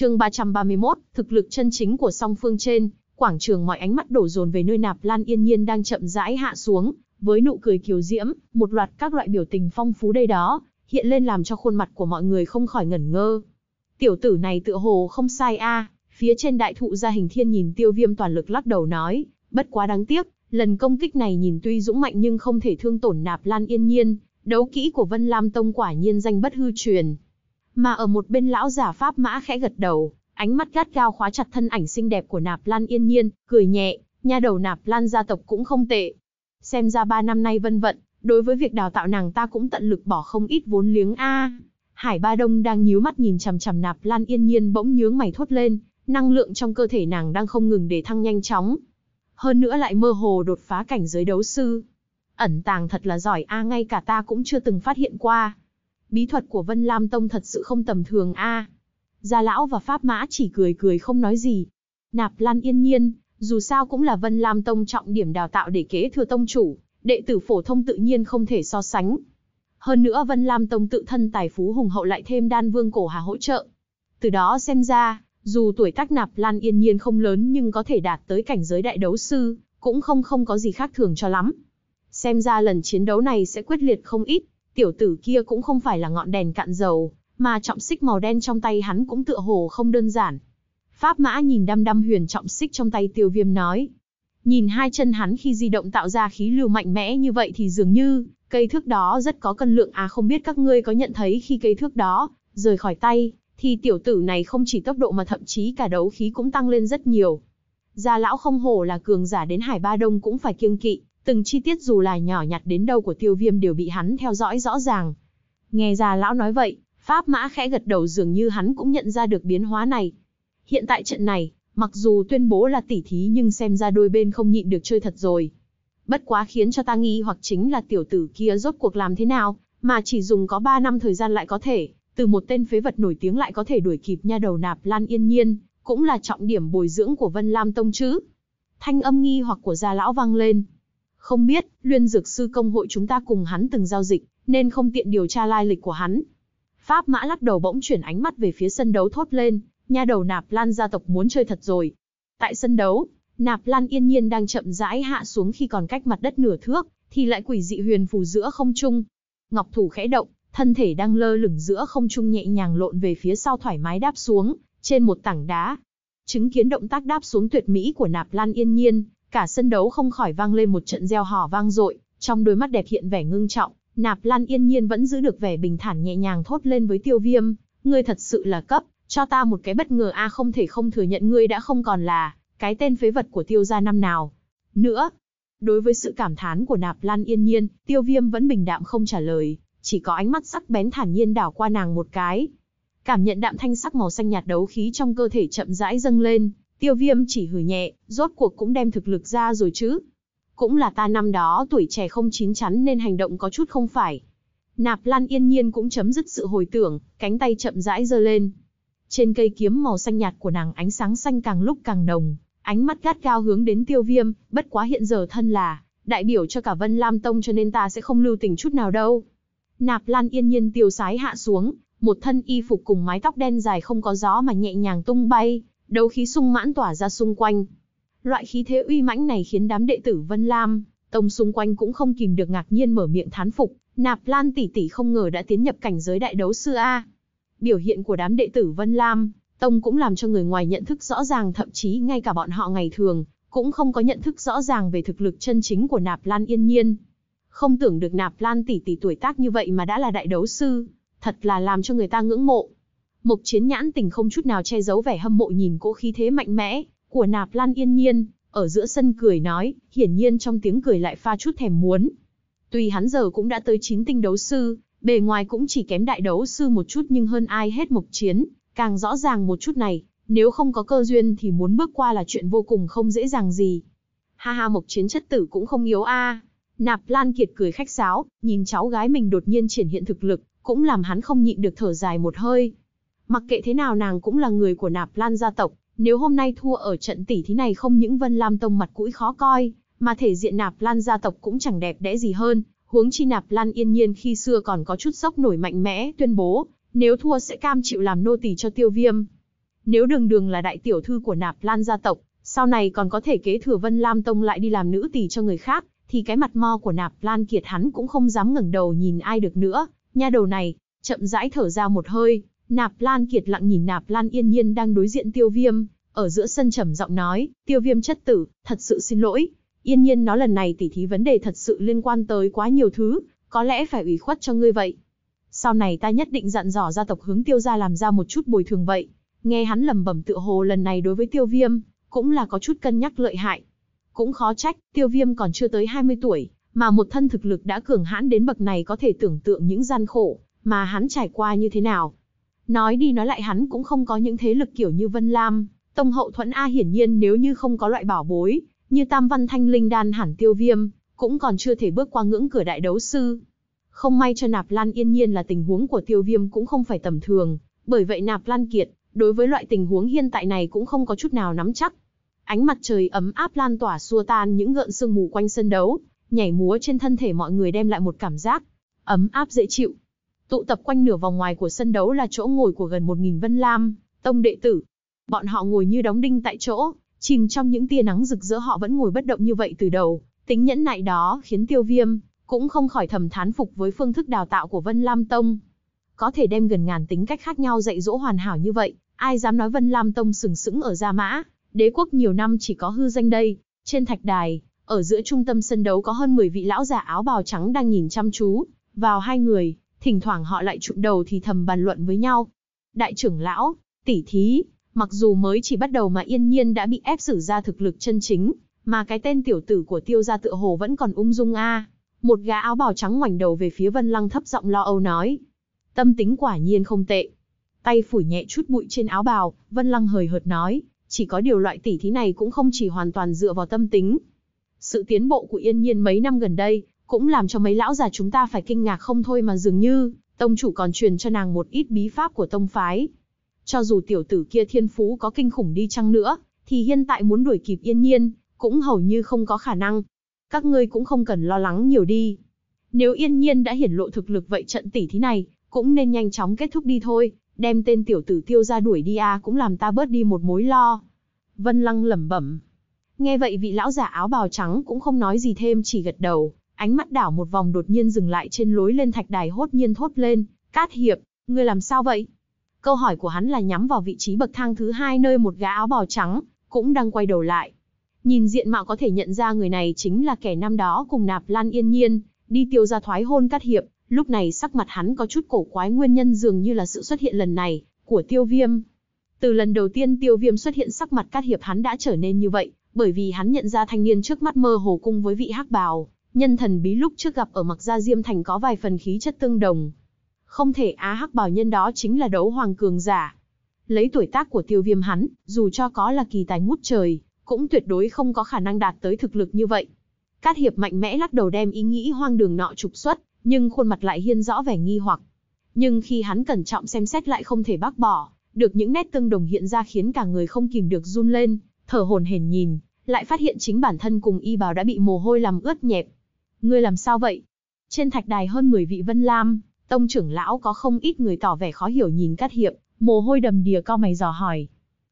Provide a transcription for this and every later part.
Chương 331, thực lực chân chính của song phương trên, quảng trường mọi ánh mắt đổ dồn về nơi Nạp Lan Yên Nhiên đang chậm rãi hạ xuống, với nụ cười kiều diễm, một loạt các loại biểu tình phong phú đây đó, hiện lên làm cho khuôn mặt của mọi người không khỏi ngẩn ngơ. Tiểu tử này tựa hồ không sai a. À, phía trên đại thụ gia hình thiên nhìn Tiêu Viêm toàn lực lắc đầu nói, bất quá đáng tiếc, lần công kích này nhìn tuy dũng mạnh nhưng không thể thương tổn Nạp Lan Yên Nhiên, đấu kỹ của Vân Lam Tông quả nhiên danh bất hư truyền, mà ở một bên lão giả Pháp Mã khẽ gật đầu, ánh mắt gắt gao khóa chặt thân ảnh xinh đẹp của Nạp Lan yên nhiên, cười nhẹ, nha đầu Nạp Lan gia tộc cũng không tệ. Xem ra ba năm nay vân vận, đối với việc đào tạo nàng ta cũng tận lực bỏ không ít vốn liếng a. Hải Ba Đông đang nhíu mắt nhìn chằm chằm Nạp Lan yên nhiên bỗng nhướng mày thốt lên, năng lượng trong cơ thể nàng đang không ngừng để thăng nhanh chóng. Hơn nữa lại mơ hồ đột phá cảnh giới đấu sư. Ẩn tàng thật là giỏi a ngay cả ta cũng chưa từng phát hiện qua bí thuật của Vân Lam Tông thật sự không tầm thường a. À. Gia lão và Pháp Mã chỉ cười cười không nói gì. Nạp Lan yên nhiên, dù sao cũng là Vân Lam Tông trọng điểm đào tạo để kế thừa tông chủ, đệ tử phổ thông tự nhiên không thể so sánh. Hơn nữa Vân Lam Tông tự thân tài phú hùng hậu lại thêm đan vương cổ hà hỗ trợ. Từ đó xem ra, dù tuổi tác Nạp Lan yên nhiên không lớn nhưng có thể đạt tới cảnh giới đại đấu sư, cũng không không có gì khác thường cho lắm. Xem ra lần chiến đấu này sẽ quyết liệt không ít, tiểu tử kia cũng không phải là ngọn đèn cạn dầu, mà trọng xích màu đen trong tay hắn cũng tựa hồ không đơn giản. Pháp mã nhìn đăm đăm huyền trọng xích trong tay tiêu viêm nói. Nhìn hai chân hắn khi di động tạo ra khí lưu mạnh mẽ như vậy thì dường như, cây thước đó rất có cân lượng à không biết các ngươi có nhận thấy khi cây thước đó, rời khỏi tay, thì tiểu tử này không chỉ tốc độ mà thậm chí cả đấu khí cũng tăng lên rất nhiều. Gia lão không hổ là cường giả đến hải ba đông cũng phải kiêng kỵ. Từng chi tiết dù là nhỏ nhặt đến đâu của tiêu viêm đều bị hắn theo dõi rõ ràng. Nghe ra lão nói vậy, Pháp mã khẽ gật đầu dường như hắn cũng nhận ra được biến hóa này. Hiện tại trận này, mặc dù tuyên bố là tỉ thí nhưng xem ra đôi bên không nhịn được chơi thật rồi. Bất quá khiến cho ta nghi hoặc chính là tiểu tử kia rốt cuộc làm thế nào, mà chỉ dùng có 3 năm thời gian lại có thể, từ một tên phế vật nổi tiếng lại có thể đuổi kịp nha đầu nạp Lan Yên Nhiên, cũng là trọng điểm bồi dưỡng của Vân Lam Tông chứ. Thanh âm nghi hoặc của gia lão vang lên, không biết, luyên dược sư công hội chúng ta cùng hắn từng giao dịch, nên không tiện điều tra lai lịch của hắn. Pháp mã lắc đầu bỗng chuyển ánh mắt về phía sân đấu thốt lên, nha đầu nạp lan gia tộc muốn chơi thật rồi. Tại sân đấu, nạp lan yên nhiên đang chậm rãi hạ xuống khi còn cách mặt đất nửa thước, thì lại quỷ dị huyền phù giữa không trung. Ngọc thủ khẽ động, thân thể đang lơ lửng giữa không trung nhẹ nhàng lộn về phía sau thoải mái đáp xuống, trên một tảng đá. Chứng kiến động tác đáp xuống tuyệt mỹ của nạp lan yên nhiên, Cả sân đấu không khỏi vang lên một trận reo hò vang dội, trong đôi mắt đẹp hiện vẻ ngưng trọng, Nạp Lan yên nhiên vẫn giữ được vẻ bình thản nhẹ nhàng thốt lên với Tiêu Viêm, ngươi thật sự là cấp, cho ta một cái bất ngờ a không thể không thừa nhận ngươi đã không còn là cái tên phế vật của Tiêu gia năm nào. Nữa, đối với sự cảm thán của Nạp Lan yên nhiên, Tiêu Viêm vẫn bình đạm không trả lời, chỉ có ánh mắt sắc bén thản nhiên đảo qua nàng một cái. Cảm nhận đạm thanh sắc màu xanh nhạt đấu khí trong cơ thể chậm rãi dâng lên, Tiêu viêm chỉ hử nhẹ, rốt cuộc cũng đem thực lực ra rồi chứ. Cũng là ta năm đó tuổi trẻ không chín chắn nên hành động có chút không phải. Nạp Lan yên nhiên cũng chấm dứt sự hồi tưởng, cánh tay chậm rãi giơ lên. Trên cây kiếm màu xanh nhạt của nàng ánh sáng xanh càng lúc càng nồng, ánh mắt gắt cao hướng đến tiêu viêm, bất quá hiện giờ thân là, đại biểu cho cả Vân Lam Tông cho nên ta sẽ không lưu tình chút nào đâu. Nạp Lan yên nhiên tiêu sái hạ xuống, một thân y phục cùng mái tóc đen dài không có gió mà nhẹ nhàng tung bay đấu khí sung mãn tỏa ra xung quanh. Loại khí thế uy mãnh này khiến đám đệ tử Vân Lam, tông xung quanh cũng không kìm được ngạc nhiên mở miệng thán phục, Nạp Lan tỷ tỷ không ngờ đã tiến nhập cảnh giới đại đấu sư a. Biểu hiện của đám đệ tử Vân Lam, tông cũng làm cho người ngoài nhận thức rõ ràng thậm chí ngay cả bọn họ ngày thường cũng không có nhận thức rõ ràng về thực lực chân chính của Nạp Lan Yên Nhiên. Không tưởng được Nạp Lan tỷ tỷ tuổi tác như vậy mà đã là đại đấu sư, thật là làm cho người ta ngưỡng mộ. Mộc Chiến nhãn tình không chút nào che giấu vẻ hâm mộ nhìn cỗ khí thế mạnh mẽ của Nạp Lan Yên Nhiên, ở giữa sân cười nói, hiển nhiên trong tiếng cười lại pha chút thèm muốn. Tuy hắn giờ cũng đã tới chín tinh đấu sư, bề ngoài cũng chỉ kém đại đấu sư một chút nhưng hơn ai hết Mộc Chiến, càng rõ ràng một chút này, nếu không có cơ duyên thì muốn bước qua là chuyện vô cùng không dễ dàng gì. Ha ha Mộc Chiến chất tử cũng không yếu a. Nạp Lan Kiệt cười khách sáo, nhìn cháu gái mình đột nhiên triển hiện thực lực, cũng làm hắn không nhịn được thở dài một hơi. Mặc kệ thế nào nàng cũng là người của nạp lan gia tộc, nếu hôm nay thua ở trận tỷ thí này không những Vân Lam Tông mặt mũi khó coi, mà thể diện nạp lan gia tộc cũng chẳng đẹp đẽ gì hơn. Huống chi nạp lan yên nhiên khi xưa còn có chút sốc nổi mạnh mẽ, tuyên bố, nếu thua sẽ cam chịu làm nô tỳ cho tiêu viêm. Nếu đường đường là đại tiểu thư của nạp lan gia tộc, sau này còn có thể kế thừa Vân Lam Tông lại đi làm nữ tỳ cho người khác, thì cái mặt mo của nạp lan kiệt hắn cũng không dám ngẩng đầu nhìn ai được nữa, nha đầu này, chậm rãi thở ra một hơi, Nạp Lan Kiệt lặng nhìn Nạp Lan Yên Nhiên đang đối diện Tiêu Viêm, ở giữa sân trầm giọng nói, Tiêu Viêm chất tử, thật sự xin lỗi. Yên Nhiên nó lần này tỉ thí vấn đề thật sự liên quan tới quá nhiều thứ, có lẽ phải ủy khuất cho ngươi vậy. Sau này ta nhất định dặn dò gia tộc hướng Tiêu gia làm ra một chút bồi thường vậy. Nghe hắn lẩm bẩm tựa hồ lần này đối với Tiêu Viêm, cũng là có chút cân nhắc lợi hại. Cũng khó trách, Tiêu Viêm còn chưa tới 20 tuổi, mà một thân thực lực đã cường hãn đến bậc này có thể tưởng tượng những gian khổ mà hắn trải qua như thế nào. Nói đi nói lại hắn cũng không có những thế lực kiểu như Vân Lam, Tông Hậu Thuẫn A hiển nhiên nếu như không có loại bảo bối, như Tam Văn Thanh Linh Đan hẳn tiêu viêm, cũng còn chưa thể bước qua ngưỡng cửa đại đấu sư. Không may cho Nạp Lan yên nhiên là tình huống của tiêu viêm cũng không phải tầm thường, bởi vậy Nạp Lan kiệt, đối với loại tình huống hiện tại này cũng không có chút nào nắm chắc. Ánh mặt trời ấm áp lan tỏa xua tan những gợn sương mù quanh sân đấu, nhảy múa trên thân thể mọi người đem lại một cảm giác ấm áp dễ chịu, Tụ tập quanh nửa vòng ngoài của sân đấu là chỗ ngồi của gần 1.000 Vân Lam, tông đệ tử. Bọn họ ngồi như đóng đinh tại chỗ, chìm trong những tia nắng rực rỡ họ vẫn ngồi bất động như vậy từ đầu. Tính nhẫn nại đó khiến tiêu viêm, cũng không khỏi thầm thán phục với phương thức đào tạo của Vân Lam Tông. Có thể đem gần ngàn tính cách khác nhau dạy dỗ hoàn hảo như vậy, ai dám nói Vân Lam Tông sừng sững ở Gia Mã, đế quốc nhiều năm chỉ có hư danh đây. Trên thạch đài, ở giữa trung tâm sân đấu có hơn 10 vị lão già áo bào trắng đang nhìn chăm chú vào hai người, Thỉnh thoảng họ lại chụm đầu thì thầm bàn luận với nhau. Đại trưởng lão, tỷ thí, mặc dù mới chỉ bắt đầu mà yên nhiên đã bị ép xử ra thực lực chân chính, mà cái tên tiểu tử của tiêu gia tựa hồ vẫn còn ung dung a. Một gã áo bào trắng ngoảnh đầu về phía Vân Lăng thấp giọng lo âu nói. Tâm tính quả nhiên không tệ. Tay phủi nhẹ chút bụi trên áo bào, Vân Lăng hời hợt nói, chỉ có điều loại tỷ thí này cũng không chỉ hoàn toàn dựa vào tâm tính. Sự tiến bộ của yên nhiên mấy năm gần đây, cũng làm cho mấy lão già chúng ta phải kinh ngạc không thôi mà dường như, tông chủ còn truyền cho nàng một ít bí pháp của tông phái. Cho dù tiểu tử kia thiên phú có kinh khủng đi chăng nữa, thì hiện tại muốn đuổi kịp yên nhiên, cũng hầu như không có khả năng. Các ngươi cũng không cần lo lắng nhiều đi. Nếu yên nhiên đã hiển lộ thực lực vậy trận tỷ thí này, cũng nên nhanh chóng kết thúc đi thôi, đem tên tiểu tử tiêu ra đuổi đi à cũng làm ta bớt đi một mối lo. Vân Lăng lẩm bẩm. Nghe vậy vị lão giả áo bào trắng cũng không nói gì thêm chỉ gật đầu, ánh mắt đảo một vòng đột nhiên dừng lại trên lối lên thạch đài hốt nhiên thốt lên, Cát Hiệp, ngươi làm sao vậy? Câu hỏi của hắn là nhắm vào vị trí bậc thang thứ hai nơi một gã áo bào trắng, cũng đang quay đầu lại. Nhìn diện mạo có thể nhận ra người này chính là kẻ năm đó cùng nạp lan yên nhiên, đi tiêu ra thoái hôn Cát Hiệp, lúc này sắc mặt hắn có chút cổ quái nguyên nhân dường như là sự xuất hiện lần này, của tiêu viêm. Từ lần đầu tiên tiêu viêm xuất hiện sắc mặt Cát Hiệp hắn đã trở nên như vậy, bởi vì hắn nhận ra thanh niên trước mắt mơ hồ cung với vị hắc bào, nhân thần bí lúc trước gặp ở mặc gia Diêm Thành có vài phần khí chất tương đồng. Không thể á hắc bảo nhân đó chính là đấu hoàng cường giả. Lấy tuổi tác của tiêu viêm hắn, dù cho có là kỳ tài ngút trời, cũng tuyệt đối không có khả năng đạt tới thực lực như vậy. Cát Hiệp mạnh mẽ lắc đầu đem ý nghĩ hoang đường nọ trục xuất, nhưng khuôn mặt lại hiên rõ vẻ nghi hoặc. Nhưng khi hắn cẩn trọng xem xét lại không thể bác bỏ, được những nét tương đồng hiện ra khiến cả người không kìm được run lên, thở hồn hển nhìn, lại phát hiện chính bản thân cùng y bào đã bị mồ hôi làm ướt nhẹp. Ngươi làm sao vậy? Trên thạch đài hơn 10 vị Vân Lam, tông trưởng lão có không ít người tỏ vẻ khó hiểu nhìn Cát Hiệp, mồ hôi đầm đìa co mày dò hỏi.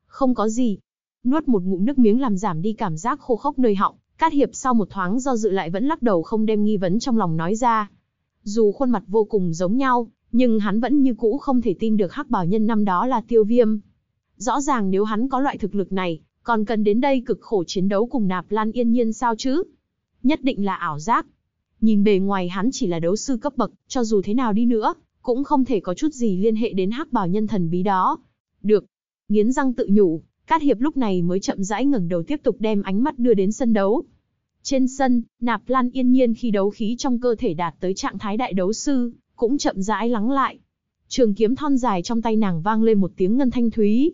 Không có gì. Nuốt một ngụm nước miếng làm giảm đi cảm giác khô khốc nơi họng, Cát Hiệp sau một thoáng do dự lại vẫn lắc đầu không đem nghi vấn trong lòng nói ra. Dù khuôn mặt vô cùng giống nhau, nhưng hắn vẫn như cũ không thể tin được hắc bảo nhân năm đó là tiêu viêm. Rõ ràng nếu hắn có loại thực lực này, còn cần đến đây cực khổ chiến đấu cùng nạp lan yên nhiên sao chứ? Nhất định là ảo giác, Nhìn bề ngoài hắn chỉ là đấu sư cấp bậc, cho dù thế nào đi nữa, cũng không thể có chút gì liên hệ đến hắc bảo nhân thần bí đó. Được. Nghiến răng tự nhủ, Cát Hiệp lúc này mới chậm rãi ngẩng đầu tiếp tục đem ánh mắt đưa đến sân đấu. Trên sân, Nạp Lan yên nhiên khi đấu khí trong cơ thể đạt tới trạng thái đại đấu sư, cũng chậm rãi lắng lại. Trường kiếm thon dài trong tay nàng vang lên một tiếng ngân thanh thúy.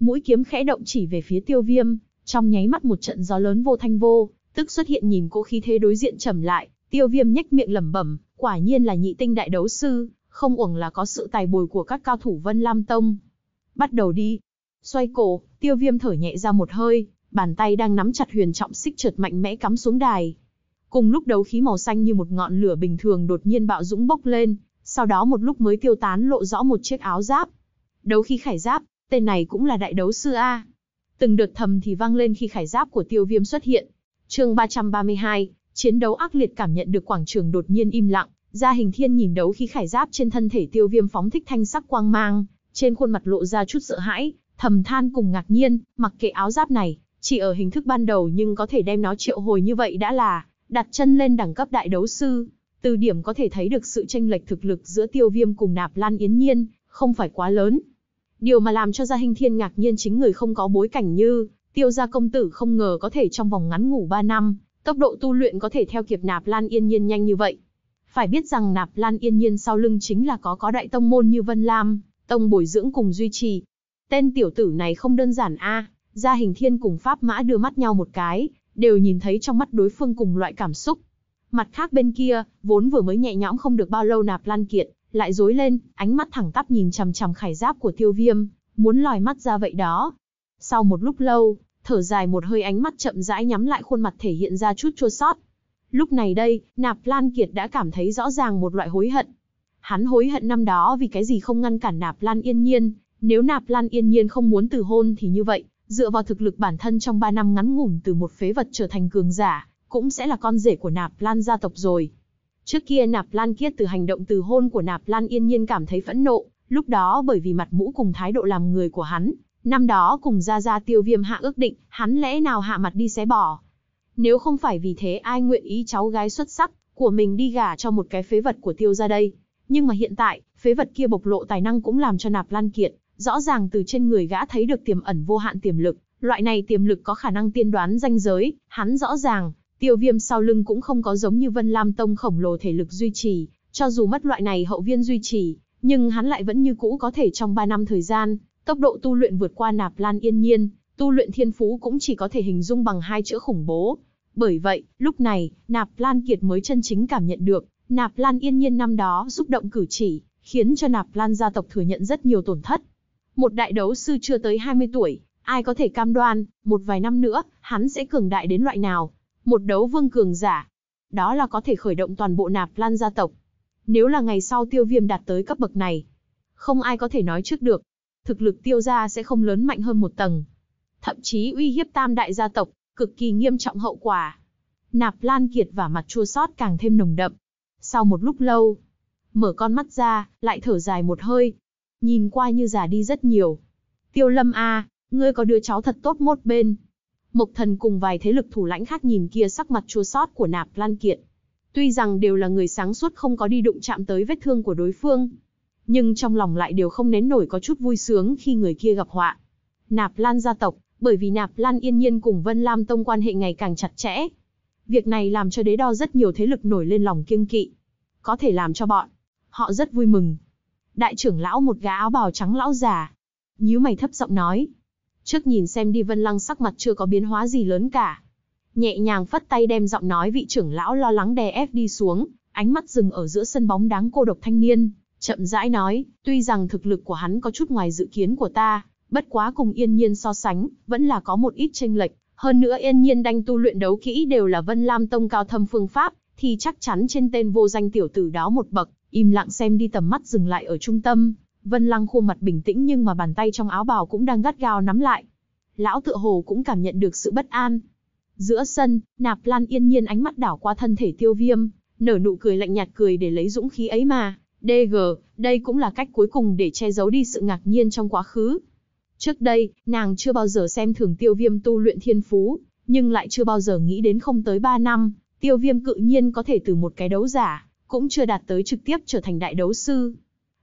Mũi kiếm khẽ động chỉ về phía tiêu viêm, trong nháy mắt một trận gió lớn vô thanh vô, tức xuất hiện nhìn cô khí thế đối diện trầm lại, Tiêu viêm nhếch miệng lẩm bẩm, quả nhiên là nhị tinh đại đấu sư, không uổng là có sự tài bồi của các cao thủ Vân Lam Tông. Bắt đầu đi. Xoay cổ, tiêu viêm thở nhẹ ra một hơi, bàn tay đang nắm chặt huyền trọng xích trượt mạnh mẽ cắm xuống đài. Cùng lúc đấu khí màu xanh như một ngọn lửa bình thường đột nhiên bạo dũng bốc lên, sau đó một lúc mới tiêu tán lộ rõ một chiếc áo giáp. Đấu khí khải giáp, tên này cũng là đại đấu sư A. Từng đợt thầm thì vang lên khi khải giáp của tiêu viêm xuất hiện. chương 332, Chiến đấu ác liệt cảm nhận được quảng trường đột nhiên im lặng, gia hình thiên nhìn đấu khí khải giáp trên thân thể tiêu viêm phóng thích thanh sắc quang mang, trên khuôn mặt lộ ra chút sợ hãi, thầm than cùng ngạc nhiên, mặc kệ áo giáp này, chỉ ở hình thức ban đầu nhưng có thể đem nó triệu hồi như vậy đã là, đặt chân lên đẳng cấp đại đấu sư. Từ điểm có thể thấy được sự tranh lệch thực lực giữa tiêu viêm cùng nạp lan yến nhiên, không phải quá lớn. Điều mà làm cho gia hình thiên ngạc nhiên chính người không có bối cảnh như, tiêu gia công tử không ngờ có thể trong vòng ngắn ngủ 3 năm, Tốc độ tu luyện có thể theo kịp nạp lan yên nhiên nhanh như vậy. Phải biết rằng nạp lan yên nhiên sau lưng chính là có có đại tông môn như Vân Lam, tông bồi dưỡng cùng duy trì. Tên tiểu tử này không đơn giản a. gia hình thiên cùng Pháp Mã đưa mắt nhau một cái, đều nhìn thấy trong mắt đối phương cùng loại cảm xúc. Mặt khác bên kia, vốn vừa mới nhẹ nhõm không được bao lâu nạp lan kiệt, lại dối lên, ánh mắt thẳng tắp nhìn chằm chằm khải giáp của tiêu viêm, muốn lòi mắt ra vậy đó. Sau một lúc lâu, thở dài một hơi ánh mắt chậm rãi nhắm lại khuôn mặt thể hiện ra chút chua sót. Lúc này đây, Nạp Lan Kiệt đã cảm thấy rõ ràng một loại hối hận. Hắn hối hận năm đó vì cái gì không ngăn cản Nạp Lan Yên Nhiên, nếu Nạp Lan Yên Nhiên không muốn từ hôn thì như vậy, dựa vào thực lực bản thân trong 3 năm ngắn ngủn từ một phế vật trở thành cường giả, cũng sẽ là con rể của Nạp Lan gia tộc rồi. Trước kia Nạp Lan Kiệt từ hành động từ hôn của Nạp Lan Yên Nhiên cảm thấy phẫn nộ, lúc đó bởi vì mặt mũi cùng thái độ làm người của hắn, Năm đó cùng Gia Gia tiêu viêm hạ ước định, hắn lẽ nào hạ mặt đi xé bỏ. Nếu không phải vì thế ai nguyện ý cháu gái xuất sắc, của mình đi gả cho một cái phế vật của tiêu ra đây. Nhưng mà hiện tại, phế vật kia bộc lộ tài năng cũng làm cho nạp lan kiệt, rõ ràng từ trên người gã thấy được tiềm ẩn vô hạn tiềm lực. Loại này tiềm lực có khả năng tiên đoán danh giới, hắn rõ ràng, tiêu viêm sau lưng cũng không có giống như Vân Lam Tông khổng lồ thể lực duy trì, cho dù mất loại này hậu viên duy trì, nhưng hắn lại vẫn như cũ có thể trong 3 năm thời gian, Tốc độ tu luyện vượt qua nạp lan yên nhiên, tu luyện thiên phú cũng chỉ có thể hình dung bằng hai chữ khủng bố. Bởi vậy, lúc này, nạp lan kiệt mới chân chính cảm nhận được, nạp lan yên nhiên năm đó xúc động cử chỉ, khiến cho nạp lan gia tộc thừa nhận rất nhiều tổn thất. Một đại đấu sư chưa tới 20 tuổi, ai có thể cam đoan, một vài năm nữa, hắn sẽ cường đại đến loại nào. Một đấu vương cường giả, đó là có thể khởi động toàn bộ nạp lan gia tộc. Nếu là ngày sau tiêu viêm đạt tới cấp bậc này, không ai có thể nói trước được, thực lực tiêu gia sẽ không lớn mạnh hơn một tầng. Thậm chí uy hiếp tam đại gia tộc, cực kỳ nghiêm trọng hậu quả. Nạp Lan Kiệt và mặt chua sót càng thêm nồng đậm. Sau một lúc lâu, mở con mắt ra, lại thở dài một hơi. Nhìn qua như già đi rất nhiều. Tiêu Lâm A, ngươi có đứa cháu thật tốt một bên. Mộc thần cùng vài thế lực thủ lãnh khác nhìn kia sắc mặt chua sót của Nạp Lan Kiệt. Tuy rằng đều là người sáng suốt không có đi đụng chạm tới vết thương của đối phương, nhưng trong lòng lại đều không nén nổi có chút vui sướng khi người kia gặp họa. Nạp Lan gia tộc, bởi vì Nạp Lan Yên Nhiên cùng Vân Lam Tông quan hệ ngày càng chặt chẽ. Việc này làm cho đế đo rất nhiều thế lực nổi lên lòng kiêng kỵ. Có thể làm cho bọn, họ rất vui mừng. Đại trưởng lão một gã áo bào trắng lão già. nhíu mày thấp giọng nói. Trước nhìn xem đi Vân Lăng sắc mặt chưa có biến hóa gì lớn cả. Nhẹ nhàng phất tay đem giọng nói vị trưởng lão lo lắng đè ép đi xuống, ánh mắt dừng ở giữa sân bóng đáng cô độc thanh niên, Chậm rãi nói, tuy rằng thực lực của hắn có chút ngoài dự kiến của ta, bất quá cùng yên nhiên so sánh, vẫn là có một ít chênh lệch. Hơn nữa yên nhiên đanh tu luyện đấu kỹ đều là Vân Lam Tông cao thâm phương pháp, thì chắc chắn trên tên vô danh tiểu tử đó một bậc, im lặng xem đi tầm mắt dừng lại ở trung tâm. Vân Lăng khuôn mặt bình tĩnh nhưng mà bàn tay trong áo bào cũng đang gắt gao nắm lại. Lão tự hồ cũng cảm nhận được sự bất an. Giữa sân, Nạp Lan yên nhiên ánh mắt đảo qua thân thể tiêu viêm, nở nụ cười lạnh nhạt cười để lấy dũng khí ấy mà. DG, đây cũng là cách cuối cùng để che giấu đi sự ngạc nhiên trong quá khứ. Trước đây, nàng chưa bao giờ xem thường tiêu viêm tu luyện thiên phú, nhưng lại chưa bao giờ nghĩ đến không tới 3 năm, tiêu viêm cự nhiên có thể từ một cái đấu giả, cũng chưa đạt tới trực tiếp trở thành đại đấu sư.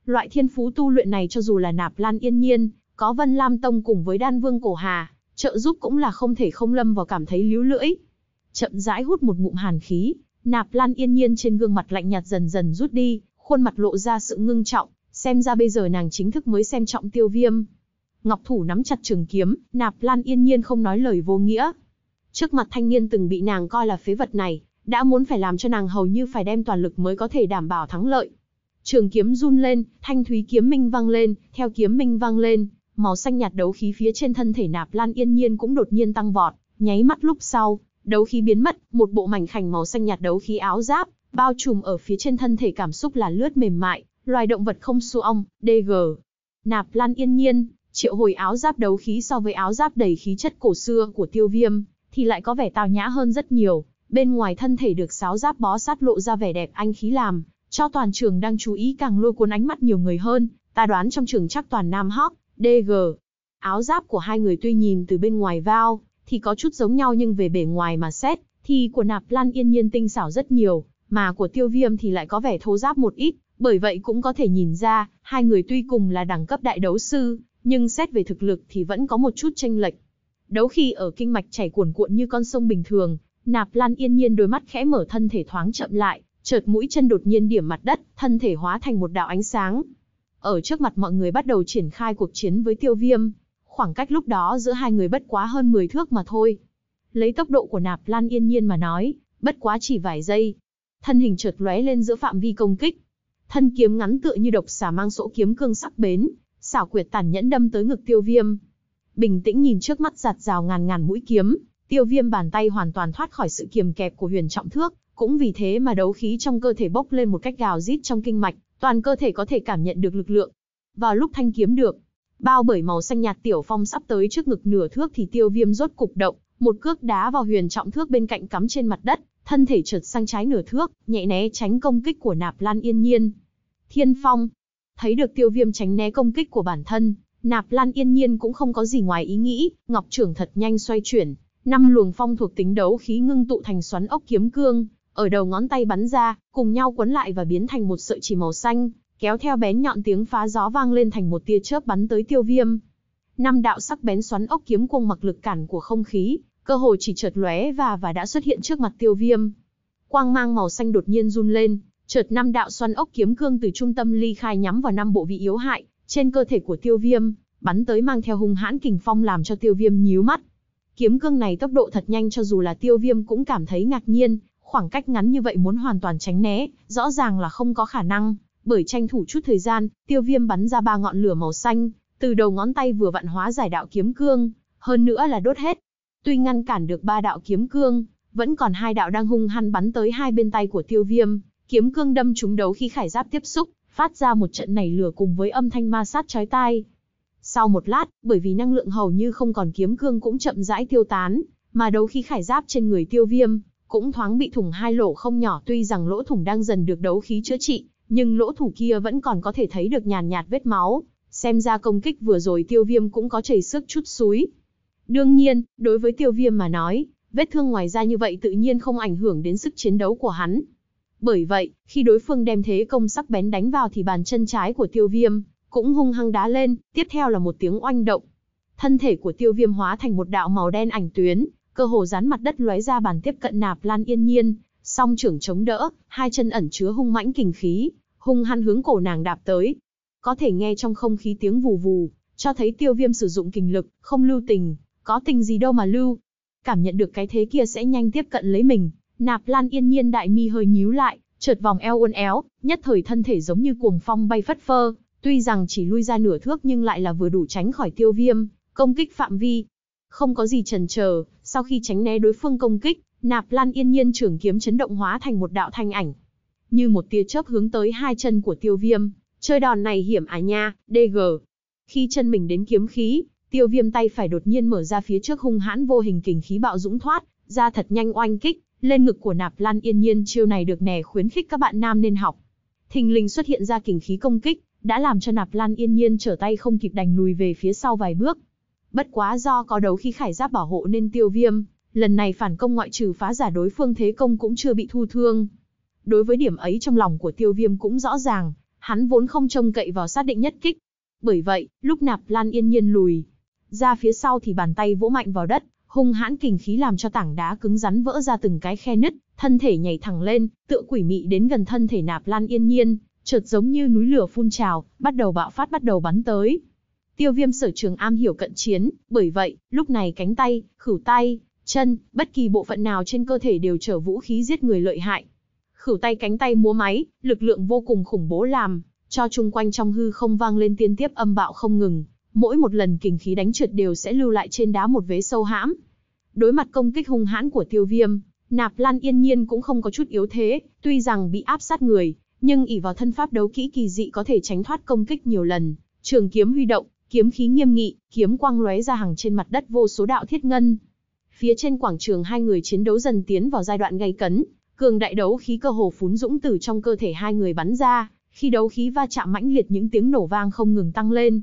Loại thiên phú tu luyện này cho dù là nạp lan yên nhiên, có Vân Lam Tông cùng với Đan Vương Cổ Hà, trợ giúp cũng là không thể không lâm vào cảm thấy líu lưỡi. Chậm rãi hút một ngụm hàn khí, nạp lan yên nhiên trên gương mặt lạnh nhạt dần dần rút đi, khuôn mặt lộ ra sự ngưng trọng, xem ra bây giờ nàng chính thức mới xem trọng tiêu viêm. Ngọc Thủ nắm chặt trường kiếm, nạp lan yên nhiên không nói lời vô nghĩa. Trước mặt thanh niên từng bị nàng coi là phế vật này, đã muốn phải làm cho nàng hầu như phải đem toàn lực mới có thể đảm bảo thắng lợi. Trường kiếm run lên, thanh thúy kiếm minh vang lên, theo kiếm minh vang lên, màu xanh nhạt đấu khí phía trên thân thể nạp lan yên nhiên cũng đột nhiên tăng vọt, nháy mắt lúc sau, đấu khí biến mất, một bộ mảnh khảnh màu xanh nhạt đấu khí áo giáp, Bao trùm ở phía trên thân thể cảm xúc là lướt mềm mại, loài động vật không su ong, DG. Nạp Lan yên nhiên, triệu hồi áo giáp đấu khí so với áo giáp đầy khí chất cổ xưa của tiêu viêm, thì lại có vẻ tào nhã hơn rất nhiều. Bên ngoài thân thể được sáo giáp bó sát lộ ra vẻ đẹp anh khí làm, cho toàn trường đang chú ý càng lôi cuốn ánh mắt nhiều người hơn, ta đoán trong trường chắc toàn nam hóc, DG. Áo giáp của hai người tuy nhìn từ bên ngoài vào, thì có chút giống nhau nhưng về bề ngoài mà xét, thì của nạp lan yên nhiên tinh xảo rất nhiều, mà của tiêu viêm thì lại có vẻ thô giáp một ít, bởi vậy cũng có thể nhìn ra, hai người tuy cùng là đẳng cấp đại đấu sư, nhưng xét về thực lực thì vẫn có một chút tranh lệch. Đấu khi ở kinh mạch chảy cuồn cuộn như con sông bình thường, nạp lan yên nhiên đôi mắt khẽ mở thân thể thoáng chậm lại, chợt mũi chân đột nhiên điểm mặt đất, thân thể hóa thành một đạo ánh sáng. Ở trước mặt mọi người bắt đầu triển khai cuộc chiến với tiêu viêm, khoảng cách lúc đó giữa hai người bất quá hơn 10 thước mà thôi. Lấy tốc độ của nạp lan yên nhiên mà nói, bất quá chỉ vài giây, thân hình chợt lóe lên giữa phạm vi công kích. Thân kiếm ngắn tựa như độc xà mang sỗ kiếm cương sắc bén, xảo quyệt tàn nhẫn đâm tới ngực Tiêu Viêm. Bình tĩnh nhìn trước mắt giạt rào ngàn ngàn mũi kiếm, Tiêu Viêm bàn tay hoàn toàn thoát khỏi sự kiềm kẹp của Huyền Trọng Thước, cũng vì thế mà đấu khí trong cơ thể bốc lên một cách gào rít trong kinh mạch, toàn cơ thể có thể cảm nhận được lực lượng. Vào lúc thanh kiếm được bao bởi màu xanh nhạt tiểu phong sắp tới trước ngực nửa thước thì Tiêu Viêm rốt cục động, một cước đá vào huyền trọng thước bên cạnh cắm trên mặt đất, thân thể trượt sang trái nửa thước, nhẹ né tránh công kích của Nạp Lan Yên Nhiên. Thiên Phong, thấy được Tiêu Viêm tránh né công kích của bản thân, Nạp Lan Yên Nhiên cũng không có gì ngoài ý nghĩ, Ngọc Trưởng thật nhanh xoay chuyển, năm luồng phong thuộc tính đấu khí ngưng tụ thành xoắn ốc kiếm cương, ở đầu ngón tay bắn ra, cùng nhau quấn lại và biến thành một sợi chỉ màu xanh, kéo theo bén nhọn tiếng phá gió vang lên thành một tia chớp bắn tới Tiêu Viêm năm đạo sắc bén xoắn ốc kiếm cuồng mặc lực cản của không khí, cơ hồ chỉ chợt lóe và và đã xuất hiện trước mặt Tiêu Viêm. Quang mang màu xanh đột nhiên run lên, chợt năm đạo xoắn ốc kiếm cương từ trung tâm ly khai nhắm vào năm bộ vị yếu hại trên cơ thể của Tiêu Viêm, bắn tới mang theo hung hãn kình phong làm cho Tiêu Viêm nhíu mắt. Kiếm cương này tốc độ thật nhanh cho dù là Tiêu Viêm cũng cảm thấy ngạc nhiên, khoảng cách ngắn như vậy muốn hoàn toàn tránh né, rõ ràng là không có khả năng, bởi tranh thủ chút thời gian, Tiêu Viêm bắn ra ba ngọn lửa màu xanh, từ đầu ngón tay vừa vận hóa giải đạo kiếm cương, hơn nữa là đốt hết. Tuy ngăn cản được ba đạo kiếm cương, vẫn còn hai đạo đang hung hăng bắn tới hai bên tay của tiêu viêm, kiếm cương đâm trúng đấu khi khải giáp tiếp xúc, phát ra một trận nảy lửa cùng với âm thanh ma sát chói tai. Sau một lát, bởi vì năng lượng hầu như không còn kiếm cương cũng chậm rãi tiêu tán, mà đấu khí khải giáp trên người tiêu viêm, cũng thoáng bị thủng hai lỗ không nhỏ tuy rằng lỗ thủng đang dần được đấu khí chữa trị, nhưng lỗ thủ kia vẫn còn có thể thấy được nhàn nhạt vết máu, Xem ra công kích vừa rồi tiêu viêm cũng có chảy sức chút suối Đương nhiên, đối với tiêu viêm mà nói, vết thương ngoài ra như vậy tự nhiên không ảnh hưởng đến sức chiến đấu của hắn. Bởi vậy, khi đối phương đem thế công sắc bén đánh vào thì bàn chân trái của tiêu viêm cũng hung hăng đá lên, tiếp theo là một tiếng oanh động. Thân thể của tiêu viêm hóa thành một đạo màu đen ảnh tuyến, cơ hồ dán mặt đất lóe ra bàn tiếp cận nạp lan yên nhiên, song trưởng chống đỡ, hai chân ẩn chứa hung mãnh kình khí, hung hăng hướng cổ nàng đạp tới, có thể nghe trong không khí tiếng vù vù, cho thấy tiêu viêm sử dụng kình lực, không lưu tình, có tình gì đâu mà lưu. Cảm nhận được cái thế kia sẽ nhanh tiếp cận lấy mình, nạp lan yên nhiên đại mi hơi nhíu lại, trượt vòng eo uốn éo, nhất thời thân thể giống như cuồng phong bay phất phơ, tuy rằng chỉ lui ra nửa thước nhưng lại là vừa đủ tránh khỏi tiêu viêm, công kích phạm vi. Không có gì trần chờ, sau khi tránh né đối phương công kích, nạp lan yên nhiên trưởng kiếm chấn động hóa thành một đạo thanh ảnh. Như một tia chớp hướng tới hai chân của tiêu viêm, Chơi đòn này hiểm à nha, DG. Khi chân mình đến kiếm khí, tiêu viêm tay phải đột nhiên mở ra phía trước hung hãn vô hình kình khí bạo dũng thoát, ra thật nhanh oanh kích, lên ngực của nạp lan yên nhiên chiêu này được nè khuyến khích các bạn nam nên học. Thình lình xuất hiện ra kình khí công kích, đã làm cho nạp lan yên nhiên trở tay không kịp đành lùi về phía sau vài bước. Bất quá do có đấu khí khải giáp bảo hộ nên tiêu viêm, lần này phản công ngoại trừ phá giả đối phương thế công cũng chưa bị thu thương. Đối với điểm ấy trong lòng của tiêu viêm cũng rõ ràng, hắn vốn không trông cậy vào xác định nhất kích. Bởi vậy, lúc nạp lan yên nhiên lùi ra phía sau thì bàn tay vỗ mạnh vào đất, hung hãn kình khí làm cho tảng đá cứng rắn vỡ ra từng cái khe nứt, thân thể nhảy thẳng lên, tựa quỷ mị đến gần thân thể nạp lan yên nhiên, chợt giống như núi lửa phun trào, bắt đầu bạo phát bắt đầu bắn tới. Tiêu viêm sở trường am hiểu cận chiến, bởi vậy, lúc này cánh tay, khử tay, chân, bất kỳ bộ phận nào trên cơ thể đều trở vũ khí giết người lợi hại khửu tay cánh tay múa máy, lực lượng vô cùng khủng bố làm cho chung quanh trong hư không vang lên tiên tiếp âm bạo không ngừng, mỗi một lần kình khí đánh trượt đều sẽ lưu lại trên đá một vế sâu hãm. Đối mặt công kích hung hãn của Tiêu Viêm, Nạp Lan yên nhiên cũng không có chút yếu thế, tuy rằng bị áp sát người, nhưng ỷ vào thân pháp đấu kỹ kỳ dị có thể tránh thoát công kích nhiều lần, trường kiếm huy động, kiếm khí nghiêm nghị, kiếm quang lóe ra hàng trên mặt đất vô số đạo thiết ngân. Phía trên quảng trường hai người chiến đấu dần tiến vào giai đoạn gay cấn, Cường đại đấu khí cơ hồ phún dũng từ trong cơ thể hai người bắn ra, khi đấu khí va chạm mãnh liệt những tiếng nổ vang không ngừng tăng lên.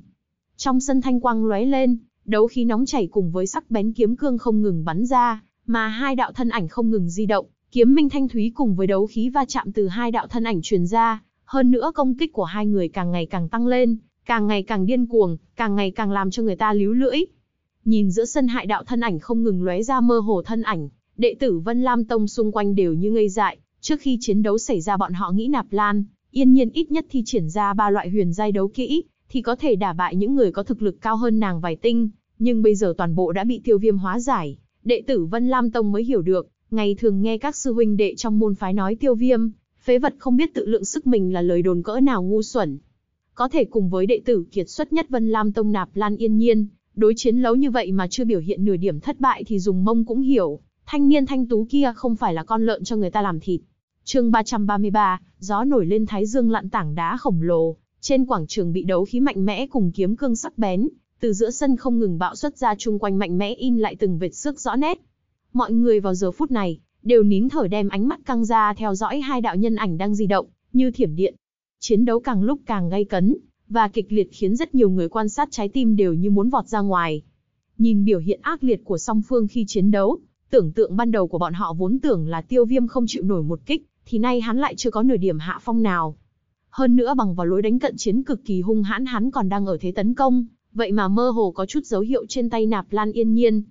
Trong sân thanh quang lóe lên, đấu khí nóng chảy cùng với sắc bén kiếm cương không ngừng bắn ra, mà hai đạo thân ảnh không ngừng di động, kiếm minh thanh thúy cùng với đấu khí va chạm từ hai đạo thân ảnh truyền ra, hơn nữa công kích của hai người càng ngày càng tăng lên, càng ngày càng điên cuồng, càng ngày càng làm cho người ta líu lưỡi. Nhìn giữa sân hại đạo thân ảnh không ngừng lóe ra mơ hồ thân ảnh, Đệ tử Vân Lam Tông xung quanh đều như ngây dại, trước khi chiến đấu xảy ra bọn họ nghĩ nạp lan, yên nhiên ít nhất thi triển ra ba loại huyền giai đấu kỹ, thì có thể đả bại những người có thực lực cao hơn nàng vài tinh, nhưng bây giờ toàn bộ đã bị tiêu viêm hóa giải. Đệ tử Vân Lam Tông mới hiểu được, ngày thường nghe các sư huynh đệ trong môn phái nói tiêu viêm, phế vật không biết tự lượng sức mình là lời đồn cỡ nào ngu xuẩn. Có thể cùng với đệ tử kiệt xuất nhất Vân Lam Tông nạp Lan Yên Nhiên, đối chiến lấu như vậy mà chưa biểu hiện nửa điểm thất bại thì dùng mông cũng hiểu thanh niên thanh tú kia không phải là con lợn cho người ta làm thịt. Chương 333, gió nổi lên thái dương lặn tảng đá khổng lồ, trên quảng trường bị đấu khí mạnh mẽ cùng kiếm cương sắc bén, từ giữa sân không ngừng bạo xuất ra chung quanh mạnh mẽ in lại từng vệt xước rõ nét. Mọi người vào giờ phút này đều nín thở đem ánh mắt căng ra theo dõi hai đạo nhân ảnh đang di động, như thiểm điện. Chiến đấu càng lúc càng gay cấn và kịch liệt khiến rất nhiều người quan sát trái tim đều như muốn vọt ra ngoài. Nhìn biểu hiện ác liệt của song phương khi chiến đấu, Tưởng tượng ban đầu của bọn họ vốn tưởng là tiêu viêm không chịu nổi một kích, thì nay hắn lại chưa có nửa điểm hạ phong nào. Hơn nữa bằng vào lối đánh cận chiến cực kỳ hung hãn hắn còn đang ở thế tấn công, vậy mà mơ hồ có chút dấu hiệu trên tay nạp lan yên nhiên.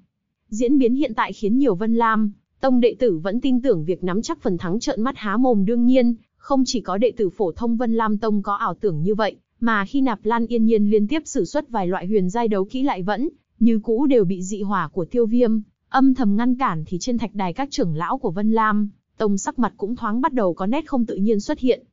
Diễn biến hiện tại khiến nhiều Vân Lam, tông đệ tử vẫn tin tưởng việc nắm chắc phần thắng trợn mắt há mồm đương nhiên, không chỉ có đệ tử phổ thông Vân Lam tông có ảo tưởng như vậy, mà khi nạp lan yên nhiên liên tiếp sử xuất vài loại huyền giai đấu kỹ lại vẫn, như cũ đều bị dị hỏa của tiêu viêm, Âm thầm ngăn cản thì trên thạch đài các trưởng lão của Vân Lam, tông sắc mặt cũng thoáng bắt đầu có nét không tự nhiên xuất hiện.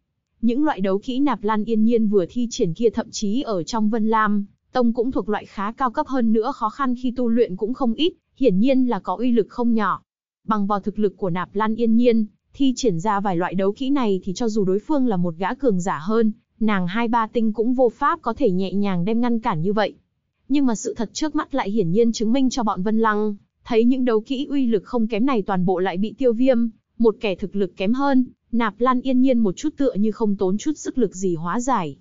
Những loại đấu kỹ nạp lan yên nhiên vừa thi triển kia thậm chí ở trong Vân Lam, tông cũng thuộc loại khá cao cấp hơn nữa khó khăn khi tu luyện cũng không ít, hiển nhiên là có uy lực không nhỏ. Bằng vào thực lực của nạp lan yên nhiên, thi triển ra vài loại đấu kỹ này thì cho dù đối phương là một gã cường giả hơn, nàng hai ba tinh cũng vô pháp có thể nhẹ nhàng đem ngăn cản như vậy. Nhưng mà sự thật trước mắt lại hiển nhiên chứng minh cho bọn Vân Lăng, thấy những đấu kỹ uy lực không kém này toàn bộ lại bị tiêu viêm, một kẻ thực lực kém hơn, nạp lan yên nhiên một chút tựa như không tốn chút sức lực gì hóa giải.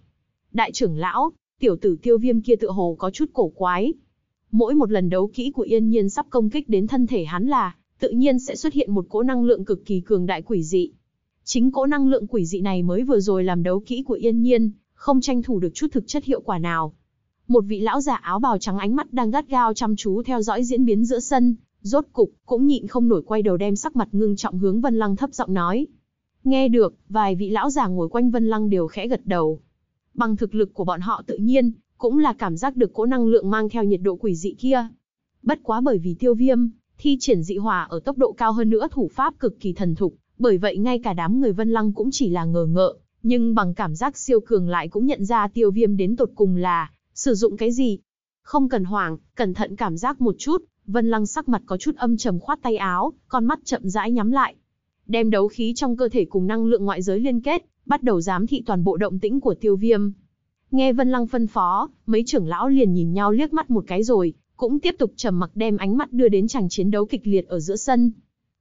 Đại trưởng lão, tiểu tử tiêu viêm kia tựa hồ có chút cổ quái. Mỗi một lần đấu kỹ của yên nhiên sắp công kích đến thân thể hắn là, tự nhiên sẽ xuất hiện một cỗ năng lượng cực kỳ cường đại quỷ dị. Chính cỗ năng lượng quỷ dị này mới vừa rồi làm đấu kỹ của yên nhiên, không tranh thủ được chút thực chất hiệu quả nào. Một vị lão giả áo bào trắng ánh mắt đang gắt gao chăm chú theo dõi diễn biến giữa sân, rốt cục cũng nhịn không nổi quay đầu đem sắc mặt ngưng trọng hướng Vân Lăng thấp giọng nói. Nghe được, vài vị lão giả ngồi quanh Vân Lăng đều khẽ gật đầu. Bằng thực lực của bọn họ tự nhiên, cũng là cảm giác được cỗ năng lượng mang theo nhiệt độ quỷ dị kia. Bất quá bởi vì tiêu viêm, thi triển dị hỏa ở tốc độ cao hơn nữa thủ pháp cực kỳ thần thục, bởi vậy ngay cả đám người Vân Lăng cũng chỉ là ngờ ngợ, nhưng bằng cảm giác siêu cường lại cũng nhận ra tiêu viêm đến tột cùng là Sử dụng cái gì? Không cần hoảng, cẩn thận cảm giác một chút, Vân Lăng sắc mặt có chút âm trầm khoát tay áo, con mắt chậm rãi nhắm lại. Đem đấu khí trong cơ thể cùng năng lượng ngoại giới liên kết, bắt đầu giám thị toàn bộ động tĩnh của tiêu viêm. Nghe Vân Lăng phân phó, mấy trưởng lão liền nhìn nhau liếc mắt một cái rồi, cũng tiếp tục trầm mặc đem ánh mắt đưa đến chàng chiến đấu kịch liệt ở giữa sân.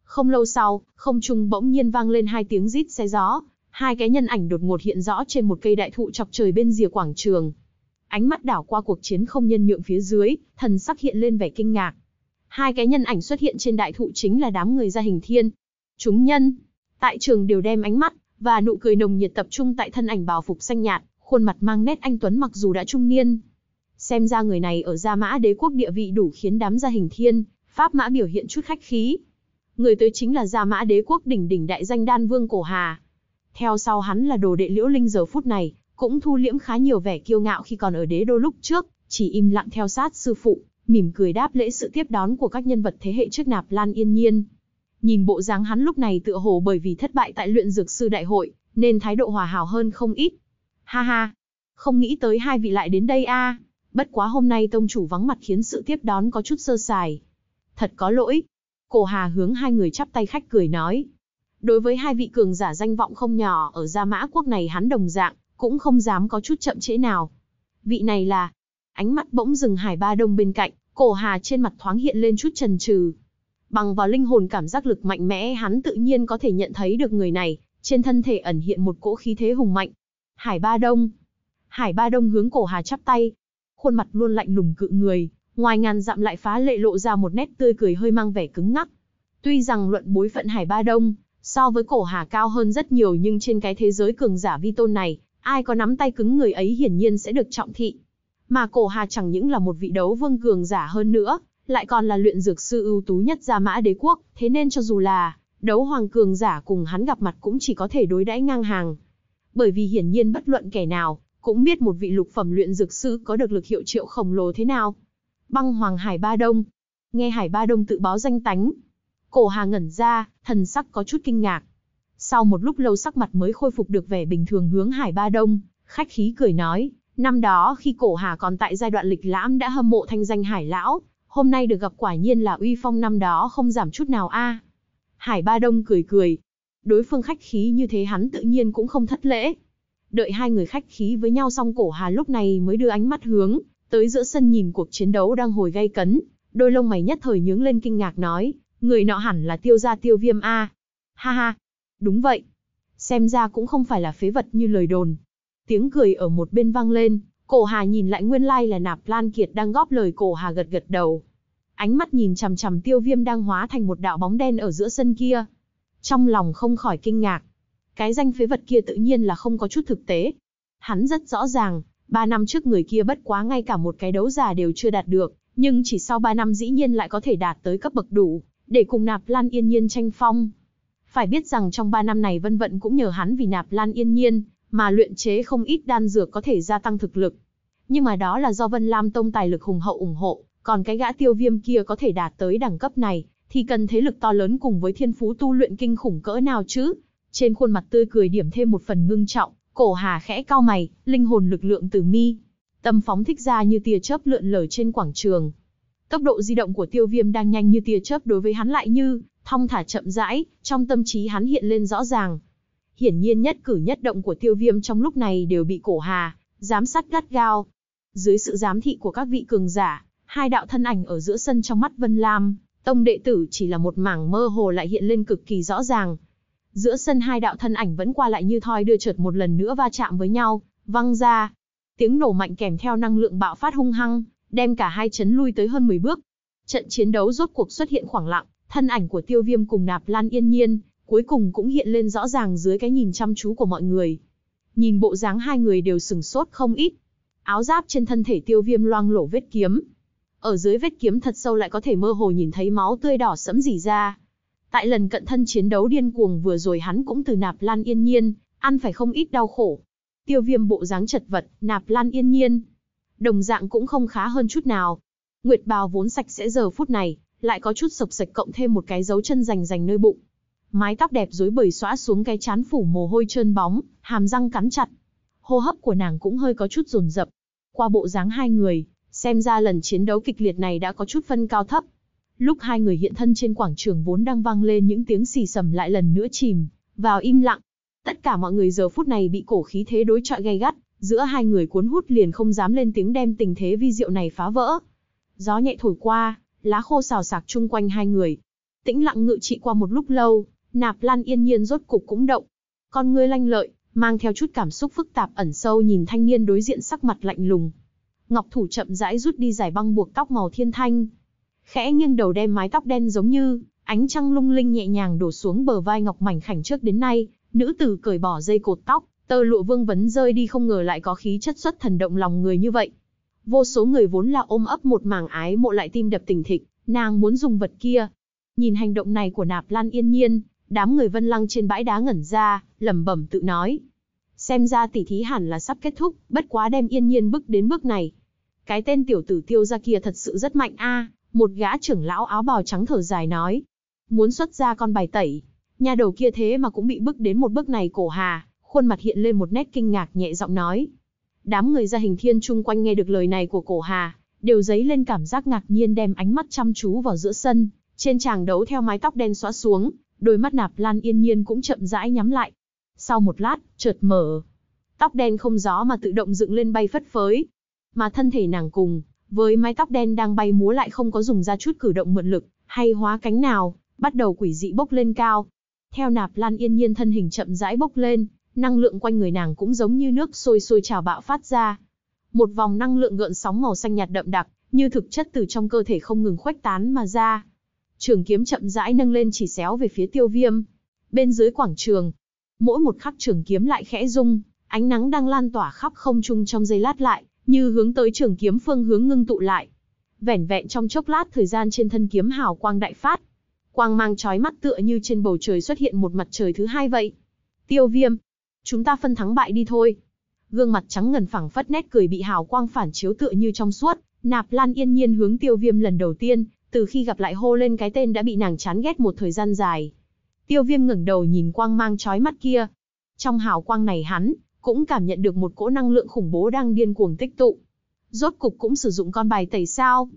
Không lâu sau, không trung bỗng nhiên vang lên hai tiếng rít xe gió, hai cái nhân ảnh đột ngột hiện rõ trên một cây đại thụ chọc trời bên rìa quảng trường, Ánh mắt đảo qua cuộc chiến không nhân nhượng phía dưới, thần sắc hiện lên vẻ kinh ngạc. Hai cái nhân ảnh xuất hiện trên đại thụ chính là đám người gia hình thiên. Chúng nhân, tại trường đều đem ánh mắt và nụ cười nồng nhiệt tập trung tại thân ảnh bào phục xanh nhạt, khuôn mặt mang nét anh tuấn mặc dù đã trung niên. Xem ra người này ở Gia Mã Đế quốc địa vị đủ khiến đám gia hình thiên, Pháp Mã biểu hiện chút khách khí. Người tới chính là Gia Mã Đế quốc đỉnh đỉnh đại danh Đan Vương Cổ Hà. Theo sau hắn là đồ đệ Liễu Linh giờ phút này, cũng thu liễm khá nhiều vẻ kiêu ngạo khi còn ở đế đô lúc trước, chỉ im lặng theo sát sư phụ, mỉm cười đáp lễ sự tiếp đón của các nhân vật thế hệ trước nạp lan yên nhiên. Nhìn bộ dáng hắn lúc này tựa hồ bởi vì thất bại tại luyện dược sư đại hội, nên thái độ hòa hảo hơn không ít. Ha ha, không nghĩ tới hai vị lại đến đây a. Bất quá hôm nay tông chủ vắng mặt khiến sự tiếp đón có chút sơ sài. Thật có lỗi. Cổ Hà hướng hai người chắp tay khách cười nói. Đối với hai vị cường giả danh vọng không nhỏ ở Gia Mã Quốc này hắn đồng dạng, cũng không dám có chút chậm trễ nào. Vị này là, ánh mắt bỗng dừng hải ba đông bên cạnh, cổ hà trên mặt thoáng hiện lên chút trần trừ. Bằng vào linh hồn cảm giác lực mạnh mẽ hắn tự nhiên có thể nhận thấy được người này, trên thân thể ẩn hiện một cỗ khí thế hùng mạnh. Hải ba đông. Hải ba đông hướng cổ hà chắp tay. Khuôn mặt luôn lạnh lùng cự người, ngoài ngàn dặm lại phá lệ lộ ra một nét tươi cười hơi mang vẻ cứng ngắc. Tuy rằng luận bối phận Hải Ba Đông, so với cổ Hà cao hơn rất nhiều nhưng trên cái thế giới cường giả vi tôn này, ai có nắm tay cứng người ấy hiển nhiên sẽ được trọng thị. Mà Cổ Hà chẳng những là một vị đấu vương cường giả hơn nữa, lại còn là luyện dược sư ưu tú nhất Gia Mã Đế quốc, thế nên cho dù là đấu hoàng cường giả cùng hắn gặp mặt cũng chỉ có thể đối đãi ngang hàng. Bởi vì hiển nhiên bất luận kẻ nào, cũng biết một vị lục phẩm luyện dược sư có được lực hiệu triệu khổng lồ thế nào. Băng Hoàng Hải Ba Đông. Nghe Hải Ba Đông tự báo danh tánh. Cổ Hà ngẩn ra, thần sắc có chút kinh ngạc. Sau một lúc lâu sắc mặt mới khôi phục được vẻ bình thường hướng Hải Ba Đông, khách khí cười nói, năm đó khi cổ hà còn tại giai đoạn lịch lãm đã hâm mộ thanh danh Hải Lão, hôm nay được gặp quả nhiên là uy phong năm đó không giảm chút nào a. Hải Ba Đông cười cười. Đối phương khách khí như thế hắn tự nhiên cũng không thất lễ. Đợi hai người khách khí với nhau xong cổ hà lúc này mới đưa ánh mắt hướng, tới giữa sân nhìn cuộc chiến đấu đang hồi gay cấn. Đôi lông mày nhất thời nhướng lên kinh ngạc nói, người nọ hẳn là tiêu gia tiêu viêm A. Ha ha, Đúng vậy. Xem ra cũng không phải là phế vật như lời đồn. Tiếng cười ở một bên vang lên, cổ hà nhìn lại nguyên lai là nạp lan kiệt đang góp lời cổ hà gật gật đầu. Ánh mắt nhìn chằm chằm tiêu viêm đang hóa thành một đạo bóng đen ở giữa sân kia. Trong lòng không khỏi kinh ngạc. Cái danh phế vật kia tự nhiên là không có chút thực tế. Hắn rất rõ ràng, ba năm trước người kia bất quá ngay cả một cái đấu giả đều chưa đạt được, nhưng chỉ sau ba năm dĩ nhiên lại có thể đạt tới cấp bậc đủ, để cùng nạp lan yên nhiên tranh phong, phải biết rằng trong 3 năm này Vân Vận cũng nhờ hắn vì nạp lan yên nhiên, mà luyện chế không ít đan dược có thể gia tăng thực lực. Nhưng mà đó là do Vân Lam Tông tài lực hùng hậu ủng hộ, còn cái gã tiêu viêm kia có thể đạt tới đẳng cấp này, thì cần thế lực to lớn cùng với thiên phú tu luyện kinh khủng cỡ nào chứ. Trên khuôn mặt tươi cười điểm thêm một phần ngưng trọng, cổ hà khẽ cao mày, linh hồn lực lượng từ mi. Tâm phóng thích ra như tia chớp lượn lờ trên quảng trường. Tốc độ di động của tiêu viêm đang nhanh như tia chớp đối với hắn lại như thong thả chậm rãi, trong tâm trí hắn hiện lên rõ ràng. Hiển nhiên nhất cử nhất động của tiêu viêm trong lúc này đều bị cổ hà, giám sát gắt gao. Dưới sự giám thị của các vị cường giả, hai đạo thân ảnh ở giữa sân trong mắt Vân Lam, tông đệ tử chỉ là một mảng mơ hồ lại hiện lên cực kỳ rõ ràng. Giữa sân hai đạo thân ảnh vẫn qua lại như thoi đưa chợt một lần nữa va chạm với nhau, văng ra. Tiếng nổ mạnh kèm theo năng lượng bạo phát hung hăng, đem cả hai chấn lui tới hơn 10 bước. Trận chiến đấu rốt cuộc xuất hiện khoảng lặng, Thân ảnh của tiêu viêm cùng nạp lan yên nhiên, cuối cùng cũng hiện lên rõ ràng dưới cái nhìn chăm chú của mọi người. Nhìn bộ dáng hai người đều sừng sốt không ít. Áo giáp trên thân thể tiêu viêm loang lổ vết kiếm. Ở dưới vết kiếm thật sâu lại có thể mơ hồ nhìn thấy máu tươi đỏ sẫm rỉ ra. Tại lần cận thân chiến đấu điên cuồng vừa rồi hắn cũng từ nạp lan yên nhiên, ăn phải không ít đau khổ. Tiêu viêm bộ dáng chật vật, nạp lan yên nhiên. Đồng dạng cũng không khá hơn chút nào. Nguyệt bào vốn sạch sẽ giờ phút này, lại có chút sộc sạch cộng thêm một cái dấu chân rành rành nơi bụng. Mái tóc đẹp rối bời xóa xuống cái chán phủ mồ hôi trơn bóng, hàm răng cắn chặt. Hô hấp của nàng cũng hơi có chút rồn rập. Qua bộ dáng hai người, xem ra lần chiến đấu kịch liệt này đã có chút phân cao thấp. Lúc hai người hiện thân trên quảng trường vốn đang vang lên những tiếng xì sầm lại lần nữa chìm, vào im lặng. Tất cả mọi người giờ phút này bị cổ khí thế đối trọi gay gắt, giữa hai người cuốn hút liền không dám lên tiếng đem tình thế vi diệu này phá vỡ. Gió nhẹ thổi qua, lá khô xào sạc chung quanh hai người. Tĩnh lặng ngự trị qua một lúc lâu, nạp lan yên nhiên rốt cục cũng động. Con ngươi lanh lợi, mang theo chút cảm xúc phức tạp ẩn sâu nhìn thanh niên đối diện sắc mặt lạnh lùng. Ngọc thủ chậm rãi rút đi giải băng buộc tóc màu thiên thanh. Khẽ nghiêng đầu đem mái tóc đen giống như, ánh trăng lung linh nhẹ nhàng đổ xuống bờ vai ngọc mảnh khảnh trước đến nay, nữ tử cởi bỏ dây cột tóc, tơ lụa vương vấn rơi đi không ngờ lại có khí chất xuất thần động lòng người như vậy. Vô số người vốn là ôm ấp một mảng ái mộ lại tim đập tình thịch, nàng muốn dùng vật kia. Nhìn hành động này của nạp lan yên nhiên, đám người vân lăng trên bãi đá ngẩn ra, lẩm bẩm tự nói. Xem ra tỷ thí hẳn là sắp kết thúc, bất quá đem yên nhiên bước đến bước này. Cái tên tiểu tử tiêu gia kia thật sự rất mạnh a. một gã trưởng lão áo bào trắng thở dài nói. Muốn xuất ra con bài tẩy, nhà đầu kia thế mà cũng bị bước đến một bước này cổ hà, khuôn mặt hiện lên một nét kinh ngạc nhẹ giọng nói. Đám người gia hình thiên chung quanh nghe được lời này của cổ hà, đều dấy lên cảm giác ngạc nhiên đem ánh mắt chăm chú vào giữa sân, trên chàng đấu theo mái tóc đen xóa xuống, đôi mắt nạp lan yên nhiên cũng chậm rãi nhắm lại. Sau một lát, chợt mở. Tóc đen không gió mà tự động dựng lên bay phất phới. Mà thân thể nàng cùng, với mái tóc đen đang bay múa lại không có dùng ra chút cử động mượn lực, hay hóa cánh nào, bắt đầu quỷ dị bốc lên cao. Theo nạp lan yên nhiên thân hình chậm rãi bốc lên, năng lượng quanh người nàng cũng giống như nước sôi sôi trào bạo phát ra. Một vòng năng lượng gợn sóng màu xanh nhạt đậm đặc, như thực chất từ trong cơ thể không ngừng khuếch tán mà ra. Trường kiếm chậm rãi nâng lên chỉ xéo về phía tiêu viêm. Bên dưới quảng trường, mỗi một khắc trường kiếm lại khẽ rung, ánh nắng đang lan tỏa khắp không trung trong giây lát lại, như hướng tới trường kiếm phương hướng ngưng tụ lại. Vẻn vẹn trong chốc lát thời gian trên thân kiếm hào quang đại phát. Quang mang trói mắt tựa như trên bầu trời xuất hiện một mặt trời thứ hai vậy. Tiêu viêm, chúng ta phân thắng bại đi thôi. Gương mặt trắng ngần phẳng phất nét cười bị hào quang phản chiếu tựa như trong suốt, nạp lan yên nhiên hướng tiêu viêm lần đầu tiên, từ khi gặp lại hô lên cái tên đã bị nàng chán ghét một thời gian dài. Tiêu viêm ngẩng đầu nhìn quang mang trói mắt kia. Trong hào quang này hắn, cũng cảm nhận được một cỗ năng lượng khủng bố đang điên cuồng tích tụ. Rốt cục cũng sử dụng con bài tẩy sao.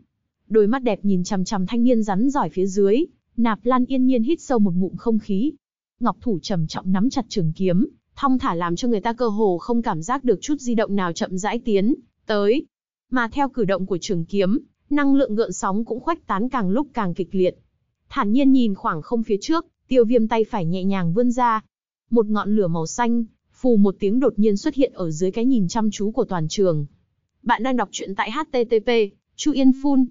Đôi mắt đẹp nhìn chằm chằm thanh niên rắn giỏi phía dưới, nạp lan yên nhiên hít sâu một ngụm không khí. Ngọc thủ trầm trọng nắm chặt trường kiếm, thong thả làm cho người ta cơ hồ không cảm giác được chút di động nào chậm rãi tiến tới. Mà theo cử động của trường kiếm, năng lượng gợn sóng cũng khoách tán càng lúc càng kịch liệt. Thản nhiên nhìn khoảng không phía trước, tiêu viêm tay phải nhẹ nhàng vươn ra. Một ngọn lửa màu xanh, phù một tiếng đột nhiên xuất hiện ở dưới cái nhìn chăm chú của toàn trường. Bạn đang đọc truyện tại HTTP, Chu Yên Phun.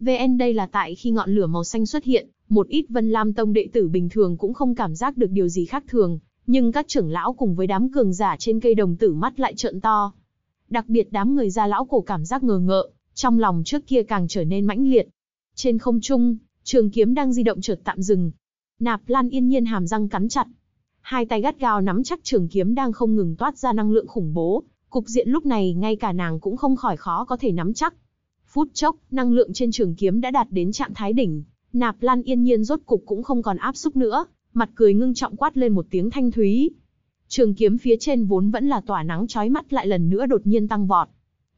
VN đây là tại khi ngọn lửa màu xanh xuất hiện, một ít Vân Lam Tông đệ tử bình thường cũng không cảm giác được điều gì khác thường, nhưng các trưởng lão cùng với đám cường giả trên cây đồng tử mắt lại trợn to. Đặc biệt đám người gia lão cổ cảm giác ngờ ngợ, trong lòng trước kia càng trở nên mãnh liệt. Trên không trung, trường kiếm đang di động chợt tạm dừng. Nạp Lan yên nhiên hàm răng cắn chặt. Hai tay gắt gao nắm chắc trường kiếm đang không ngừng toát ra năng lượng khủng bố. Cục diện lúc này ngay cả nàng cũng không khỏi khó có thể nắm chắc. Phút chốc, năng lượng trên trường kiếm đã đạt đến trạng thái đỉnh. Nạp Lan yên nhiên rốt cục cũng không còn áp xúc nữa, mặt cười ngưng trọng quát lên một tiếng thanh thúy. Trường kiếm phía trên vốn vẫn là tỏa nắng chói mắt lại lần nữa đột nhiên tăng vọt.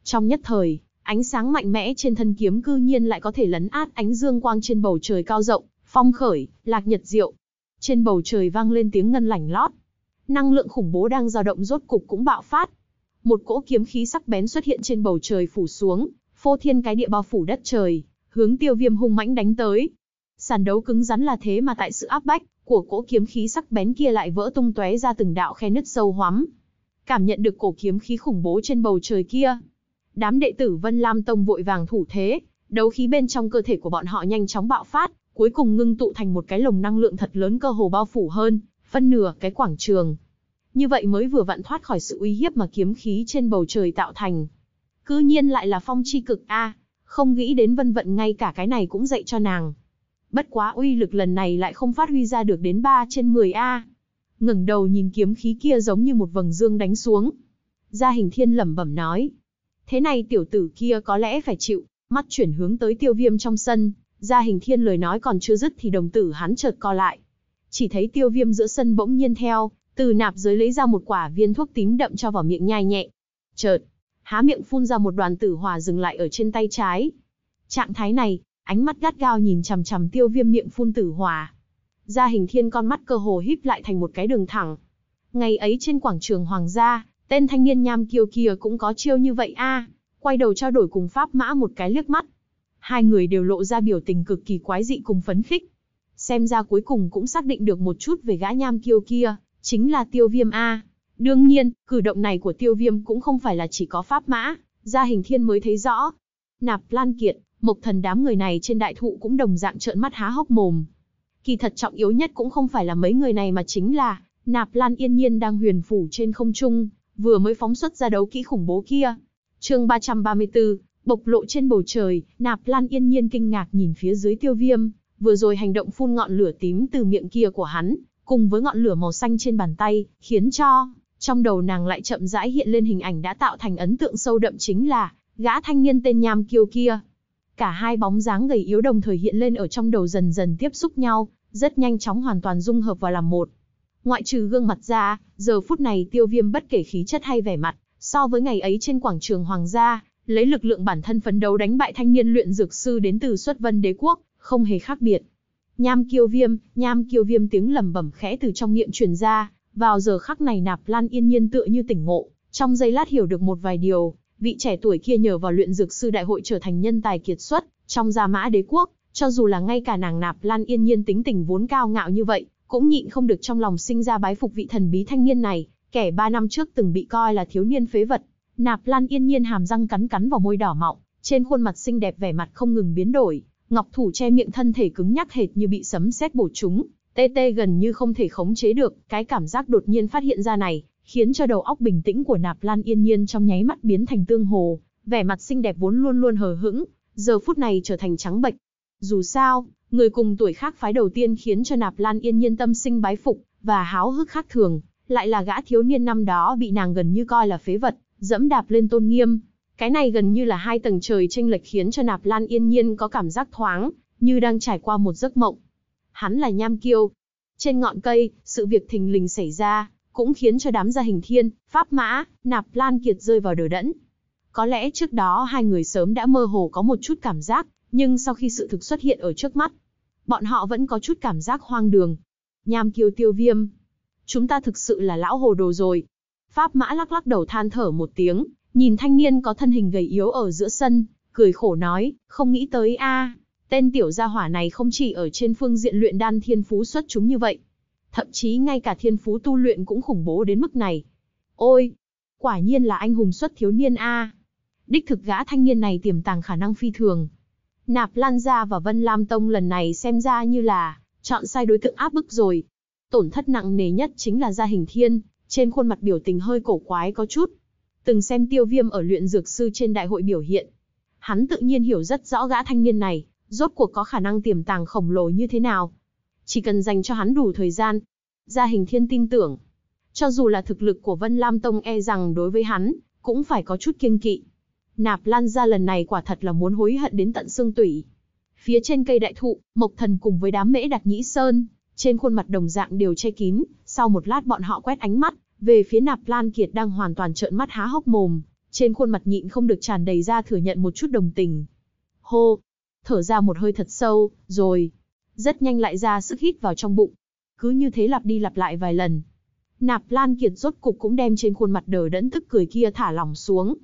Trong nhất thời, ánh sáng mạnh mẽ trên thân kiếm cư nhiên lại có thể lấn át ánh dương quang trên bầu trời cao rộng, phong khởi, lạc nhật diệu. Trên bầu trời vang lên tiếng ngân lảnh lót. Năng lượng khủng bố đang dao động rốt cục cũng bạo phát. Một cỗ kiếm khí sắc bén xuất hiện trên bầu trời phủ xuống, phô thiên cái địa bao phủ đất trời, hướng tiêu viêm hung mãnh đánh tới. Sàn đấu cứng rắn là thế mà tại sự áp bách, của cỗ kiếm khí sắc bén kia lại vỡ tung tóe ra từng đạo khe nứt sâu hoắm. Cảm nhận được cổ kiếm khí khủng bố trên bầu trời kia, đám đệ tử Vân Lam Tông vội vàng thủ thế, đấu khí bên trong cơ thể của bọn họ nhanh chóng bạo phát, cuối cùng ngưng tụ thành một cái lồng năng lượng thật lớn cơ hồ bao phủ hơn, phân nửa cái quảng trường. Như vậy mới vừa vặn thoát khỏi sự uy hiếp mà kiếm khí trên bầu trời tạo thành. Cứ nhiên lại là phong chi cực a, không nghĩ đến Vân Vận ngay cả cái này cũng dạy cho nàng. Bất quá uy lực lần này lại không phát huy ra được đến 3 trên 10 A. Ngẩng đầu nhìn kiếm khí kia giống như một vầng dương đánh xuống. Gia hình thiên lẩm bẩm nói. Thế này tiểu tử kia có lẽ phải chịu, mắt chuyển hướng tới tiêu viêm trong sân. Gia hình thiên lời nói còn chưa dứt thì đồng tử hắn chợt co lại. Chỉ thấy tiêu viêm giữa sân bỗng nhiên theo, từ nạp dưới lấy ra một quả viên thuốc tím đậm cho vào miệng nhai nhẹ. Chợt, há miệng phun ra một đoàn tử hỏa dừng lại ở trên tay trái. Trạng thái này, ánh mắt gắt gao nhìn chằm chằm tiêu viêm miệng phun tử hòa, Gia hình thiên con mắt cơ hồ híp lại thành một cái đường thẳng. Ngày ấy trên quảng trường Hoàng gia, tên thanh niên nham kiêu kia cũng có chiêu như vậy a quay đầu trao đổi cùng Pháp Mã một cái liếc mắt. Hai người đều lộ ra biểu tình cực kỳ quái dị cùng phấn khích. Xem ra cuối cùng cũng xác định được một chút về gã nham kiêu kia, chính là tiêu viêm A. Đương nhiên, cử động này của tiêu viêm cũng không phải là chỉ có Pháp Mã, gia hình thiên mới thấy rõ. Nạp Lan Kiệt, Mộc thần đám người này trên đại thụ cũng đồng dạng trợn mắt há hốc mồm. Kỳ thật trọng yếu nhất cũng không phải là mấy người này mà chính là, nạp lan yên nhiên đang huyền phủ trên không trung, vừa mới phóng xuất ra đấu kỹ khủng bố kia. chương 334, bộc lộ trên bầu trời, nạp lan yên nhiên kinh ngạc nhìn phía dưới tiêu viêm, vừa rồi hành động phun ngọn lửa tím từ miệng kia của hắn, cùng với ngọn lửa màu xanh trên bàn tay, khiến cho, trong đầu nàng lại chậm rãi hiện lên hình ảnh đã tạo thành ấn tượng sâu đậm chính là, gã thanh niên tên nham kiêu kia, Cả hai bóng dáng gầy yếu đồng thời hiện lên ở trong đầu dần dần tiếp xúc nhau, rất nhanh chóng hoàn toàn dung hợp vào làm một. Ngoại trừ gương mặt ra, giờ phút này tiêu viêm bất kể khí chất hay vẻ mặt, so với ngày ấy trên quảng trường Hoàng gia, lấy lực lượng bản thân phấn đấu đánh bại thanh niên luyện dược sư đến từ xuất vân đế quốc, không hề khác biệt. Nham kiêu viêm, nham kiêu viêm tiếng lầm bẩm khẽ từ trong miệng truyền ra, vào giờ khắc này nạp lan yên nhiên tựa như tỉnh ngộ, trong giây lát hiểu được một vài điều, vị trẻ tuổi kia nhờ vào luyện dược sư đại hội trở thành nhân tài kiệt xuất trong gia mã đế quốc, cho dù là ngay cả nàng Nạp Lan Yên Nhiên tính tình vốn cao ngạo như vậy, cũng nhịn không được trong lòng sinh ra bái phục vị thần bí thanh niên này, kẻ ba năm trước từng bị coi là thiếu niên phế vật. Nạp Lan Yên Nhiên hàm răng cắn cắn vào môi đỏ mọng, trên khuôn mặt xinh đẹp vẻ mặt không ngừng biến đổi, ngọc thủ che miệng thân thể cứng nhắc hệt như bị sấm sét bổ chúng, tê tê gần như không thể khống chế được, cái cảm giác đột nhiên phát hiện ra này, khiến cho đầu óc bình tĩnh của Nạp Lan Yên Nhiên trong nháy mắt biến thành tương hồ, vẻ mặt xinh đẹp vốn luôn luôn hờ hững, giờ phút này trở thành trắng bệch. Dù sao, người cùng tuổi khác phái đầu tiên khiến cho Nạp Lan Yên Nhiên tâm sinh bái phục và háo hức khác thường, lại là gã thiếu niên năm đó bị nàng gần như coi là phế vật, dẫm đạp lên tôn nghiêm. Cái này gần như là hai tầng trời chênh lệch khiến cho Nạp Lan Yên Nhiên có cảm giác thoáng, như đang trải qua một giấc mộng. Hắn là Nham Kiêu. Trên ngọn cây, sự việc thình lình xảy ra, cũng khiến cho đám gia hình thiên, pháp mã, nạp lan kiệt rơi vào đờ đẫn. Có lẽ trước đó hai người sớm đã mơ hồ có một chút cảm giác, nhưng sau khi sự thực xuất hiện ở trước mắt, bọn họ vẫn có chút cảm giác hoang đường. Nham kiêu tiêu viêm. Chúng ta thực sự là lão hồ đồ rồi. Pháp mã lắc lắc đầu than thở một tiếng, nhìn thanh niên có thân hình gầy yếu ở giữa sân, cười khổ nói, không nghĩ tới a, tên tiểu gia hỏa này không chỉ ở trên phương diện luyện đan thiên phú xuất chúng như vậy, thậm chí ngay cả thiên phú tu luyện cũng khủng bố đến mức này. Ôi, quả nhiên là anh hùng xuất thiếu niên a. Đích thực gã thanh niên này tiềm tàng khả năng phi thường. Nạp Lan gia và Vân Lam Tông lần này xem ra như là chọn sai đối tượng áp bức rồi. Tổn thất nặng nề nhất chính là gia hình thiên, trên khuôn mặt biểu tình hơi cổ quái có chút. Từng xem tiêu viêm ở luyện dược sư trên đại hội biểu hiện. Hắn tự nhiên hiểu rất rõ gã thanh niên này, rốt cuộc có khả năng tiềm tàng khổng lồ như thế nào. Chỉ cần dành cho hắn đủ thời gian, gia hình thiên tin tưởng. Cho dù là thực lực của Vân Lam Tông e rằng đối với hắn, cũng phải có chút kiêng kỵ. Nạp Lan gia lần này quả thật là muốn hối hận đến tận xương tủy. Phía trên cây đại thụ, Mộc Thần cùng với đám mễ đặt nhĩ sơn, trên khuôn mặt đồng dạng đều che kín, sau một lát bọn họ quét ánh mắt, về phía Nạp Lan Kiệt đang hoàn toàn trợn mắt há hốc mồm, trên khuôn mặt nhịn không được tràn đầy ra thừa nhận một chút đồng tình. Hô, thở ra một hơi thật sâu, rồi, rất nhanh lại ra sức hít vào trong bụng. Cứ như thế lặp đi lặp lại vài lần. Nạp Lan Kiệt rốt cục cũng đem trên khuôn mặt đờ đẫn tức cười kia thả lỏng xuống.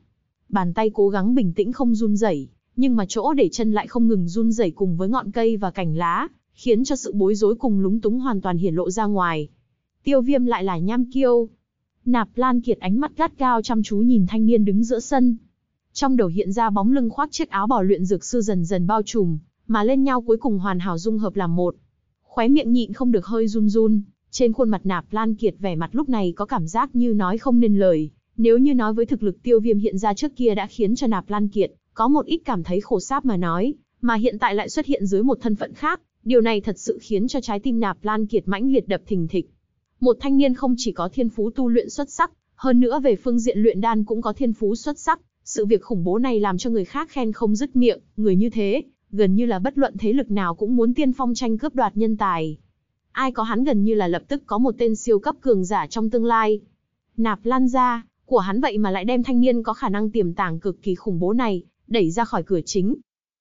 Bàn tay cố gắng bình tĩnh không run rẩy, nhưng mà chỗ để chân lại không ngừng run rẩy cùng với ngọn cây và cành lá, khiến cho sự bối rối cùng lúng túng hoàn toàn hiển lộ ra ngoài. Tiêu Viêm lại là nham kiêu. Nạp Lan Kiệt ánh mắt gắt gao chăm chú nhìn thanh niên đứng giữa sân. Trong đầu hiện ra bóng lưng khoác chiếc áo bò luyện dược sư dần dần bao trùm, mà lên nhau cuối cùng hoàn hảo dung hợp làm một. Khóe miệng nhịn không được hơi run run, trên khuôn mặt Nạp Lan Kiệt vẻ mặt lúc này có cảm giác như nói không nên lời, nếu như nói với thực lực Tiêu Viêm hiện ra trước kia đã khiến cho Nạp Lan Kiệt có một ít cảm thấy khổ sáp mà nói, mà hiện tại lại xuất hiện dưới một thân phận khác, điều này thật sự khiến cho trái tim Nạp Lan Kiệt mãnh liệt đập thình thịch. Một thanh niên không chỉ có thiên phú tu luyện xuất sắc, hơn nữa về phương diện luyện đan cũng có thiên phú xuất sắc, sự việc khủng bố này làm cho người khác khen không dứt miệng, người như thế, gần như là bất luận thế lực nào cũng muốn tiên phong tranh cướp đoạt nhân tài. Ai có hắn gần như là lập tức có một tên siêu cấp cường giả trong tương lai. Nạp Lan ra của hắn vậy mà lại đem thanh niên có khả năng tiềm tàng cực kỳ khủng bố này đẩy ra khỏi cửa chính.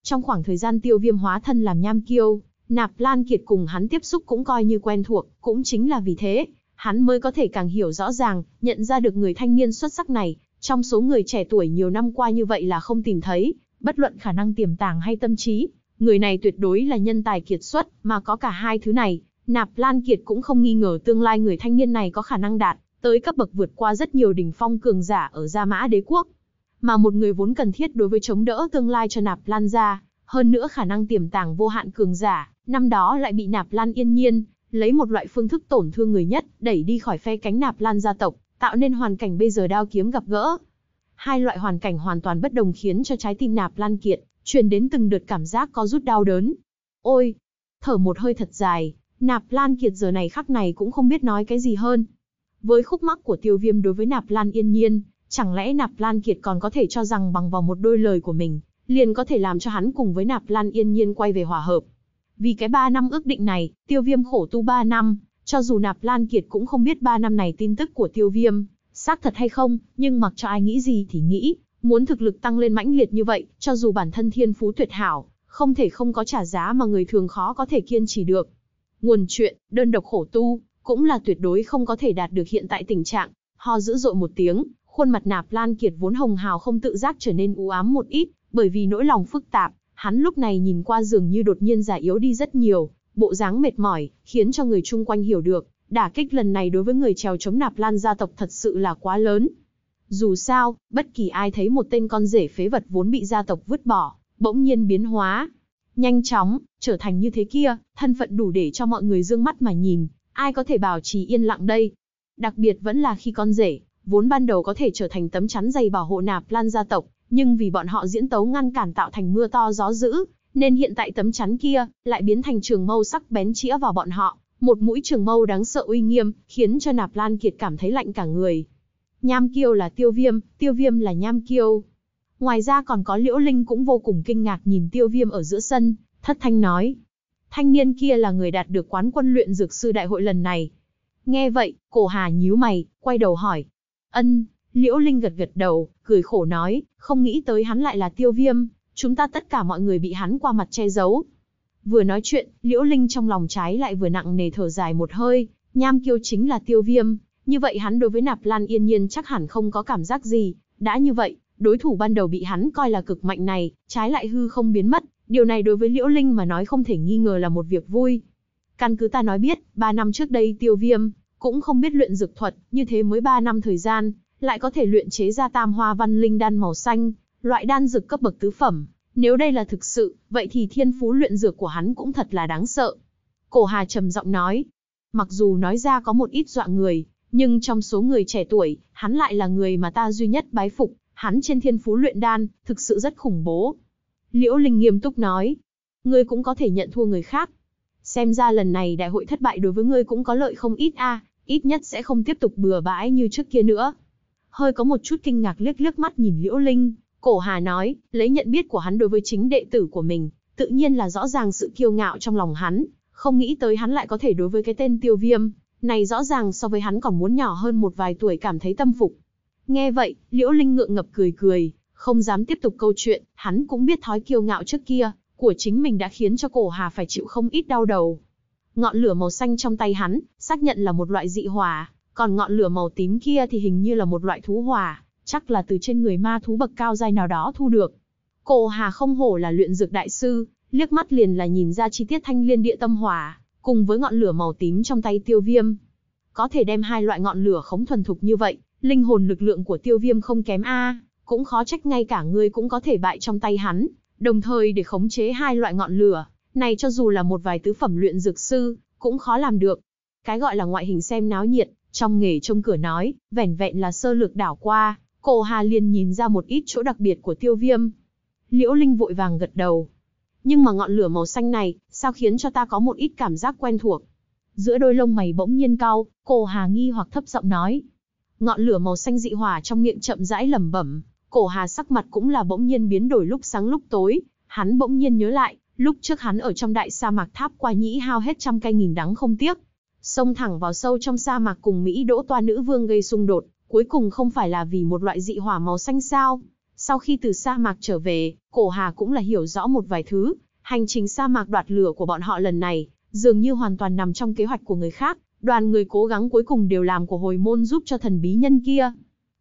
Trong khoảng thời gian Tiêu Viêm hóa thân làm nham kiêu, Nạp Lan Kiệt cùng hắn tiếp xúc cũng coi như quen thuộc, cũng chính là vì thế, hắn mới có thể càng hiểu rõ ràng, nhận ra được người thanh niên xuất sắc này, trong số người trẻ tuổi nhiều năm qua như vậy là không tìm thấy, bất luận khả năng tiềm tàng hay tâm trí, người này tuyệt đối là nhân tài kiệt xuất, mà có cả hai thứ này, Nạp Lan Kiệt cũng không nghi ngờ tương lai người thanh niên này có khả năng đạt tới cấp bậc vượt qua rất nhiều đỉnh phong cường giả ở Gia Mã Đế quốc, mà một người vốn cần thiết đối với chống đỡ tương lai cho Nạp Lan gia, hơn nữa khả năng tiềm tàng vô hạn cường giả, năm đó lại bị Nạp Lan Yên Nhiên lấy một loại phương thức tổn thương người nhất, đẩy đi khỏi phe cánh Nạp Lan gia tộc, tạo nên hoàn cảnh bây giờ đao kiếm gặp gỡ, Hai loại hoàn cảnh hoàn toàn bất đồng khiến cho trái tim nạp lan kiệt, truyền đến từng đợt cảm giác có rút đau đớn. Ôi! Thở một hơi thật dài, nạp lan kiệt giờ này khắc này cũng không biết nói cái gì hơn. Với khúc mắc của tiêu viêm đối với nạp lan yên nhiên, chẳng lẽ nạp lan kiệt còn có thể cho rằng bằng vào một đôi lời của mình, liền có thể làm cho hắn cùng với nạp lan yên nhiên quay về hòa hợp. Vì cái ba năm ước định này, tiêu viêm khổ tu ba năm, cho dù nạp lan kiệt cũng không biết ba năm này tin tức của tiêu viêm, xác thật hay không, nhưng mặc cho ai nghĩ gì thì nghĩ, muốn thực lực tăng lên mãnh liệt như vậy, cho dù bản thân thiên phú tuyệt hảo, không thể không có trả giá mà người thường khó có thể kiên trì được. Nguồn chuyện, đơn độc khổ tu, cũng là tuyệt đối không có thể đạt được hiện tại tình trạng, ho dữ dội một tiếng, khuôn mặt nạp lan kiệt vốn hồng hào không tự giác trở nên u ám một ít, bởi vì nỗi lòng phức tạp, hắn lúc này nhìn qua dường như đột nhiên già yếu đi rất nhiều, bộ dáng mệt mỏi, khiến cho người chung quanh hiểu được, đả kích lần này đối với người trèo chống nạp lan gia tộc thật sự là quá lớn. Dù sao, bất kỳ ai thấy một tên con rể phế vật vốn bị gia tộc vứt bỏ, bỗng nhiên biến hóa. Nhanh chóng, trở thành như thế kia, thân phận đủ để cho mọi người dương mắt mà nhìn, ai có thể bảo trì yên lặng đây. Đặc biệt vẫn là khi con rể, vốn ban đầu có thể trở thành tấm chắn dày bảo hộ nạp lan gia tộc, nhưng vì bọn họ diễn tấu ngăn cản tạo thành mưa to gió dữ, nên hiện tại tấm chắn kia lại biến thành trường mâu sắc bén chĩa vào bọn họ, một mũi trường mâu đáng sợ uy nghiêm, khiến cho Nạp Lan Kiệt cảm thấy lạnh cả người. Nham Kiêu là Tiêu Viêm, Tiêu Viêm là Nham Kiêu. Ngoài ra còn có Liễu Linh cũng vô cùng kinh ngạc nhìn Tiêu Viêm ở giữa sân, thất thanh nói. Thanh niên kia là người đạt được quán quân luyện dược sư đại hội lần này. Nghe vậy, cổ hà nhíu mày, quay đầu hỏi. Ân, Liễu Linh gật gật đầu, cười khổ nói, không nghĩ tới hắn lại là Tiêu Viêm, chúng ta tất cả mọi người bị hắn qua mặt che giấu, Vừa nói chuyện, Liễu Linh trong lòng trái lại vừa nặng nề thở dài một hơi, nham kiêu chính là tiêu viêm, như vậy hắn đối với nạp lan yên nhiên chắc hẳn không có cảm giác gì, đã như vậy, đối thủ ban đầu bị hắn coi là cực mạnh này, trái lại hư không biến mất, điều này đối với Liễu Linh mà nói không thể nghi ngờ là một việc vui. Căn cứ ta nói biết, 3 năm trước đây tiêu viêm, cũng không biết luyện dược thuật, như thế mới 3 năm thời gian, lại có thể luyện chế ra tam hoa văn linh đan màu xanh, loại đan dược cấp bậc tứ phẩm, nếu đây là thực sự, vậy thì thiên phú luyện dược của hắn cũng thật là đáng sợ. Cổ Hà trầm giọng nói, mặc dù nói ra có một ít dọa người, nhưng trong số người trẻ tuổi, hắn lại là người mà ta duy nhất bái phục, hắn trên thiên phú luyện đan, thực sự rất khủng bố. Liễu Linh nghiêm túc nói, ngươi cũng có thể nhận thua người khác. Xem ra lần này đại hội thất bại đối với ngươi cũng có lợi không ít a, ít nhất sẽ không tiếp tục bừa bãi như trước kia nữa. Hơi có một chút kinh ngạc liếc liếc mắt nhìn Liễu Linh, Cổ Hà nói, lấy nhận biết của hắn đối với chính đệ tử của mình, tự nhiên là rõ ràng sự kiêu ngạo trong lòng hắn, không nghĩ tới hắn lại có thể đối với cái tên tiêu viêm, này rõ ràng so với hắn còn muốn nhỏ hơn một vài tuổi cảm thấy tâm phục. Nghe vậy, Liễu Linh ngượng ngập cười cười, không dám tiếp tục câu chuyện, hắn cũng biết thói kiêu ngạo trước kia, của chính mình đã khiến cho cổ Hà phải chịu không ít đau đầu. Ngọn lửa màu xanh trong tay hắn, xác nhận là một loại dị hỏa, còn ngọn lửa màu tím kia thì hình như là một loại thú hỏa, chắc là từ trên người ma thú bậc cao giai nào đó thu được. Cổ Hà không hổ là luyện dược đại sư, liếc mắt liền là nhìn ra chi tiết thanh liên địa tâm hỏa, cùng với ngọn lửa màu tím trong tay tiêu viêm. Có thể đem hai loại ngọn lửa khống thuần thục như vậy, linh hồn lực lượng của tiêu viêm không kém a cũng khó trách ngay cả ngươi cũng có thể bại trong tay hắn, đồng thời để khống chế hai loại ngọn lửa, này cho dù là một vài tứ phẩm luyện dược sư, cũng khó làm được. Cái gọi là ngoại hình xem náo nhiệt, trong nghề trông cửa nói, vẻn vẹn là sơ lược đảo qua, Cô Hà liền nhìn ra một ít chỗ đặc biệt của tiêu viêm. Liễu Linh vội vàng gật đầu. Nhưng mà ngọn lửa màu xanh này, sao khiến cho ta có một ít cảm giác quen thuộc? Giữa đôi lông mày bỗng nhiên cao, cô Hà nghi hoặc thấp giọng nói. Ngọn lửa màu xanh dị hỏa trong miệng chậm rãi lẩm bẩm, cổ Hà sắc mặt cũng là bỗng nhiên biến đổi lúc sáng lúc tối, hắn bỗng nhiên nhớ lại, lúc trước hắn ở trong đại sa mạc tháp qua nhĩ hao hết trăm cây nghìn đắng không tiếc, xông thẳng vào sâu trong sa mạc cùng Mỹ đỗ toa nữ vương gây xung đột, Cuối cùng không phải là vì một loại dị hỏa màu xanh sao. Sau khi từ sa mạc trở về, cổ hà cũng là hiểu rõ một vài thứ. Hành trình sa mạc đoạt lửa của bọn họ lần này, dường như hoàn toàn nằm trong kế hoạch của người khác. Đoàn người cố gắng cuối cùng đều làm của hồi môn giúp cho thần bí nhân kia.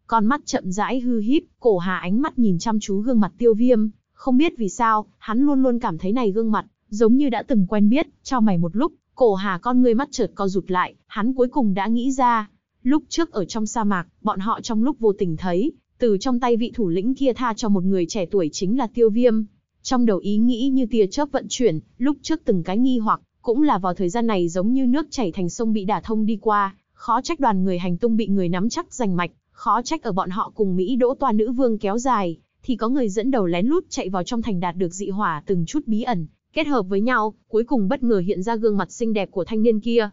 Con mắt chậm rãi hư híp, cổ hà ánh mắt nhìn chăm chú gương mặt tiêu viêm. Không biết vì sao, hắn luôn luôn cảm thấy này gương mặt, giống như đã từng quen biết, cho mày một lúc, cổ hà con người mắt chợt co rụt lại, hắn cuối cùng đã nghĩ ra, Lúc trước ở trong sa mạc, bọn họ trong lúc vô tình thấy, từ trong tay vị thủ lĩnh kia tha cho một người trẻ tuổi chính là tiêu viêm. Trong đầu ý nghĩ như tia chớp vận chuyển, lúc trước từng cái nghi hoặc, cũng là vào thời gian này giống như nước chảy thành sông bị đả thông đi qua, khó trách đoàn người hành tung bị người nắm chắc giành mạch, khó trách ở bọn họ cùng Mỹ đỗ toa nữ vương kéo dài, thì có người dẫn đầu lén lút chạy vào trong thành đạt được dị hỏa từng chút bí ẩn, kết hợp với nhau, cuối cùng bất ngờ hiện ra gương mặt xinh đẹp của thanh niên kia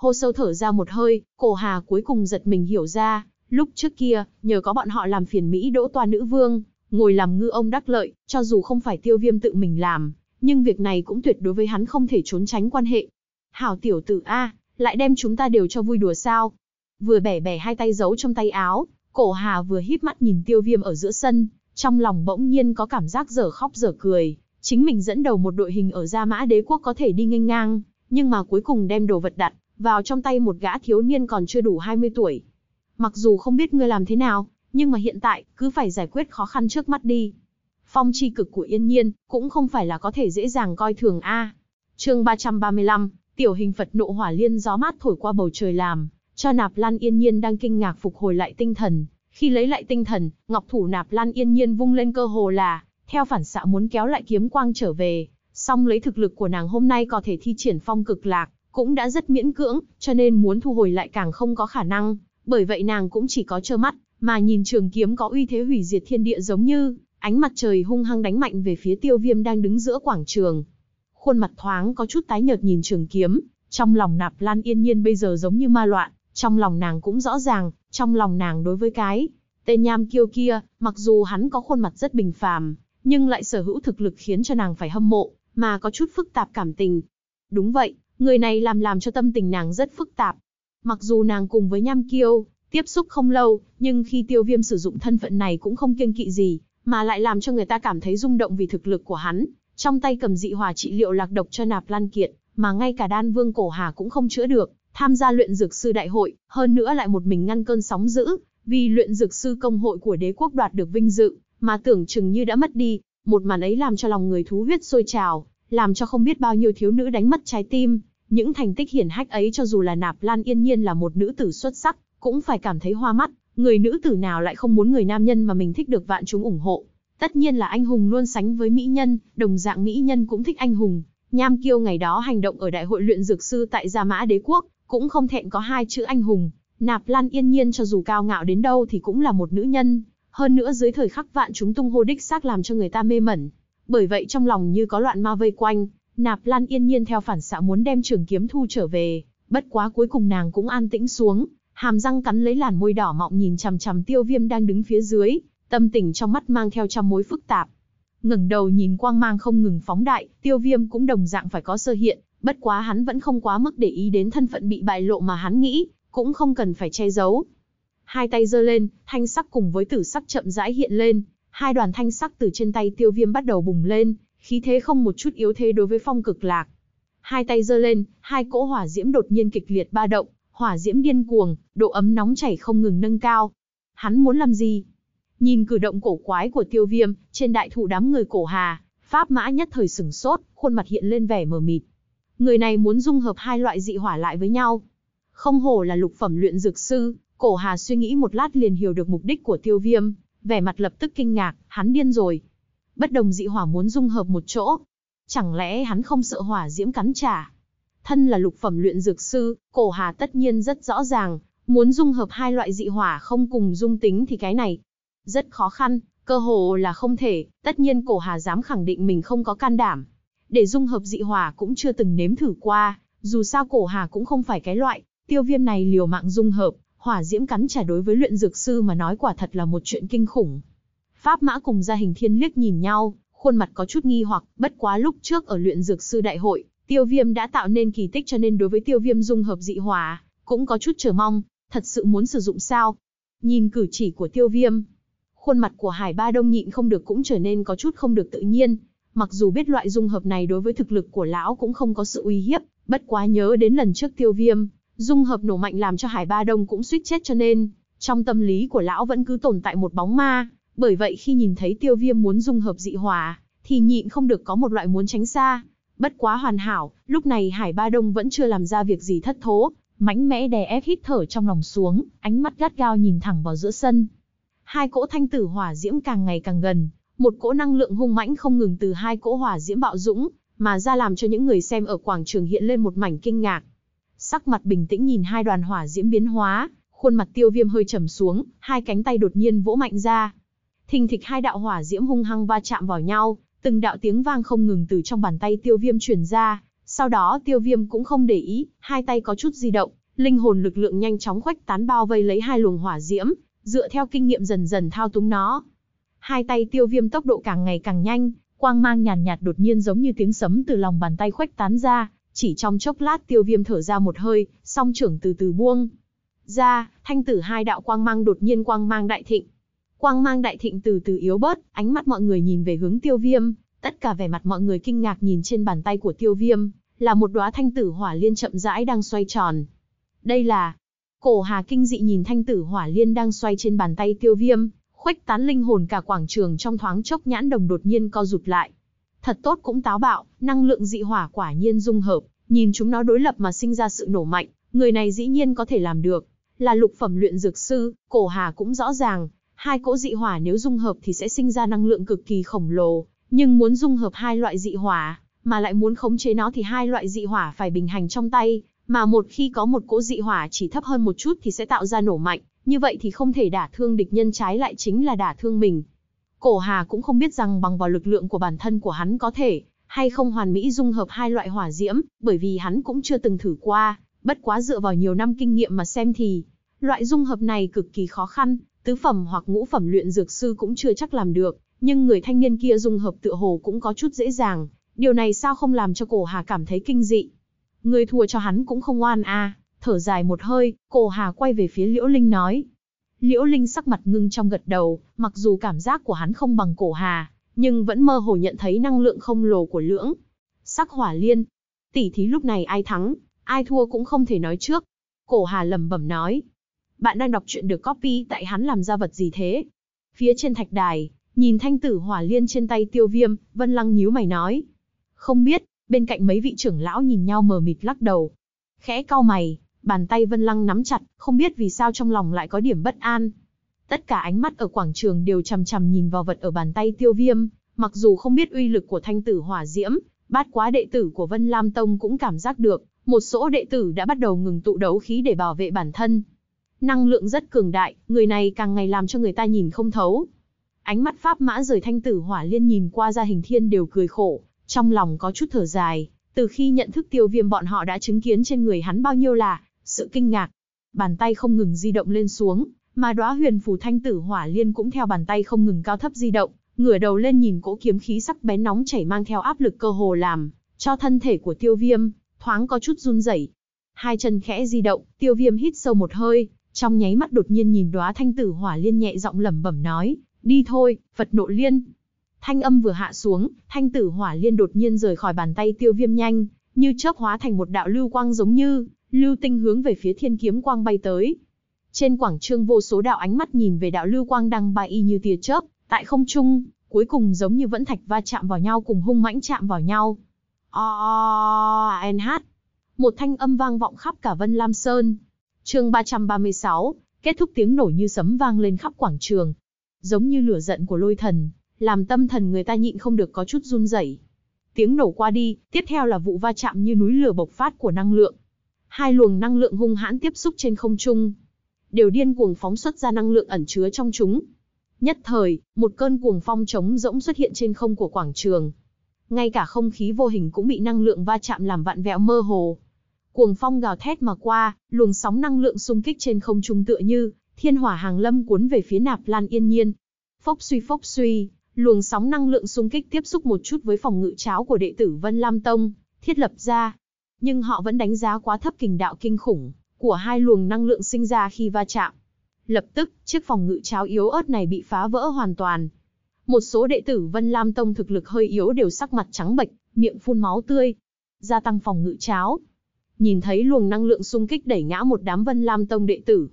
hô sâu thở ra một hơi, cổ hà cuối cùng giật mình hiểu ra, lúc trước kia, nhờ có bọn họ làm phiền Mỹ đỗ toa nữ vương, ngồi làm ngư ông đắc lợi, cho dù không phải tiêu viêm tự mình làm, nhưng việc này cũng tuyệt đối với hắn không thể trốn tránh quan hệ. Hảo tiểu tử A, lại đem chúng ta đều cho vui đùa sao. Vừa bẻ bẻ hai tay giấu trong tay áo, cổ hà vừa híp mắt nhìn tiêu viêm ở giữa sân, trong lòng bỗng nhiên có cảm giác dở khóc dở cười. Chính mình dẫn đầu một đội hình ở Gia Mã Đế Quốc có thể đi ngang ngang, nhưng mà cuối cùng đem đồ vật đặt vào trong tay một gã thiếu niên còn chưa đủ 20 tuổi. Mặc dù không biết ngươi làm thế nào, nhưng mà hiện tại, cứ phải giải quyết khó khăn trước mắt đi. Phong chi cực của yên nhiên, cũng không phải là có thể dễ dàng coi thường a. À. Chương 335, tiểu hình Phật nộ hỏa liên gió mát thổi qua bầu trời làm, cho Nạp Lan Yên Nhiên đang kinh ngạc phục hồi lại tinh thần. Khi lấy lại tinh thần, Ngọc thủ Nạp Lan Yên Nhiên vung lên cơ hồ là, theo phản xạ muốn kéo lại kiếm quang trở về, song lấy thực lực của nàng hôm nay có thể thi triển phong cực lạc, cũng đã rất miễn cưỡng, cho nên muốn thu hồi lại càng không có khả năng, bởi vậy nàng cũng chỉ có trơ mắt, mà nhìn trường kiếm có uy thế hủy diệt thiên địa giống như, ánh mặt trời hung hăng đánh mạnh về phía tiêu viêm đang đứng giữa quảng trường. Khuôn mặt thoáng có chút tái nhợt nhìn trường kiếm, trong lòng nạp lan yên nhiên bây giờ giống như ma loạn, trong lòng nàng cũng rõ ràng, trong lòng nàng đối với cái, tên nham kiêu kia, mặc dù hắn có khuôn mặt rất bình phàm, nhưng lại sở hữu thực lực khiến cho nàng phải hâm mộ, mà có chút phức tạp cảm tình. Đúng vậy, Người này làm làm cho tâm tình nàng rất phức tạp. Mặc dù nàng cùng với Nham Kiêu, tiếp xúc không lâu, nhưng khi tiêu viêm sử dụng thân phận này cũng không kiêng kỵ gì, mà lại làm cho người ta cảm thấy rung động vì thực lực của hắn. Trong tay cầm dị hỏa trị liệu lạc độc cho nạp lan kiện, mà ngay cả đan vương cổ hà cũng không chữa được, tham gia luyện dược sư đại hội, hơn nữa lại một mình ngăn cơn sóng dữ, vì luyện dược sư công hội của đế quốc đoạt được vinh dự, mà tưởng chừng như đã mất đi, một màn ấy làm cho lòng người thú huyết sôi trào, làm cho không biết bao nhiêu thiếu nữ đánh mất trái tim, những thành tích hiển hách ấy cho dù là Nạp Lan Yên Nhiên là một nữ tử xuất sắc, cũng phải cảm thấy hoa mắt, người nữ tử nào lại không muốn người nam nhân mà mình thích được vạn chúng ủng hộ. Tất nhiên là anh hùng luôn sánh với mỹ nhân, đồng dạng mỹ nhân cũng thích anh hùng. Nham Kiêu ngày đó hành động ở đại hội luyện dược sư tại Gia Mã Đế Quốc, cũng không thẹn có hai chữ anh hùng. Nạp Lan Yên Nhiên cho dù cao ngạo đến đâu thì cũng là một nữ nhân, hơn nữa dưới thời khắc vạn chúng tung hô đích xác làm cho người ta mê mẩn. Bởi vậy trong lòng như có loạn ma vây quanh, Nạp Lan yên nhiên theo phản xạ muốn đem trường kiếm thu trở về, bất quá cuối cùng nàng cũng an tĩnh xuống, hàm răng cắn lấy làn môi đỏ mọng nhìn chằm chằm tiêu viêm đang đứng phía dưới, tâm tình trong mắt mang theo trăm mối phức tạp. ngẩng đầu nhìn quang mang không ngừng phóng đại, tiêu viêm cũng đồng dạng phải có sơ hiện, bất quá hắn vẫn không quá mức để ý đến thân phận bị bại lộ mà hắn nghĩ, cũng không cần phải che giấu. Hai tay giơ lên, thanh sắc cùng với tử sắc chậm rãi hiện lên, hai đoàn thanh sắc từ trên tay tiêu viêm bắt đầu bùng lên, khí thế không một chút yếu thế đối với phong cực lạc. Hai tay giơ lên, hai cỗ hỏa diễm đột nhiên kịch liệt ba động, hỏa diễm điên cuồng, độ ấm nóng chảy không ngừng nâng cao. Hắn muốn làm gì? Nhìn cử động cổ quái của tiêu viêm, trên đại thụ đám người cổ hà, Pháp mã nhất thời sửng sốt, khuôn mặt hiện lên vẻ mờ mịt. Người này muốn dung hợp hai loại dị hỏa lại với nhau. Không hổ là lục phẩm luyện dược sư, cổ hà suy nghĩ một lát liền hiểu được mục đích của tiêu viêm, vẻ mặt lập tức kinh ngạc, hắn điên rồi bất đồng dị hỏa muốn dung hợp một chỗ. Chẳng lẽ hắn không sợ hỏa diễm cắn trả? Thân là lục phẩm luyện dược sư, cổ hà tất nhiên rất rõ ràng, muốn dung hợp hai loại dị hỏa không cùng dung tính thì cái này rất khó khăn, cơ hồ là không thể, tất nhiên cổ hà dám khẳng định mình không có can đảm. Để dung hợp dị hỏa cũng chưa từng nếm thử qua, dù sao cổ hà cũng không phải cái loại, tiêu viêm này liều mạng dung hợp, hỏa diễm cắn trả đối với luyện dược sư mà nói quả thật là một chuyện kinh khủng. Pháp Mã cùng gia hình thiên liếc nhìn nhau, khuôn mặt có chút nghi hoặc, bất quá lúc trước ở luyện dược sư đại hội, tiêu viêm đã tạo nên kỳ tích cho nên đối với tiêu viêm dung hợp dị hòa, cũng có chút chờ mong, thật sự muốn sử dụng sao. Nhìn cử chỉ của tiêu viêm, khuôn mặt của hải ba đông nhịn không được cũng trở nên có chút không được tự nhiên, mặc dù biết loại dung hợp này đối với thực lực của lão cũng không có sự uy hiếp, bất quá nhớ đến lần trước tiêu viêm, dung hợp nổ mạnh làm cho hải ba đông cũng suýt chết cho nên, trong tâm lý của lão vẫn cứ tồn tại một bóng ma, bởi vậy khi nhìn thấy tiêu viêm muốn dung hợp dị hòa thì nhịn không được có một loại muốn tránh xa. Bất quá hoàn hảo, lúc này Hải Ba Đông vẫn chưa làm ra việc gì thất thố, mãnh mẽ đè ép hít thở trong lòng xuống, ánh mắt gắt gao nhìn thẳng vào giữa sân. Hai cỗ thanh tử hỏa diễm càng ngày càng gần, một cỗ năng lượng hung mãnh không ngừng từ hai cỗ hỏa diễm bạo dũng, mà ra làm cho những người xem ở quảng trường hiện lên một mảnh kinh ngạc. Sắc mặt bình tĩnh nhìn hai đoàn hỏa diễm biến hóa, khuôn mặt tiêu viêm hơi trầm xuống, hai cánh tay đột nhiên vỗ mạnh ra, thình thịch hai đạo hỏa diễm hung hăng va chạm vào nhau, từng đạo tiếng vang không ngừng từ trong bàn tay tiêu viêm truyền ra, sau đó tiêu viêm cũng không để ý, hai tay có chút di động, linh hồn lực lượng nhanh chóng khoách tán bao vây lấy hai luồng hỏa diễm, dựa theo kinh nghiệm dần dần thao túng nó. Hai tay tiêu viêm tốc độ càng ngày càng nhanh, quang mang nhàn nhạt, nhạt đột nhiên giống như tiếng sấm từ lòng bàn tay khoách tán ra, chỉ trong chốc lát tiêu viêm thở ra một hơi, song trưởng từ từ buông. Ra, thanh tử hai đạo quang mang đột nhiên quang mang đại thịnh, Quang mang đại thịnh từ từ yếu bớt, ánh mắt mọi người nhìn về hướng tiêu viêm, tất cả vẻ mặt mọi người kinh ngạc nhìn trên bàn tay của tiêu viêm, là một đóa thanh tử hỏa liên chậm rãi đang xoay tròn. Đây là... Cổ hà kinh dị nhìn thanh tử hỏa liên đang xoay trên bàn tay tiêu viêm, khuếch tán linh hồn cả quảng trường trong thoáng chốc nhãn đồng đột nhiên co rụt lại. Thật tốt cũng táo bạo, năng lượng dị hỏa quả nhiên dung hợp, nhìn chúng nó đối lập mà sinh ra sự nổ mạnh, người này dĩ nhiên có thể làm được. Là lục phẩm luyện dược sư, cổ hà cũng rõ ràng, Hai cỗ dị hỏa nếu dung hợp thì sẽ sinh ra năng lượng cực kỳ khổng lồ, nhưng muốn dung hợp hai loại dị hỏa, mà lại muốn khống chế nó thì hai loại dị hỏa phải bình hành trong tay, mà một khi có một cỗ dị hỏa chỉ thấp hơn một chút thì sẽ tạo ra nổ mạnh, như vậy thì không thể đả thương địch nhân trái lại chính là đả thương mình. Cổ Hà cũng không biết rằng bằng vào lực lượng của bản thân của hắn có thể hay không hoàn mỹ dung hợp hai loại hỏa diễm, bởi vì hắn cũng chưa từng thử qua, bất quá dựa vào nhiều năm kinh nghiệm mà xem thì, loại dung hợp này cực kỳ khó khăn, tứ phẩm hoặc ngũ phẩm luyện dược sư cũng chưa chắc làm được, nhưng người thanh niên kia dung hợp tựa hồ cũng có chút dễ dàng, điều này sao không làm cho cổ hà cảm thấy kinh dị. Người thua cho hắn cũng không oan a. thở dài một hơi, cổ hà quay về phía Liễu Linh nói. Liễu Linh sắc mặt ngưng trong gật đầu, mặc dù cảm giác của hắn không bằng cổ hà, nhưng vẫn mơ hồ nhận thấy năng lượng không lồ của lưỡng. Sắc hỏa liên. Tỷ thí lúc này ai thắng, ai thua cũng không thể nói trước. Cổ hà lẩm bẩm nói, bạn đang đọc truyện được copy tại hắn làm ra vật gì thế? Phía trên thạch đài, nhìn thanh tử hỏa liên trên tay tiêu viêm, Vân Lăng nhíu mày nói. Không biết, bên cạnh mấy vị trưởng lão nhìn nhau mờ mịt lắc đầu. Khẽ cau mày, bàn tay Vân Lăng nắm chặt, không biết vì sao trong lòng lại có điểm bất an. Tất cả ánh mắt ở quảng trường đều chằm chằm nhìn vào vật ở bàn tay tiêu viêm, mặc dù không biết uy lực của thanh tử hỏa diễm, bát quá đệ tử của Vân Lam Tông cũng cảm giác được, một số đệ tử đã bắt đầu ngừng tụ đấu khí để bảo vệ bản thân. Năng lượng rất cường đại, người này càng ngày làm cho người ta nhìn không thấu. Ánh mắt Pháp Mã rời thanh tử hỏa liên nhìn qua ra hình thiên đều cười khổ, trong lòng có chút thở dài, từ khi nhận thức tiêu viêm bọn họ đã chứng kiến trên người hắn bao nhiêu là sự kinh ngạc. Bàn tay không ngừng di động lên xuống, mà đóa huyền phù thanh tử hỏa liên cũng theo bàn tay không ngừng cao thấp di động, ngửa đầu lên nhìn cỗ kiếm khí sắc bén nóng chảy mang theo áp lực cơ hồ làm cho thân thể của tiêu viêm thoáng có chút run rẩy hai chân khẽ di động tiêu viêm hít sâu một hơi trong nháy mắt đột nhiên nhìn đóa thanh tử hỏa liên nhẹ giọng lẩm bẩm nói, đi thôi, Phật nộ liên. Thanh âm vừa hạ xuống, thanh tử hỏa liên đột nhiên rời khỏi bàn tay tiêu viêm nhanh, như chớp hóa thành một đạo lưu quang giống như, lưu tinh hướng về phía thiên kiếm quang bay tới. Trên quảng trường vô số đạo ánh mắt nhìn về đạo lưu quang đang bay y như tia chớp, tại không trung, cuối cùng giống như vẫn thạch va chạm vào nhau cùng hung mãnh chạm vào nhau. O, -o, Một thanh âm vang vọng khắp cả Vân Lam Sơn, Chương 336, kết thúc tiếng nổ như sấm vang lên khắp quảng trường. Giống như lửa giận của lôi thần, làm tâm thần người ta nhịn không được có chút run rẩy. Tiếng nổ qua đi, tiếp theo là vụ va chạm như núi lửa bộc phát của năng lượng. Hai luồng năng lượng hung hãn tiếp xúc trên không trung, đều điên cuồng phóng xuất ra năng lượng ẩn chứa trong chúng. Nhất thời, một cơn cuồng phong trống rỗng xuất hiện trên không của quảng trường. Ngay cả không khí vô hình cũng bị năng lượng va chạm làm vạn vẹo mơ hồ, Cuồng phong gào thét mà qua, luồng sóng năng lượng xung kích trên không trung tựa như thiên hỏa hàng lâm cuốn về phía Nạp Lan Yên Nhiên. Phốc suy phốc suy, luồng sóng năng lượng xung kích tiếp xúc một chút với phòng ngự cháo của đệ tử Vân Lam Tông, thiết lập ra. Nhưng họ vẫn đánh giá quá thấp kình đạo kinh khủng của hai luồng năng lượng sinh ra khi va chạm. Lập tức, chiếc phòng ngự cháo yếu ớt này bị phá vỡ hoàn toàn. Một số đệ tử Vân Lam Tông thực lực hơi yếu đều sắc mặt trắng bệch, miệng phun máu tươi. Gia tăng phòng ngự cháo, nhìn thấy luồng năng lượng xung kích đẩy ngã một đám Vân Lam Tông đệ tử.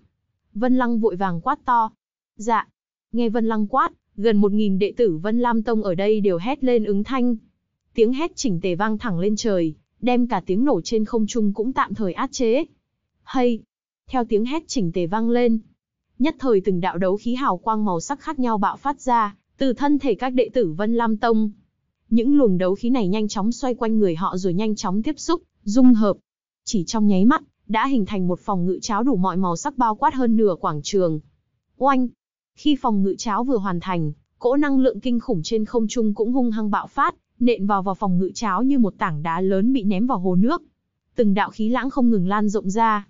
Vân Lăng vội vàng quát to. Dạ. Nghe Vân Lăng quát, gần một nghìn đệ tử Vân Lam Tông ở đây đều hét lên ứng thanh. Tiếng hét chỉnh tề vang thẳng lên trời, đem cả tiếng nổ trên không trung cũng tạm thời át chế. Hay! Theo tiếng hét chỉnh tề vang lên. Nhất thời từng đạo đấu khí hào quang màu sắc khác nhau bạo phát ra, từ thân thể các đệ tử Vân Lam Tông. Những luồng đấu khí này nhanh chóng xoay quanh người họ rồi nhanh chóng tiếp xúc, dung hợp, chỉ trong nháy mắt, đã hình thành một phòng ngự cháo đủ mọi màu sắc bao quát hơn nửa quảng trường. Oanh! Khi phòng ngự cháo vừa hoàn thành, cỗ năng lượng kinh khủng trên không trung cũng hung hăng bạo phát, nện vào vào phòng ngự cháo như một tảng đá lớn bị ném vào hồ nước. Từng đạo khí lãng không ngừng lan rộng ra.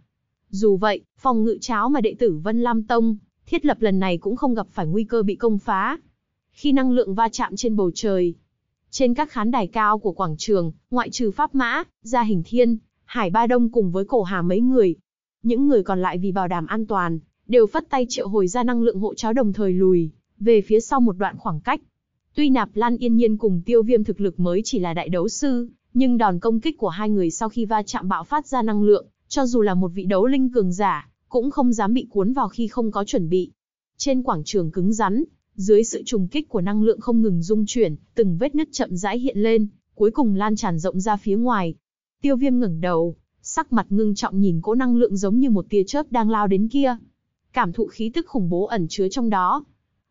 Dù vậy, phòng ngự cháo mà đệ tử Vân Lam Tông thiết lập lần này cũng không gặp phải nguy cơ bị công phá. Khi năng lượng va chạm trên bầu trời, trên các khán đài cao của quảng trường, ngoại trừ pháp mã, gia hình thiên, Hải Ba Đông cùng với cổ hà mấy người. Những người còn lại vì bảo đảm an toàn, đều phất tay triệu hồi ra năng lượng hộ cháo đồng thời lùi, về phía sau một đoạn khoảng cách. Tuy Nạp Lan Yên Nhiên cùng Tiêu Viêm thực lực mới chỉ là đại đấu sư, nhưng đòn công kích của hai người sau khi va chạm bạo phát ra năng lượng, cho dù là một vị đấu linh cường giả, cũng không dám bị cuốn vào khi không có chuẩn bị. Trên quảng trường cứng rắn, dưới sự trùng kích của năng lượng không ngừng dung chuyển, từng vết nứt chậm rãi hiện lên, cuối cùng lan tràn rộng ra phía ngoài, Tiêu viêm ngẩng đầu, sắc mặt ngưng trọng nhìn cỗ năng lượng giống như một tia chớp đang lao đến kia. Cảm thụ khí tức khủng bố ẩn chứa trong đó.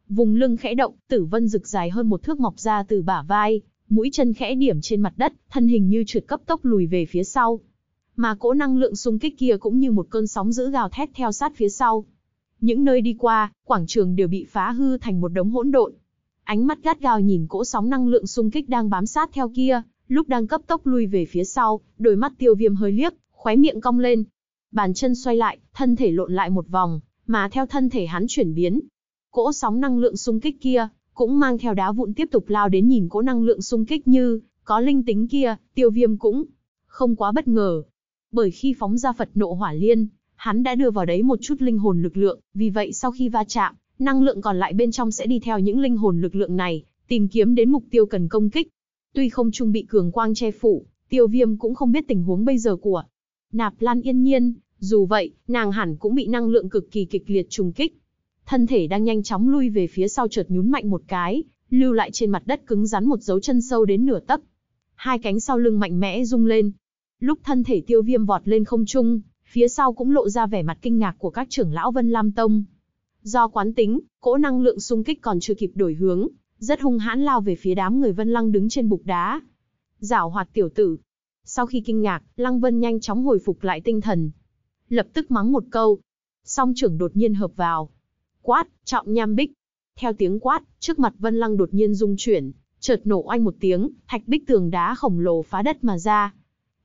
Vùng lưng khẽ động, tử vân rực dài hơn một thước mọc ra từ bả vai, mũi chân khẽ điểm trên mặt đất, thân hình như trượt cấp tốc lùi về phía sau. Mà cỗ năng lượng xung kích kia cũng như một cơn sóng dữ gào thét theo sát phía sau. Những nơi đi qua, quảng trường đều bị phá hư thành một đống hỗn độn. Ánh mắt gắt gao nhìn cỗ sóng năng lượng xung kích đang bám sát theo kia, Lúc đang cấp tốc lui về phía sau, đôi mắt tiêu viêm hơi liếc, khóe miệng cong lên. Bàn chân xoay lại, thân thể lộn lại một vòng, mà theo thân thể hắn chuyển biến. Cỗ sóng năng lượng xung kích kia, cũng mang theo đá vụn tiếp tục lao đến nhìn cỗ năng lượng xung kích như, có linh tính kia, tiêu viêm cũng không quá bất ngờ. Bởi khi phóng ra Phật nộ hỏa liên, hắn đã đưa vào đấy một chút linh hồn lực lượng, vì vậy sau khi va chạm, năng lượng còn lại bên trong sẽ đi theo những linh hồn lực lượng này, tìm kiếm đến mục tiêu cần công kích. Tuy không trung bị cường quang che phủ, tiêu viêm cũng không biết tình huống bây giờ của nạp lan yên nhiên, dù vậy, nàng hẳn cũng bị năng lượng cực kỳ kịch liệt trùng kích. Thân thể đang nhanh chóng lui về phía sau chợt nhún mạnh một cái, lưu lại trên mặt đất cứng rắn một dấu chân sâu đến nửa tấc. Hai cánh sau lưng mạnh mẽ rung lên. Lúc thân thể tiêu viêm vọt lên không trung, phía sau cũng lộ ra vẻ mặt kinh ngạc của các trưởng lão Vân Lam Tông. Do quán tính, cỗ năng lượng xung kích còn chưa kịp đổi hướng, rất hung hãn lao về phía đám người Vân Lăng đứng trên bục đá. Giảo hoạt tiểu tử. Sau khi kinh ngạc, Lăng Vân nhanh chóng hồi phục lại tinh thần. Lập tức mắng một câu. Song trưởng đột nhiên hợp vào. Quát, trọng nham bích. Theo tiếng quát, trước mặt Vân Lăng đột nhiên rung chuyển, chợt nổ oanh một tiếng, thạch bích tường đá khổng lồ phá đất mà ra.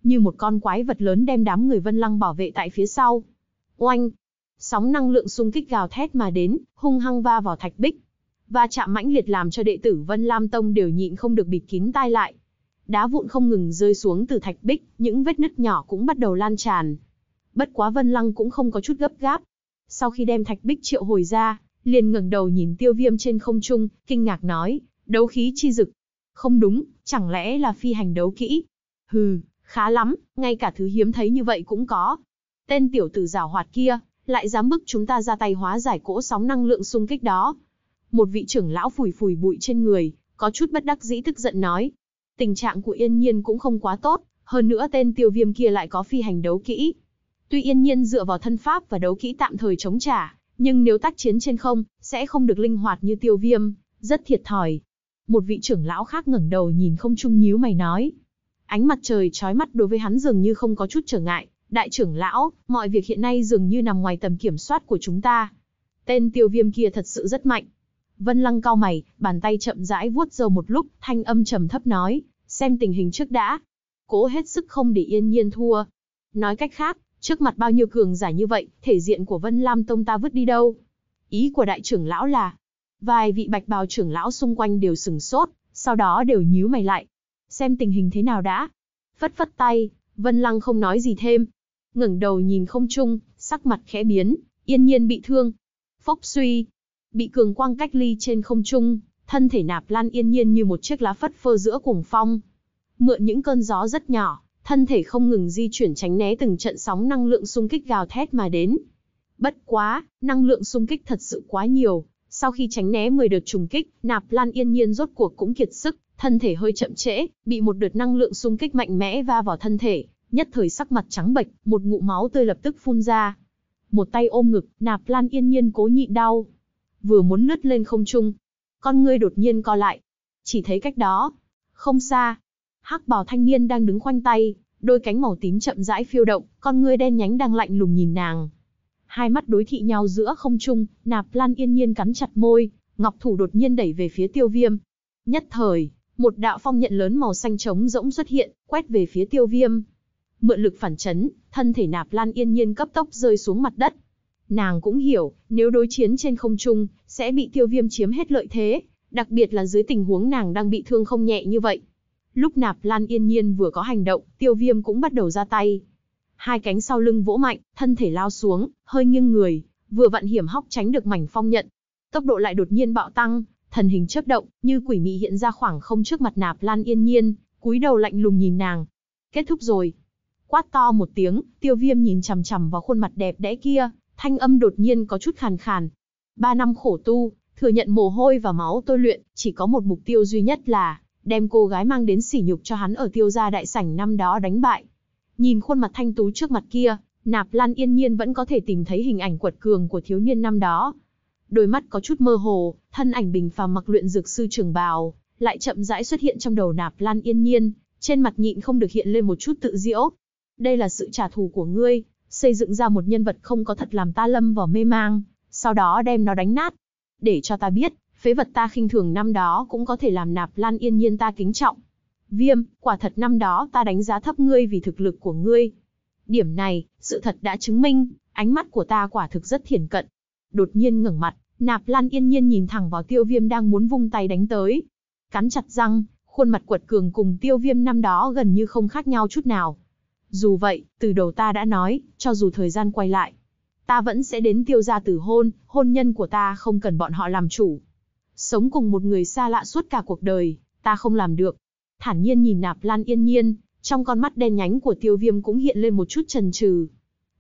Như một con quái vật lớn đem đám người Vân Lăng bảo vệ tại phía sau. Oanh! Sóng năng lượng xung kích gào thét mà đến, hung hăng va vào thạch bích và chạm mãnh liệt làm cho đệ tử Vân Lam Tông đều nhịn không được bịt kín tai lại. Đá vụn không ngừng rơi xuống từ thạch bích, những vết nứt nhỏ cũng bắt đầu lan tràn. Bất quá Vân Lăng cũng không có chút gấp gáp. Sau khi đem thạch bích triệu hồi ra, liền ngẩng đầu nhìn tiêu viêm trên không trung, kinh ngạc nói, đấu khí chi dực. Không đúng, chẳng lẽ là phi hành đấu kỹ? Hừ, khá lắm, ngay cả thứ hiếm thấy như vậy cũng có. Tên tiểu tử giảo hoạt kia, lại dám bức chúng ta ra tay hóa giải cỗ sóng năng lượng xung kích đó, một vị trưởng lão phủi phủi bụi trên người, có chút bất đắc dĩ tức giận nói. Tình trạng của yên nhiên cũng không quá tốt, hơn nữa tên tiêu viêm kia lại có phi hành đấu kỹ. Tuy yên nhiên dựa vào thân pháp và đấu kỹ tạm thời chống trả, nhưng nếu tác chiến trên không, sẽ không được linh hoạt như tiêu viêm, rất thiệt thòi. Một vị trưởng lão khác ngẩng đầu nhìn không trung nhíu mày nói. Ánh mặt trời trói mắt đối với hắn dường như không có chút trở ngại. Đại trưởng lão, mọi việc hiện nay dường như nằm ngoài tầm kiểm soát của chúng ta. Tên tiêu viêm kia thật sự rất mạnh, Vân Lăng cau mày, bàn tay chậm rãi vuốt râu một lúc, thanh âm trầm thấp nói, xem tình hình trước đã. Cố hết sức không để yên nhiên thua. Nói cách khác, trước mặt bao nhiêu cường giả như vậy, thể diện của Vân Lam Tông ta vứt đi đâu? Ý của đại trưởng lão là, vài vị bạch bào trưởng lão xung quanh đều sừng sốt, sau đó đều nhíu mày lại. Xem tình hình thế nào đã. Phất phất tay, Vân Lăng không nói gì thêm. ngẩng đầu nhìn không chung, sắc mặt khẽ biến, yên nhiên bị thương. Phốc suy, bị cường quang cách ly trên không trung, thân thể nạp lan yên nhiên như một chiếc lá phất phơ giữa cuồng phong. Mượn những cơn gió rất nhỏ, thân thể không ngừng di chuyển tránh né từng trận sóng năng lượng xung kích gào thét mà đến. Bất quá, năng lượng xung kích thật sự quá nhiều, sau khi tránh né 10 đợt trùng kích, nạp lan yên nhiên rốt cuộc cũng kiệt sức, thân thể hơi chậm trễ, bị một đợt năng lượng xung kích mạnh mẽ va vào thân thể, nhất thời sắc mặt trắng bệch, một ngụ máu tươi lập tức phun ra. Một tay ôm ngực, nạp lan yên nhiên cố nhịn đau, vừa muốn lướt lên không trung. Con ngươi đột nhiên co lại. Chỉ thấy cách đó, không xa, hắc bào thanh niên đang đứng khoanh tay, đôi cánh màu tím chậm rãi phiêu động, con ngươi đen nhánh đang lạnh lùng nhìn nàng. Hai mắt đối thị nhau giữa không trung, Nạp Lan yên nhiên cắn chặt môi, ngọc thủ đột nhiên đẩy về phía Tiêu Viêm. Nhất thời, một đạo phong nhận lớn màu xanh trống rỗng xuất hiện, quét về phía Tiêu Viêm. Mượn lực phản chấn, thân thể Nạp Lan yên nhiên cấp tốc rơi xuống mặt đất. Nàng cũng hiểu, nếu đối chiến trên không trung, sẽ bị tiêu viêm chiếm hết lợi thế, đặc biệt là dưới tình huống nàng đang bị thương không nhẹ như vậy. Lúc nạp lan yên nhiên vừa có hành động, tiêu viêm cũng bắt đầu ra tay. Hai cánh sau lưng vỗ mạnh, thân thể lao xuống, hơi nghiêng người, vừa vặn hiểm hóc tránh được mảnh phong nhận. Tốc độ lại đột nhiên bạo tăng, thần hình chớp động, như quỷ mị hiện ra khoảng không trước mặt nạp lan yên nhiên, cúi đầu lạnh lùng nhìn nàng. Kết thúc rồi. Quát to một tiếng, tiêu viêm nhìn chằm chằm vào khuôn mặt đẹp đẽ kia, thanh âm đột nhiên có chút khàn khàn. Ba năm khổ tu, thừa nhận mồ hôi và máu tôi luyện, chỉ có một mục tiêu duy nhất là đem cô gái mang đến sỉ nhục cho hắn ở tiêu gia đại sảnh năm đó đánh bại. Nhìn khuôn mặt thanh tú trước mặt kia, Nạp Lan yên nhiên vẫn có thể tìm thấy hình ảnh quật cường của thiếu niên năm đó. Đôi mắt có chút mơ hồ, thân ảnh bình phàm mặc luyện dược sư trường bào, lại chậm rãi xuất hiện trong đầu Nạp Lan yên nhiên, trên mặt nhịn không được hiện lên một chút tự diễu. Đây là sự trả thù của ngươi, xây dựng ra một nhân vật không có thật làm ta lâm vào mê mang, sau đó đem nó đánh nát. Để cho ta biết, phế vật ta khinh thường năm đó cũng có thể làm nạp lan yên nhiên ta kính trọng. Viêm, quả thật năm đó ta đánh giá thấp ngươi vì thực lực của ngươi. Điểm này, sự thật đã chứng minh, ánh mắt của ta quả thực rất thiển cận. Đột nhiên ngẩng mặt, nạp lan yên nhiên nhìn thẳng vào tiêu viêm đang muốn vung tay đánh tới. Cắn chặt răng, khuôn mặt quật cường cùng tiêu viêm năm đó gần như không khác nhau chút nào. Dù vậy, từ đầu ta đã nói, cho dù thời gian quay lại, ta vẫn sẽ đến tiêu gia tử hôn, hôn nhân của ta không cần bọn họ làm chủ. Sống cùng một người xa lạ suốt cả cuộc đời, ta không làm được. Thản nhiên nhìn nạp lan yên nhiên, trong con mắt đen nhánh của tiêu viêm cũng hiện lên một chút trần trừ.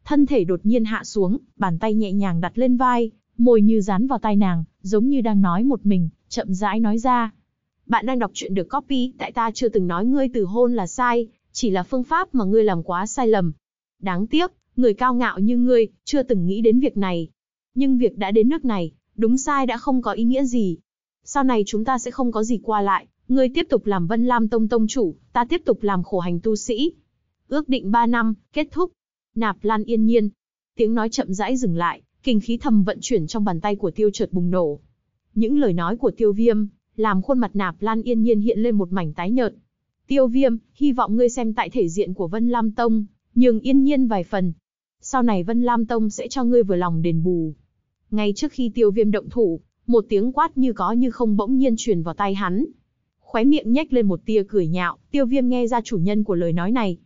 Thân thể đột nhiên hạ xuống, bàn tay nhẹ nhàng đặt lên vai, môi như dán vào tai nàng, giống như đang nói một mình, chậm rãi nói ra. Bạn đang đọc chuyện được copy, tại ta chưa từng nói ngươi từ hôn là sai, chỉ là phương pháp mà ngươi làm quá sai lầm. Đáng tiếc, người cao ngạo như ngươi, chưa từng nghĩ đến việc này. Nhưng việc đã đến nước này, đúng sai đã không có ý nghĩa gì. Sau này chúng ta sẽ không có gì qua lại, ngươi tiếp tục làm Vân Lam Tông Tông chủ, ta tiếp tục làm khổ hành tu sĩ. Ước định 3 năm, kết thúc. Nạp Lan yên nhiên. Tiếng nói chậm rãi dừng lại, kinh khí thầm vận chuyển trong bàn tay của tiêu chợt bùng nổ. Những lời nói của tiêu viêm, làm khuôn mặt Nạp Lan yên nhiên hiện lên một mảnh tái nhợt, Tiêu viêm, hy vọng ngươi xem tại thể diện của Vân Lam Tông, nhường yên nhiên vài phần. Sau này Vân Lam Tông sẽ cho ngươi vừa lòng đền bù. Ngay trước khi tiêu viêm động thủ, một tiếng quát như có như không bỗng nhiên truyền vào tai hắn. Khóe miệng nhếch lên một tia cười nhạo, tiêu viêm nghe ra chủ nhân của lời nói này.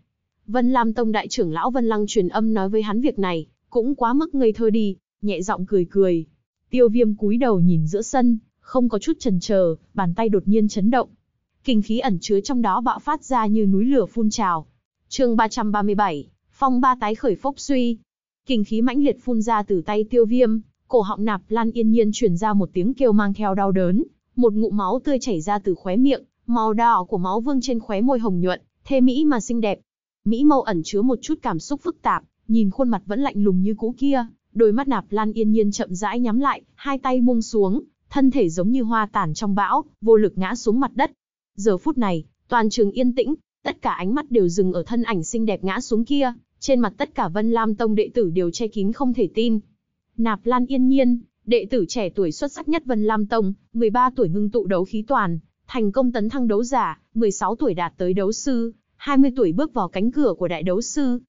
Vân Lam Tông đại trưởng lão Vân Lăng truyền âm nói với hắn việc này, cũng quá mức ngây thơ đi, nhẹ giọng cười cười. Tiêu viêm cúi đầu nhìn giữa sân, không có chút chần chờ, bàn tay đột nhiên chấn động, kinh khí ẩn chứa trong đó bạo phát ra như núi lửa phun trào. Chương 337, phong ba tái khởi phốc suy. Kinh khí mãnh liệt phun ra từ tay Tiêu Viêm, cổ họng Nạp Lan Yên Nhiên truyền ra một tiếng kêu mang theo đau đớn, một ngụm máu tươi chảy ra từ khóe miệng, màu đỏ của máu vương trên khóe môi hồng nhuận, thê mỹ mà xinh đẹp. Mỹ mâu ẩn chứa một chút cảm xúc phức tạp, nhìn khuôn mặt vẫn lạnh lùng như cũ kia, đôi mắt Nạp Lan Yên Nhiên chậm rãi nhắm lại, hai tay buông xuống, thân thể giống như hoa tàn trong bão, vô lực ngã xuống mặt đất. Giờ phút này, toàn trường yên tĩnh, tất cả ánh mắt đều dừng ở thân ảnh xinh đẹp ngã xuống kia, trên mặt tất cả Vân Lam Tông đệ tử đều che kín không thể tin. Nạp Lan Yên Nhiên, đệ tử trẻ tuổi xuất sắc nhất Vân Lam Tông, 13 tuổi ngưng tụ đấu khí toàn, thành công tấn thăng đấu giả, 16 tuổi đạt tới đấu sư, 20 tuổi bước vào cánh cửa của đại đấu sư.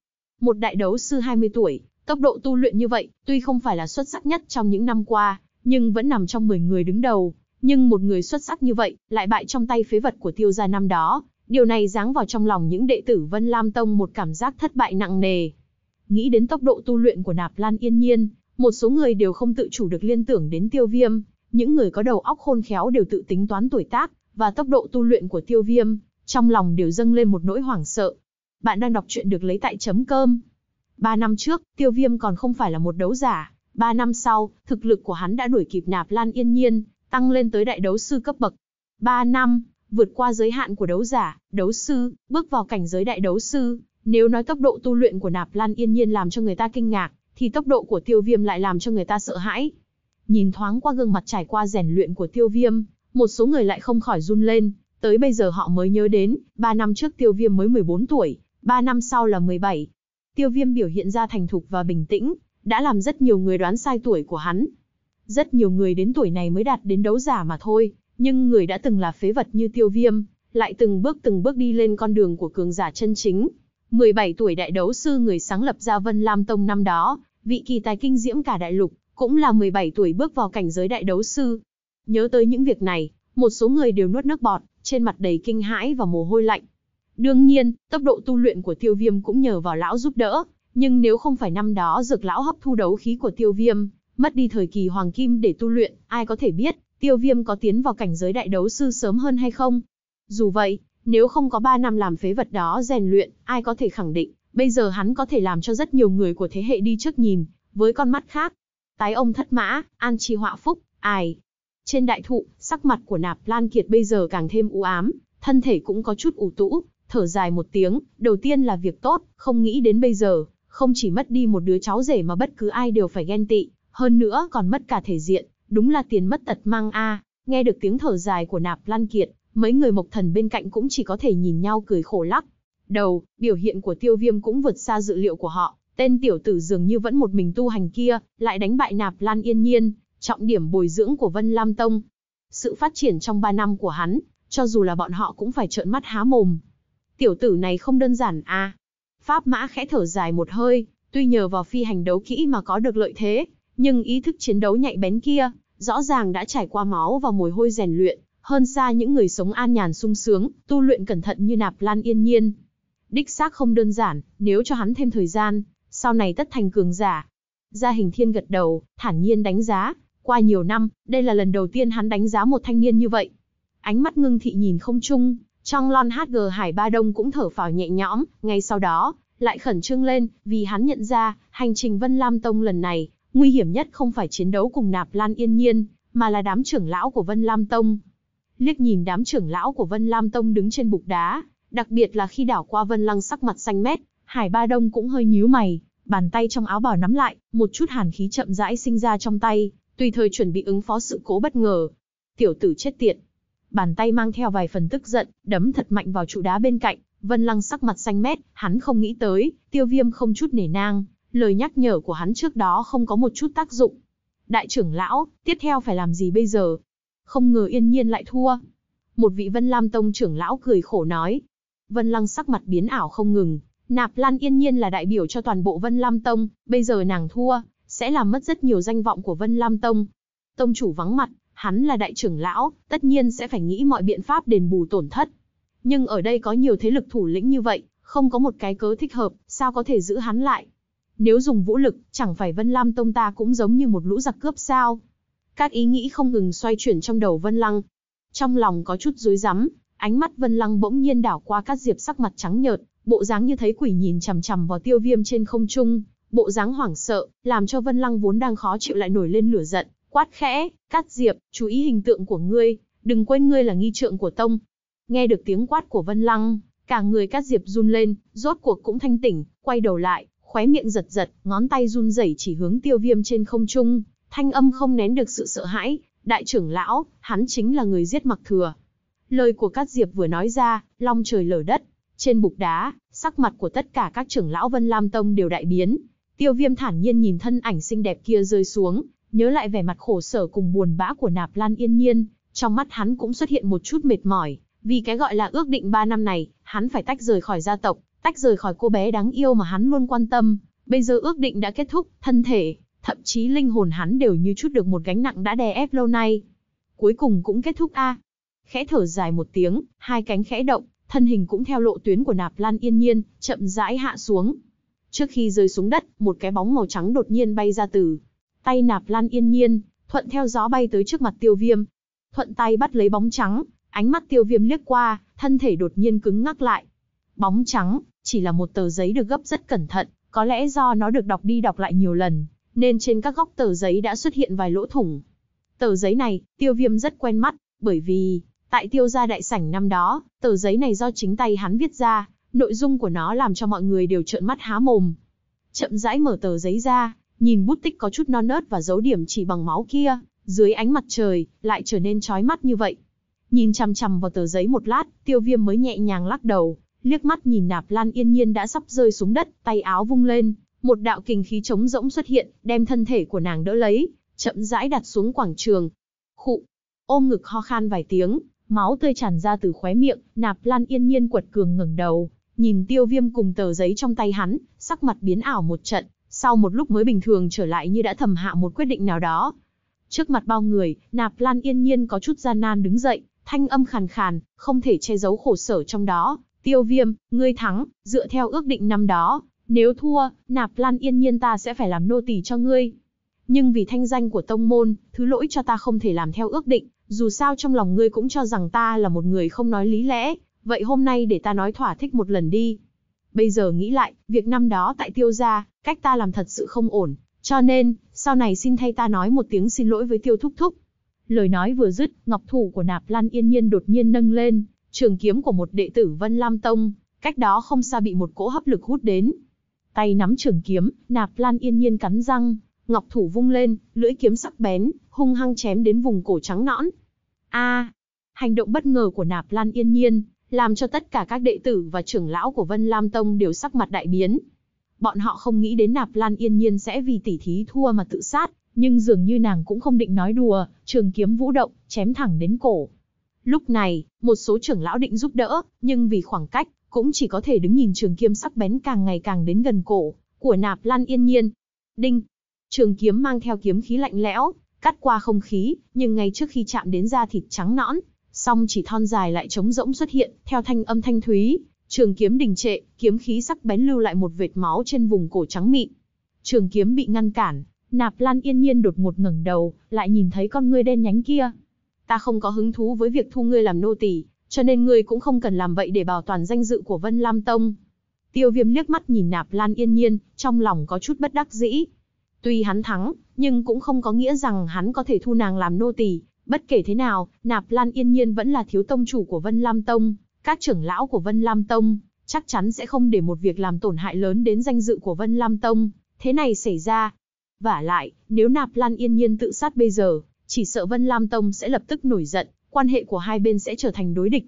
Một đại đấu sư 20 tuổi, tốc độ tu luyện như vậy, tuy không phải là xuất sắc nhất trong những năm qua, nhưng vẫn nằm trong 10 người đứng đầu, nhưng một người xuất sắc như vậy, lại bại trong tay phế vật của tiêu gia năm đó, điều này giáng vào trong lòng những đệ tử Vân Lam Tông một cảm giác thất bại nặng nề. Nghĩ đến tốc độ tu luyện của Nạp Lan Yên Nhiên, một số người đều không tự chủ được liên tưởng đến tiêu viêm, những người có đầu óc khôn khéo đều tự tính toán tuổi tác và tốc độ tu luyện của tiêu viêm, trong lòng đều dâng lên một nỗi hoảng sợ. Bạn đang đọc truyện được lấy tại chấm cơm. Ba năm trước, tiêu viêm còn không phải là một đấu giả, ba năm sau, thực lực của hắn đã đuổi kịp Nạp Lan Yên Nhiên, tăng lên tới đại đấu sư cấp bậc. 3 năm, vượt qua giới hạn của đấu giả, đấu sư, bước vào cảnh giới đại đấu sư. Nếu nói tốc độ tu luyện của Nạp Lan Yên Nhiên làm cho người ta kinh ngạc, thì tốc độ của Tiêu Viêm lại làm cho người ta sợ hãi. Nhìn thoáng qua gương mặt trải qua rèn luyện của Tiêu Viêm, một số người lại không khỏi run lên, tới bây giờ họ mới nhớ đến, 3 năm trước Tiêu Viêm mới 14 tuổi, 3 năm sau là 17. Tiêu Viêm biểu hiện ra thành thục và bình tĩnh, đã làm rất nhiều người đoán sai tuổi của hắn. Rất nhiều người đến tuổi này mới đạt đến đấu giả mà thôi, nhưng người đã từng là phế vật như tiêu viêm, lại từng bước từng bước đi lên con đường của cường giả chân chính. 17 tuổi đại đấu sư người sáng lập ra Vân Lam Tông năm đó, vị kỳ tài kinh diễm cả đại lục, cũng là 17 tuổi bước vào cảnh giới đại đấu sư. Nhớ tới những việc này, một số người đều nuốt nước bọt, trên mặt đầy kinh hãi và mồ hôi lạnh. Đương nhiên, tốc độ tu luyện của tiêu viêm cũng nhờ vào lão giúp đỡ, nhưng nếu không phải năm đó dược lão hấp thu đấu khí của tiêu viêm, Mất đi thời kỳ hoàng kim để tu luyện, ai có thể biết, tiêu viêm có tiến vào cảnh giới đại đấu sư sớm hơn hay không? Dù vậy, nếu không có 3 năm làm phế vật đó rèn luyện, ai có thể khẳng định, bây giờ hắn có thể làm cho rất nhiều người của thế hệ đi trước nhìn, với con mắt khác. Tái ông thất mã, an chi họa phúc, ai. Trên đại thụ, sắc mặt của nạp lan kiệt bây giờ càng thêm u ám, thân thể cũng có chút ủ tũ, thở dài một tiếng, đầu tiên là việc tốt, không nghĩ đến bây giờ, không chỉ mất đi một đứa cháu rể mà bất cứ ai đều phải ghen tị, hơn nữa còn mất cả thể diện, đúng là tiền mất tật mang a. Nghe được tiếng thở dài của Nạp Lan Kiệt, mấy người Mộc Thần bên cạnh cũng chỉ có thể nhìn nhau cười khổ lắc. Đầu, biểu hiện của Tiêu Viêm cũng vượt xa dự liệu của họ, tên tiểu tử dường như vẫn một mình tu hành kia, lại đánh bại Nạp Lan Yên Nhiên, trọng điểm bồi dưỡng của Vân Lam Tông. Sự phát triển trong 3 năm của hắn, cho dù là bọn họ cũng phải trợn mắt há mồm. Tiểu tử này không đơn giản a. Pháp Mã khẽ thở dài một hơi, tuy nhờ vào phi hành đấu kỹ mà có được lợi thế, nhưng ý thức chiến đấu nhạy bén kia, rõ ràng đã trải qua máu và mồ hôi rèn luyện, hơn xa những người sống an nhàn sung sướng, tu luyện cẩn thận như Nạp Lan Yên Nhiên. Đích xác không đơn giản, nếu cho hắn thêm thời gian, sau này tất thành cường giả. Gia hình thiên gật đầu, thản nhiên đánh giá, qua nhiều năm, đây là lần đầu tiên hắn đánh giá một thanh niên như vậy. Ánh mắt ngưng thị nhìn không chung, trong lon HG Hải Ba Đông cũng thở phào nhẹ nhõm, ngay sau đó, lại khẩn trương lên, vì hắn nhận ra, hành trình Vân Lam Tông lần này, Nguy hiểm nhất không phải chiến đấu cùng Nạp Lan Yên Nhiên, mà là đám trưởng lão của Vân Lam Tông. Liếc nhìn đám trưởng lão của Vân Lam Tông đứng trên bục đá, đặc biệt là khi đảo qua Vân Lăng sắc mặt xanh mét, Hải Ba Đông cũng hơi nhíu mày, bàn tay trong áo bào nắm lại, một chút hàn khí chậm rãi sinh ra trong tay, tùy thời chuẩn bị ứng phó sự cố bất ngờ. Tiểu tử chết tiệt. Bàn tay mang theo vài phần tức giận, đấm thật mạnh vào trụ đá bên cạnh, Vân Lăng sắc mặt xanh mét, hắn không nghĩ tới, Tiêu Viêm không chút nể nang, lời nhắc nhở của hắn trước đó không có một chút tác dụng. Đại trưởng lão, tiếp theo phải làm gì bây giờ? Không ngờ yên nhiên lại thua. Một vị Vân Lam Tông trưởng lão cười khổ nói. Vân Lăng sắc mặt biến ảo không ngừng, nạp lan yên nhiên là đại biểu cho toàn bộ Vân Lam Tông, bây giờ nàng thua, sẽ làm mất rất nhiều danh vọng của Vân Lam Tông. Tông chủ vắng mặt, hắn là đại trưởng lão, tất nhiên sẽ phải nghĩ mọi biện pháp đền bù tổn thất. Nhưng ở đây có nhiều thế lực thủ lĩnh như vậy, không có một cái cớ thích hợp, sao có thể giữ hắn lại. Nếu dùng vũ lực, chẳng phải Vân Lam Tông ta cũng giống như một lũ giặc cướp sao? Các ý nghĩ không ngừng xoay chuyển trong đầu Vân Lăng. Trong lòng có chút rối rắm, ánh mắt Vân Lăng bỗng nhiên đảo qua Cát Diệp sắc mặt trắng nhợt, bộ dáng như thấy quỷ nhìn chằm chằm vào Tiêu Viêm trên không trung, bộ dáng hoảng sợ, làm cho Vân Lăng vốn đang khó chịu lại nổi lên lửa giận, quát khẽ, "Cát Diệp, chú ý hình tượng của ngươi, đừng quên ngươi là nghi trượng của tông." Nghe được tiếng quát của Vân Lăng, cả người Cát Diệp run lên, rốt cuộc cũng thanh tỉnh, quay đầu lại, khóe miệng giật giật, ngón tay run rẩy chỉ hướng tiêu viêm trên không trung, thanh âm không nén được sự sợ hãi, đại trưởng lão, hắn chính là người giết mặc thừa. Lời của Cát Diệp vừa nói ra, long trời lở đất, trên bục đá, sắc mặt của tất cả các trưởng lão Vân Lam Tông đều đại biến. Tiêu viêm thản nhiên nhìn thân ảnh xinh đẹp kia rơi xuống, nhớ lại vẻ mặt khổ sở cùng buồn bã của nạp lan yên nhiên, trong mắt hắn cũng xuất hiện một chút mệt mỏi, vì cái gọi là ước định ba năm này, hắn phải tách rời khỏi gia tộc, tách rời khỏi cô bé đáng yêu mà hắn luôn quan tâm. Bây giờ ước định đã kết thúc, thân thể, thậm chí linh hồn hắn đều như chút được một gánh nặng đã đè ép lâu nay. Cuối cùng cũng kết thúc a. Khẽ thở dài một tiếng, hai cánh khẽ động, thân hình cũng theo lộ tuyến của Nạp Lan Yên Nhiên, chậm rãi hạ xuống. Trước khi rơi xuống đất, một cái bóng màu trắng đột nhiên bay ra từ tay Nạp Lan Yên Nhiên, thuận theo gió bay tới trước mặt Tiêu Viêm. Thuận tay bắt lấy bóng trắng, ánh mắt Tiêu Viêm liếc qua, thân thể đột nhiên cứng ngắc lại. Bóng trắng, chỉ là một tờ giấy được gấp rất cẩn thận, có lẽ do nó được đọc đi đọc lại nhiều lần, nên trên các góc tờ giấy đã xuất hiện vài lỗ thủng. Tờ giấy này, tiêu viêm rất quen mắt, bởi vì, tại tiêu gia đại sảnh năm đó, tờ giấy này do chính tay hắn viết ra, nội dung của nó làm cho mọi người đều trợn mắt há mồm. Chậm rãi mở tờ giấy ra, nhìn bút tích có chút non nớt và dấu điểm chỉ bằng máu kia, dưới ánh mặt trời, lại trở nên chói mắt như vậy. Nhìn chằm chằm vào tờ giấy một lát, tiêu viêm mới nhẹ nhàng lắc đầu, liếc mắt nhìn nạp lan yên nhiên đã sắp rơi xuống đất, tay áo vung lên, một đạo kình khí trống rỗng xuất hiện, đem thân thể của nàng đỡ lấy, chậm rãi đặt xuống quảng trường. Khụ, ôm ngực ho khan vài tiếng, máu tươi tràn ra từ khóe miệng, nạp lan yên nhiên quật cường ngẩng đầu, nhìn tiêu viêm cùng tờ giấy trong tay hắn, sắc mặt biến ảo một trận, sau một lúc mới bình thường trở lại như đã thầm hạ một quyết định nào đó. Trước mặt bao người, nạp lan yên nhiên có chút gian nan đứng dậy, thanh âm khàn khàn, không thể che giấu khổ sở trong đó. Tiêu viêm, ngươi thắng, dựa theo ước định năm đó, nếu thua, nạp lan yên nhiên ta sẽ phải làm nô tỳ cho ngươi. Nhưng vì thanh danh của tông môn, thứ lỗi cho ta không thể làm theo ước định, dù sao trong lòng ngươi cũng cho rằng ta là một người không nói lý lẽ, vậy hôm nay để ta nói thỏa thích một lần đi. Bây giờ nghĩ lại, việc năm đó tại tiêu gia, cách ta làm thật sự không ổn, cho nên, sau này xin thay ta nói một tiếng xin lỗi với tiêu thúc thúc. Lời nói vừa dứt, ngọc thủ của nạp lan yên nhiên đột nhiên nâng lên, trường kiếm của một đệ tử Vân Lam Tông, cách đó không xa bị một cỗ hấp lực hút đến. Tay nắm trường kiếm, Nạp Lan yên nhiên cắn răng, ngọc thủ vung lên, lưỡi kiếm sắc bén, hung hăng chém đến vùng cổ trắng nõn. A! hành động bất ngờ của Nạp Lan yên nhiên, làm cho tất cả các đệ tử và trưởng lão của Vân Lam Tông đều sắc mặt đại biến. Bọn họ không nghĩ đến Nạp Lan yên nhiên sẽ vì tỉ thí thua mà tự sát, nhưng dường như nàng cũng không định nói đùa, trường kiếm vũ động, chém thẳng đến cổ. Lúc này, một số trưởng lão định giúp đỡ, nhưng vì khoảng cách, cũng chỉ có thể đứng nhìn trường kiếm sắc bén càng ngày càng đến gần cổ của Nạp Lan Yên Nhiên. Đinh, trường kiếm mang theo kiếm khí lạnh lẽo, cắt qua không khí, nhưng ngay trước khi chạm đến da thịt trắng nõn, song chỉ thon dài lại trống rỗng xuất hiện, theo thanh âm thanh thúy, trường kiếm đình trệ, kiếm khí sắc bén lưu lại một vệt máu trên vùng cổ trắng mịn. Trường kiếm bị ngăn cản, Nạp Lan Yên Nhiên đột ngột ngẩng đầu, lại nhìn thấy con ngươi đen nhánh kia, ta không có hứng thú với việc thu ngươi làm nô tỳ, cho nên ngươi cũng không cần làm vậy để bảo toàn danh dự của Vân Lam Tông. Tiêu viêm liếc mắt nhìn nạp lan yên nhiên, trong lòng có chút bất đắc dĩ. Tuy hắn thắng, nhưng cũng không có nghĩa rằng hắn có thể thu nàng làm nô tỳ. Bất kể thế nào, nạp lan yên nhiên vẫn là thiếu tông chủ của Vân Lam Tông, các trưởng lão của Vân Lam Tông, chắc chắn sẽ không để một việc làm tổn hại lớn đến danh dự của Vân Lam Tông, thế này xảy ra. và lại, nếu nạp lan yên nhiên tự sát bây giờ, chỉ sợ Vân Lam Tông sẽ lập tức nổi giận, quan hệ của hai bên sẽ trở thành đối địch.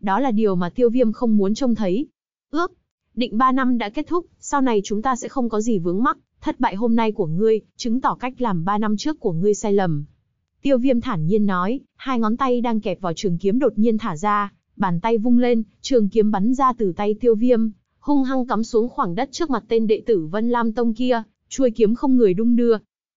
Đó là điều mà tiêu viêm không muốn trông thấy. Ước, định 3 năm đã kết thúc, sau này chúng ta sẽ không có gì vướng mắc, thất bại hôm nay của ngươi, chứng tỏ cách làm 3 năm trước của ngươi sai lầm. Tiêu viêm thản nhiên nói, hai ngón tay đang kẹp vào trường kiếm đột nhiên thả ra, bàn tay vung lên, trường kiếm bắn ra từ tay tiêu viêm, hung hăng cắm xuống khoảng đất trước mặt tên đệ tử Vân Lam Tông kia, chuôi kiếm không người đung đưa.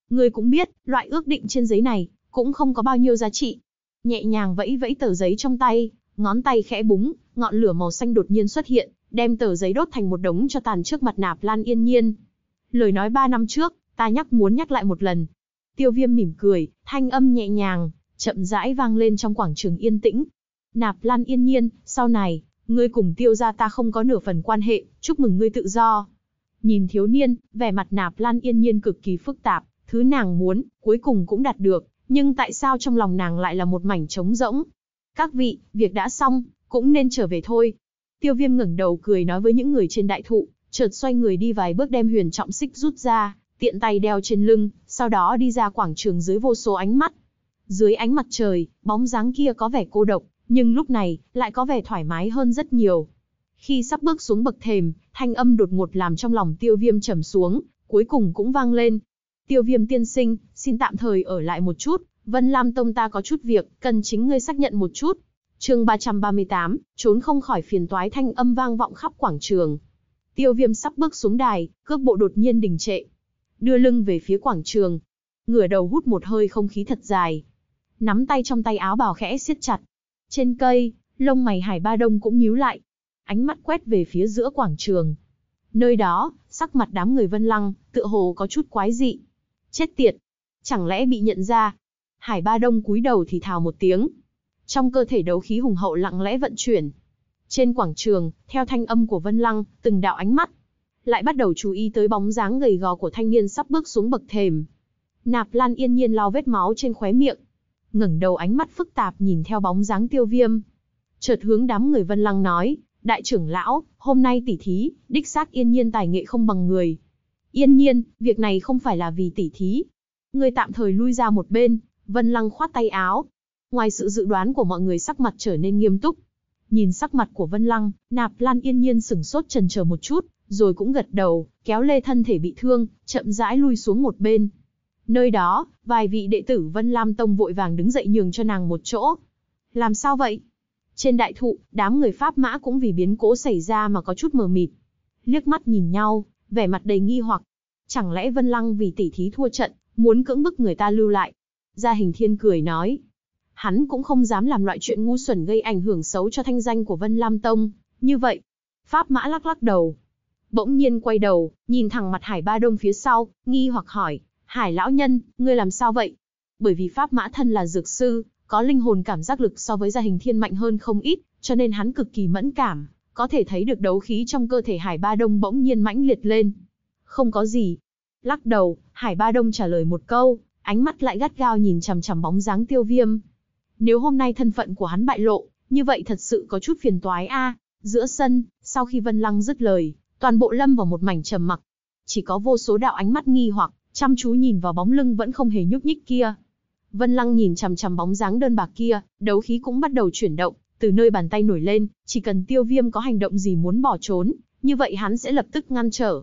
Ngươi cũng biết, loại ước định trên giấy này, cũng không có bao nhiêu giá trị. Nhẹ nhàng vẫy vẫy tờ giấy trong tay, ngón tay khẽ búng, ngọn lửa màu xanh đột nhiên xuất hiện, đem tờ giấy đốt thành một đống cho tàn trước mặt nạp lan yên nhiên. Lời nói ba năm trước, ta nhắc muốn nhắc lại một lần. Tiêu viêm mỉm cười, thanh âm nhẹ nhàng, chậm rãi vang lên trong quảng trường yên tĩnh. Nạp lan yên nhiên, sau này, ngươi cùng tiêu gia ta không có nửa phần quan hệ, chúc mừng ngươi tự do. Nhìn thiếu niên, vẻ mặt nạp lan yên nhiên cực kỳ phức tạp, thứ nàng muốn, cuối cùng cũng đạt được. Nhưng tại sao trong lòng nàng lại là một mảnh trống rỗng? Các vị, việc đã xong, cũng nên trở về thôi. Tiêu viêm ngẩng đầu cười nói với những người trên đại thụ, chợt xoay người đi vài bước đem huyền trọng xích rút ra, tiện tay đeo trên lưng, sau đó đi ra quảng trường dưới vô số ánh mắt. Dưới ánh mặt trời, bóng dáng kia có vẻ cô độc, nhưng lúc này, lại có vẻ thoải mái hơn rất nhiều. Khi sắp bước xuống bậc thềm, thanh âm đột ngột làm trong lòng tiêu viêm trầm xuống, cuối cùng cũng vang lên. Tiêu viêm tiên sinh, xin tạm thời ở lại một chút, Vân Lam Tông ta có chút việc, cần chính ngươi xác nhận một chút. chương 338, trốn không khỏi phiền toái thanh âm vang vọng khắp quảng trường. Tiêu viêm sắp bước xuống đài, cước bộ đột nhiên đình trệ. Đưa lưng về phía quảng trường. Ngửa đầu hút một hơi không khí thật dài. Nắm tay trong tay áo bào khẽ siết chặt. Trên cây, lông mày hải ba đông cũng nhíu lại. Ánh mắt quét về phía giữa quảng trường. Nơi đó, sắc mặt đám người vân lăng, tựa hồ có chút quái dị. Chết tiệt! Chẳng lẽ bị nhận ra? Hải Ba Đông cúi đầu thì thào một tiếng. Trong cơ thể đấu khí hùng hậu lặng lẽ vận chuyển. Trên quảng trường, theo thanh âm của Vân Lăng, từng đạo ánh mắt. Lại bắt đầu chú ý tới bóng dáng gầy gò của thanh niên sắp bước xuống bậc thềm. Nạp Lan yên nhiên lau vết máu trên khóe miệng. ngẩng đầu ánh mắt phức tạp nhìn theo bóng dáng tiêu viêm. Chợt hướng đám người Vân Lăng nói, đại trưởng lão, hôm nay tỉ thí, đích xác yên nhiên tài nghệ không bằng người. Yên nhiên, việc này không phải là vì tỉ thí. Người tạm thời lui ra một bên, Vân Lăng khoát tay áo. Ngoài sự dự đoán của mọi người sắc mặt trở nên nghiêm túc. Nhìn sắc mặt của Vân Lăng, Nạp Lan yên nhiên sửng sốt trần chờ một chút, rồi cũng gật đầu, kéo lê thân thể bị thương, chậm rãi lui xuống một bên. Nơi đó, vài vị đệ tử Vân Lam Tông vội vàng đứng dậy nhường cho nàng một chỗ. Làm sao vậy? Trên đại thụ, đám người Pháp Mã cũng vì biến cố xảy ra mà có chút mờ mịt. Liếc mắt nhìn nhau, vẻ mặt đầy nghi hoặc. Chẳng lẽ Vân Lăng vì tỷ thí thua trận, muốn cưỡng bức người ta lưu lại? Gia hình thiên cười nói. Hắn cũng không dám làm loại chuyện ngu xuẩn gây ảnh hưởng xấu cho thanh danh của Vân Lam Tông. Như vậy, Pháp Mã lắc lắc đầu. Bỗng nhiên quay đầu, nhìn thẳng mặt Hải Ba Đông phía sau, nghi hoặc hỏi, Hải lão nhân, ngươi làm sao vậy? Bởi vì Pháp Mã thân là dược sư, có linh hồn cảm giác lực so với gia hình thiên mạnh hơn không ít, cho nên hắn cực kỳ mẫn cảm, có thể thấy được đấu khí trong cơ thể Hải Ba Đông bỗng nhiên mãnh liệt lên. Không có gì. Lắc đầu, Hải Ba Đông trả lời một câu, ánh mắt lại gắt gao nhìn chằm chằm bóng dáng tiêu viêm. Nếu hôm nay thân phận của hắn bại lộ, như vậy thật sự có chút phiền toái a. Giữa sân, sau khi Vân Lăng dứt lời, toàn bộ lâm vào một mảnh trầm mặc. Chỉ có vô số đạo ánh mắt nghi hoặc, chăm chú nhìn vào bóng lưng vẫn không hề nhúc nhích kia. Vân Lăng nhìn chằm chằm bóng dáng đơn bạc kia, đấu khí cũng bắt đầu chuyển động, từ nơi bàn tay nổi lên, chỉ cần tiêu viêm có hành động gì muốn bỏ trốn, như vậy hắn sẽ lập tức ngăn trở.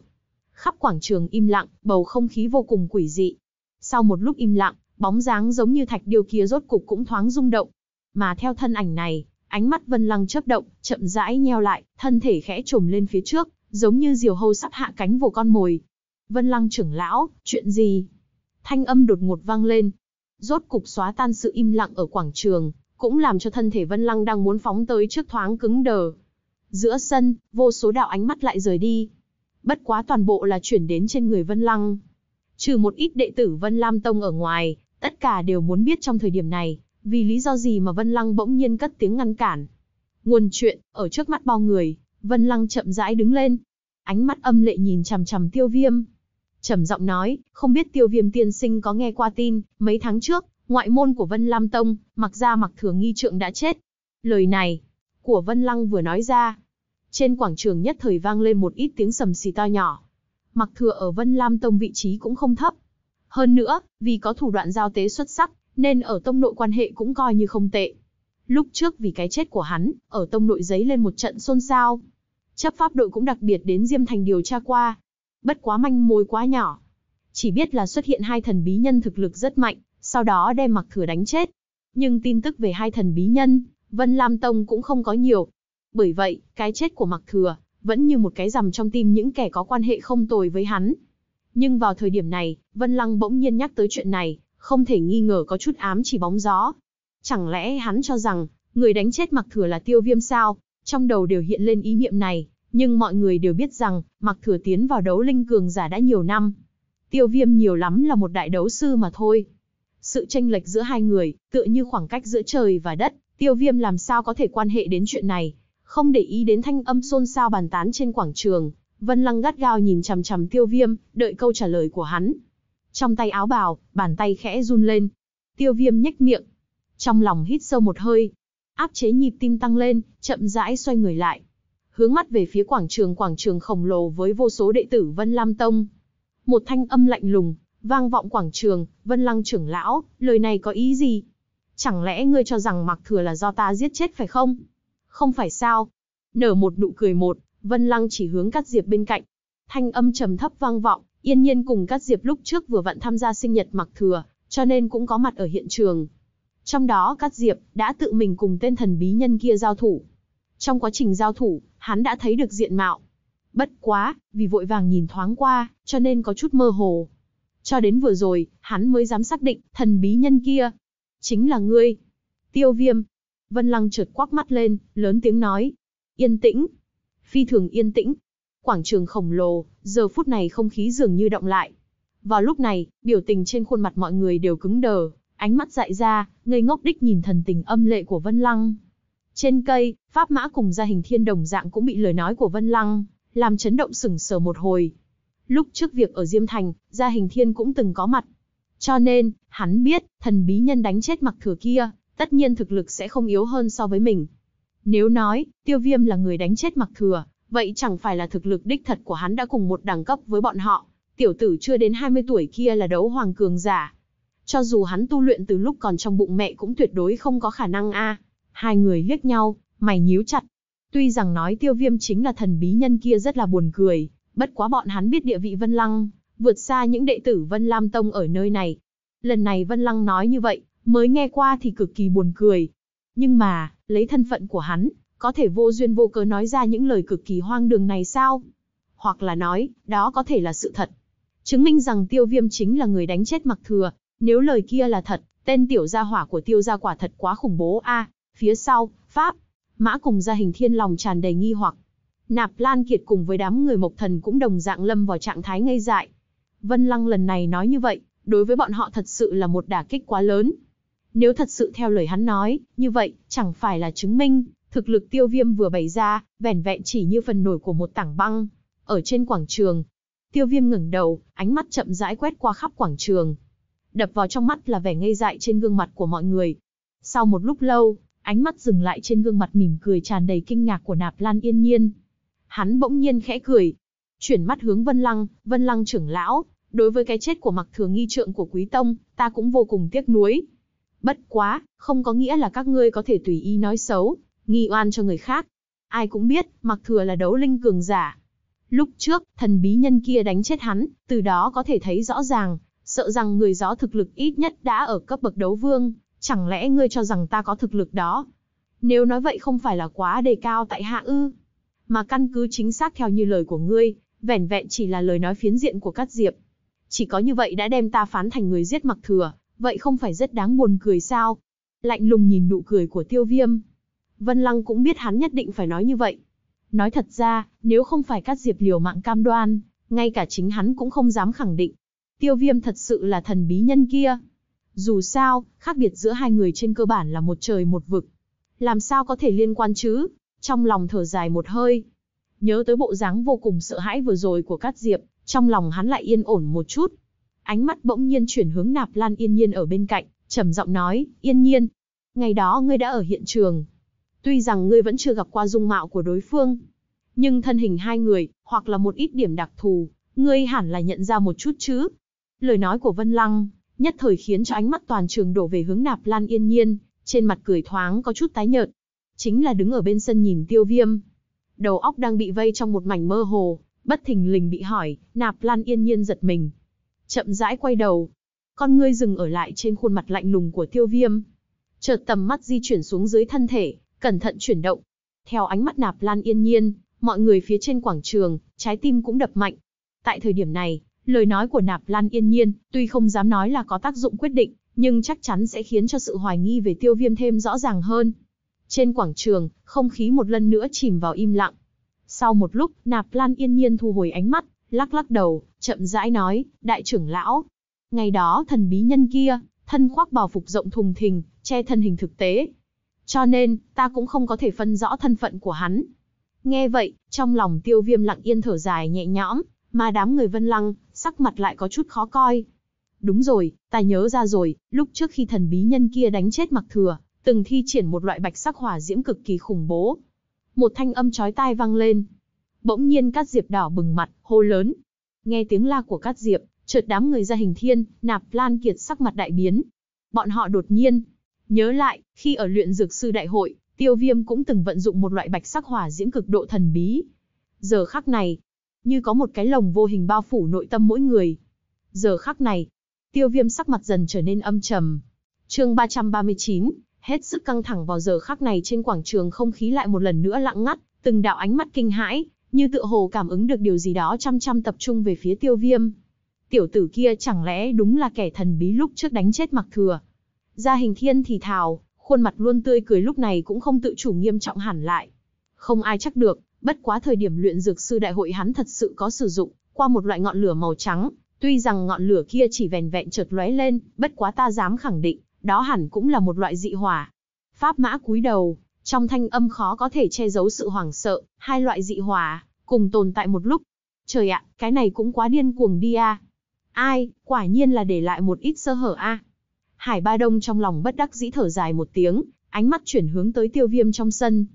Khắp quảng trường im lặng, bầu không khí vô cùng quỷ dị. Sau một lúc im lặng, bóng dáng giống như thạch điêu kia rốt cục cũng thoáng rung động. Mà theo thân ảnh này, ánh mắt Vân Lăng chớp động, chậm rãi nheo lại, thân thể khẽ trồm lên phía trước, giống như diều hâu sắp hạ cánh vồ con mồi. Vân Lăng trưởng lão, chuyện gì? Thanh âm đột ngột vang lên. Rốt cục xóa tan sự im lặng ở quảng trường, cũng làm cho thân thể Vân Lăng đang muốn phóng tới trước thoáng cứng đờ. Giữa sân, vô số đạo ánh mắt lại rời đi. Bất quá toàn bộ là chuyển đến trên người Vân Lăng. Trừ một ít đệ tử Vân Lam Tông ở ngoài, tất cả đều muốn biết trong thời điểm này, vì lý do gì mà Vân Lăng bỗng nhiên cất tiếng ngăn cản. Nguồn chuyện, ở trước mắt bao người, Vân Lăng chậm rãi đứng lên. Ánh mắt âm lệ nhìn chằm chằm tiêu viêm. trầm giọng nói, không biết tiêu viêm tiên sinh có nghe qua tin, mấy tháng trước, ngoại môn của Vân Lam Tông, mặc ra mặc Thừa nghi trượng đã chết. Lời này, của Vân Lăng vừa nói ra. Trên quảng trường nhất thời vang lên một ít tiếng sầm xì to nhỏ. Mặc thừa ở Vân Lam Tông vị trí cũng không thấp. Hơn nữa, vì có thủ đoạn giao tế xuất sắc, nên ở tông nội quan hệ cũng coi như không tệ. Lúc trước vì cái chết của hắn, ở tông nội giấy lên một trận xôn xao. Chấp pháp đội cũng đặc biệt đến Diêm Thành điều tra qua. Bất quá manh mối quá nhỏ. Chỉ biết là xuất hiện hai thần bí nhân thực lực rất mạnh, sau đó đem mặc thừa đánh chết. Nhưng tin tức về hai thần bí nhân, Vân Lam Tông cũng không có nhiều. Bởi vậy, cái chết của mặc thừa vẫn như một cái rằm trong tim những kẻ có quan hệ không tồi với hắn. Nhưng vào thời điểm này, Vân Lăng bỗng nhiên nhắc tới chuyện này, không thể nghi ngờ có chút ám chỉ bóng gió. Chẳng lẽ hắn cho rằng, người đánh chết mặc thừa là tiêu viêm sao? Trong đầu đều hiện lên ý niệm này, nhưng mọi người đều biết rằng, mặc thừa tiến vào đấu linh cường giả đã nhiều năm. Tiêu viêm nhiều lắm là một đại đấu sư mà thôi, sự tranh lệch giữa hai người, tựa như khoảng cách giữa trời và đất, tiêu viêm làm sao có thể quan hệ đến chuyện này. Không để ý đến thanh âm xôn xao bàn tán trên quảng trường, Vân Lăng gắt gao nhìn chằm chằm tiêu viêm, đợi câu trả lời của hắn. Trong tay áo bào, bàn tay khẽ run lên. Tiêu viêm nhếch miệng. Trong lòng hít sâu một hơi. Áp chế nhịp tim tăng lên, chậm rãi xoay người lại. Hướng mắt về phía quảng trường quảng trường khổng lồ với vô số đệ tử Vân Lam Tông. Một thanh âm lạnh lùng, vang vọng quảng trường, Vân Lăng trưởng lão, lời này có ý gì? Chẳng lẽ ngươi cho rằng Mạc Thừa là do ta giết chết phải không? Không phải sao? Nở một nụ cười một, Vân Lăng chỉ hướng Cát Diệp bên cạnh. Thanh âm trầm thấp vang vọng, yên nhiên cùng Cát Diệp lúc trước vừa vặn tham gia sinh nhật Mạc Thừa, cho nên cũng có mặt ở hiện trường. Trong đó Cát Diệp đã tự mình cùng tên thần bí nhân kia giao thủ. Trong quá trình giao thủ, hắn đã thấy được diện mạo. Bất quá, vì vội vàng nhìn thoáng qua, cho nên có chút mơ hồ. Cho đến vừa rồi, hắn mới dám xác định, thần bí nhân kia. Chính là ngươi. Tiêu viêm. Vân Lăng trượt quắc mắt lên, lớn tiếng nói. Yên tĩnh. Phi thường yên tĩnh. Quảng trường khổng lồ, giờ phút này không khí dường như động lại. Vào lúc này, biểu tình trên khuôn mặt mọi người đều cứng đờ, ánh mắt dại ra, ngây ngốc đích nhìn thần tình âm lệ của Vân Lăng. Trên cây, Pháp Mã cùng gia hình thiên đồng dạng cũng bị lời nói của Vân Lăng, làm chấn động sửng sờ một hồi, Lúc trước việc ở Diêm Thành, gia hình thiên cũng từng có mặt. Cho nên, hắn biết, thần bí nhân đánh chết mặc thừa kia, tất nhiên thực lực sẽ không yếu hơn so với mình. Nếu nói, tiêu viêm là người đánh chết mặc thừa, vậy chẳng phải là thực lực đích thật của hắn đã cùng một đẳng cấp với bọn họ. Tiểu tử chưa đến 20 tuổi kia là đấu hoàng cường giả. Cho dù hắn tu luyện từ lúc còn trong bụng mẹ cũng tuyệt đối không có khả năng a. Hai người liếc nhau, mày nhíu chặt. Tuy rằng nói tiêu viêm chính là thần bí nhân kia rất là buồn cười, Bất quá bọn hắn biết địa vị Vân Lăng, vượt xa những đệ tử Vân Lam Tông ở nơi này. Lần này Vân Lăng nói như vậy, mới nghe qua thì cực kỳ buồn cười. Nhưng mà, lấy thân phận của hắn, có thể vô duyên vô cớ nói ra những lời cực kỳ hoang đường này sao? Hoặc là nói, đó có thể là sự thật. Chứng minh rằng tiêu viêm chính là người đánh chết mặc thừa. Nếu lời kia là thật, tên tiểu gia hỏa của tiêu gia quả thật quá khủng bố a Phía sau, Pháp, mã cùng gia hình thiên lòng tràn đầy nghi hoặc. Nạp Lan Kiệt cùng với đám người Mộc Thần cũng đồng dạng lâm vào trạng thái ngây dại. Vân Lăng lần này nói như vậy, đối với bọn họ thật sự là một đả kích quá lớn. Nếu thật sự theo lời hắn nói, như vậy, chẳng phải là chứng minh, thực lực tiêu viêm vừa bày ra, vẻn vẹn chỉ như phần nổi của một tảng băng. Ở trên quảng trường, tiêu viêm ngẩng đầu, ánh mắt chậm rãi quét qua khắp quảng trường. Đập vào trong mắt là vẻ ngây dại trên gương mặt của mọi người. Sau một lúc lâu, ánh mắt dừng lại trên gương mặt mỉm cười tràn đầy kinh ngạc của nạp lan yên nhiên. Hắn bỗng nhiên khẽ cười, chuyển mắt hướng Vân Lăng, Vân Lăng trưởng lão, đối với cái chết của mặc Thừa nghi trượng của Quý Tông, ta cũng vô cùng tiếc nuối. Bất quá, không có nghĩa là các ngươi có thể tùy ý nói xấu, nghi oan cho người khác. Ai cũng biết, mặc thừa là đấu linh cường giả. Lúc trước, thần bí nhân kia đánh chết hắn, từ đó có thể thấy rõ ràng, sợ rằng người gió thực lực ít nhất đã ở cấp bậc đấu vương, chẳng lẽ ngươi cho rằng ta có thực lực đó? Nếu nói vậy không phải là quá đề cao tại hạ ư? mà căn cứ chính xác theo như lời của ngươi, vẻn vẹn chỉ là lời nói phiến diện của Cát Diệp. Chỉ có như vậy đã đem ta phán thành người giết mặc thừa, vậy không phải rất đáng buồn cười sao? Lạnh lùng nhìn nụ cười của tiêu viêm. Vân Lăng cũng biết hắn nhất định phải nói như vậy. Nói thật ra, nếu không phải Cát Diệp liều mạng cam đoan, ngay cả chính hắn cũng không dám khẳng định. Tiêu viêm thật sự là thần bí nhân kia. Dù sao, khác biệt giữa hai người trên cơ bản là một trời một vực. Làm sao có thể liên quan chứ? trong lòng thở dài một hơi. Nhớ tới bộ dáng vô cùng sợ hãi vừa rồi của Cát Diệp, trong lòng hắn lại yên ổn một chút. Ánh mắt bỗng nhiên chuyển hướng Nạp Lan Yên Nhiên ở bên cạnh, trầm giọng nói, Yên Nhiên, ngày đó ngươi đã ở hiện trường. Tuy rằng ngươi vẫn chưa gặp qua dung mạo của đối phương, nhưng thân hình hai người, hoặc là một ít điểm đặc thù, ngươi hẳn là nhận ra một chút chứ. Lời nói của Vân Lăng, nhất thời khiến cho ánh mắt toàn trường đổ về hướng Nạp Lan Yên Nhiên, trên mặt cười thoáng có chút tái nhợt, chính là đứng ở bên sân nhìn tiêu viêm. Đầu óc đang bị vây trong một mảnh mơ hồ, bất thình lình bị hỏi, nạp lan yên nhiên giật mình. Chậm rãi quay đầu, con ngươi dừng ở lại trên khuôn mặt lạnh lùng của tiêu viêm. Chợt tầm mắt di chuyển xuống dưới thân thể, cẩn thận chuyển động. Theo ánh mắt nạp lan yên nhiên, mọi người phía trên quảng trường, trái tim cũng đập mạnh. Tại thời điểm này, lời nói của nạp lan yên nhiên, tuy không dám nói là có tác dụng quyết định, nhưng chắc chắn sẽ khiến cho sự hoài nghi về tiêu viêm thêm rõ ràng hơn. Trên quảng trường, không khí một lần nữa chìm vào im lặng. Sau một lúc, Nạp Lan yên nhiên thu hồi ánh mắt, lắc lắc đầu, chậm rãi nói, đại trưởng lão. Ngày đó thần bí nhân kia, thân khoác bào phục rộng thùng thình, che thân hình thực tế. Cho nên, ta cũng không có thể phân rõ thân phận của hắn. Nghe vậy, trong lòng tiêu viêm lặng yên thở dài nhẹ nhõm, mà đám người vân lăng, sắc mặt lại có chút khó coi. Đúng rồi, ta nhớ ra rồi, lúc trước khi thần bí nhân kia đánh chết mặc thừa, từng thi triển một loại bạch sắc hỏa diễm cực kỳ khủng bố. Một thanh âm chói tai vang lên. Bỗng nhiên Cát Diệp đỏ bừng mặt, hô lớn. Nghe tiếng la của Cát Diệp, chợt đám người ra hình thiên, nạp lan kiệt sắc mặt đại biến. Bọn họ đột nhiên, nhớ lại, khi ở luyện dược sư đại hội, tiêu viêm cũng từng vận dụng một loại bạch sắc hỏa diễm cực độ thần bí. Giờ khắc này, như có một cái lồng vô hình bao phủ nội tâm mỗi người. Giờ khắc này, tiêu viêm sắc mặt dần trở nên âm trầm. chương 339, Hết sức căng thẳng vào giờ khắc này trên quảng trường không khí lại một lần nữa lặng ngắt, từng đạo ánh mắt kinh hãi, như tựa hồ cảm ứng được điều gì đó chăm chăm tập trung về phía tiêu viêm. Tiểu tử kia chẳng lẽ đúng là kẻ thần bí lúc trước đánh chết mặc thừa. Gia hình thiên thì thào, khuôn mặt luôn tươi cười lúc này cũng không tự chủ nghiêm trọng hẳn lại. Không ai chắc được, bất quá thời điểm luyện dược sư đại hội hắn thật sự có sử dụng, qua một loại ngọn lửa màu trắng, tuy rằng ngọn lửa kia chỉ vèn vẹn chợt lóe lên, bất quá ta dám khẳng định, đó hẳn cũng là một loại dị hỏa. Pháp mã cúi đầu, trong thanh âm khó có thể che giấu sự hoảng sợ, hai loại dị hỏa, cùng tồn tại một lúc. Trời ạ, cái này cũng quá điên cuồng đi a. Ai, quả nhiên là để lại một ít sơ hở a. Hải Ba Đông trong lòng bất đắc dĩ thở dài một tiếng, ánh mắt chuyển hướng tới tiêu viêm trong sân.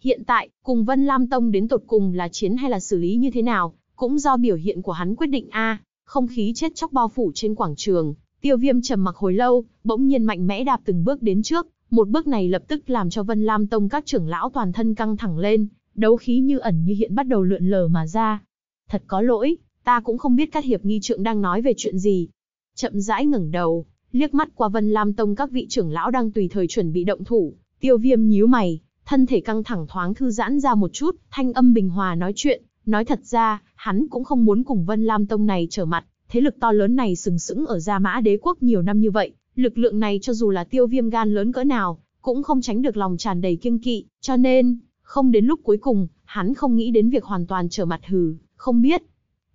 Hiện tại, cùng Vân Lam Tông đến tột cùng là chiến hay là xử lý như thế nào, cũng do biểu hiện của hắn quyết định a. Không khí chết chóc bao phủ trên quảng trường, Tiêu viêm trầm mặc hồi lâu, bỗng nhiên mạnh mẽ đạp từng bước đến trước, một bước này lập tức làm cho Vân Lam Tông các trưởng lão toàn thân căng thẳng lên, đấu khí như ẩn như hiện bắt đầu lượn lờ mà ra. Thật có lỗi, ta cũng không biết các hiệp nghi trượng đang nói về chuyện gì. Chậm rãi ngẩng đầu, liếc mắt qua Vân Lam Tông các vị trưởng lão đang tùy thời chuẩn bị động thủ, tiêu viêm nhíu mày, thân thể căng thẳng thoáng thư giãn ra một chút, thanh âm bình hòa nói chuyện, nói thật ra, hắn cũng không muốn cùng Vân Lam Tông này trở mặt, Thế lực to lớn này sừng sững ở Gia Mã Đế quốc nhiều năm như vậy, lực lượng này cho dù là tiêu viêm gan lớn cỡ nào, cũng không tránh được lòng tràn đầy kiêng kỵ, cho nên, không đến lúc cuối cùng, hắn không nghĩ đến việc hoàn toàn trở mặt hừ, không biết.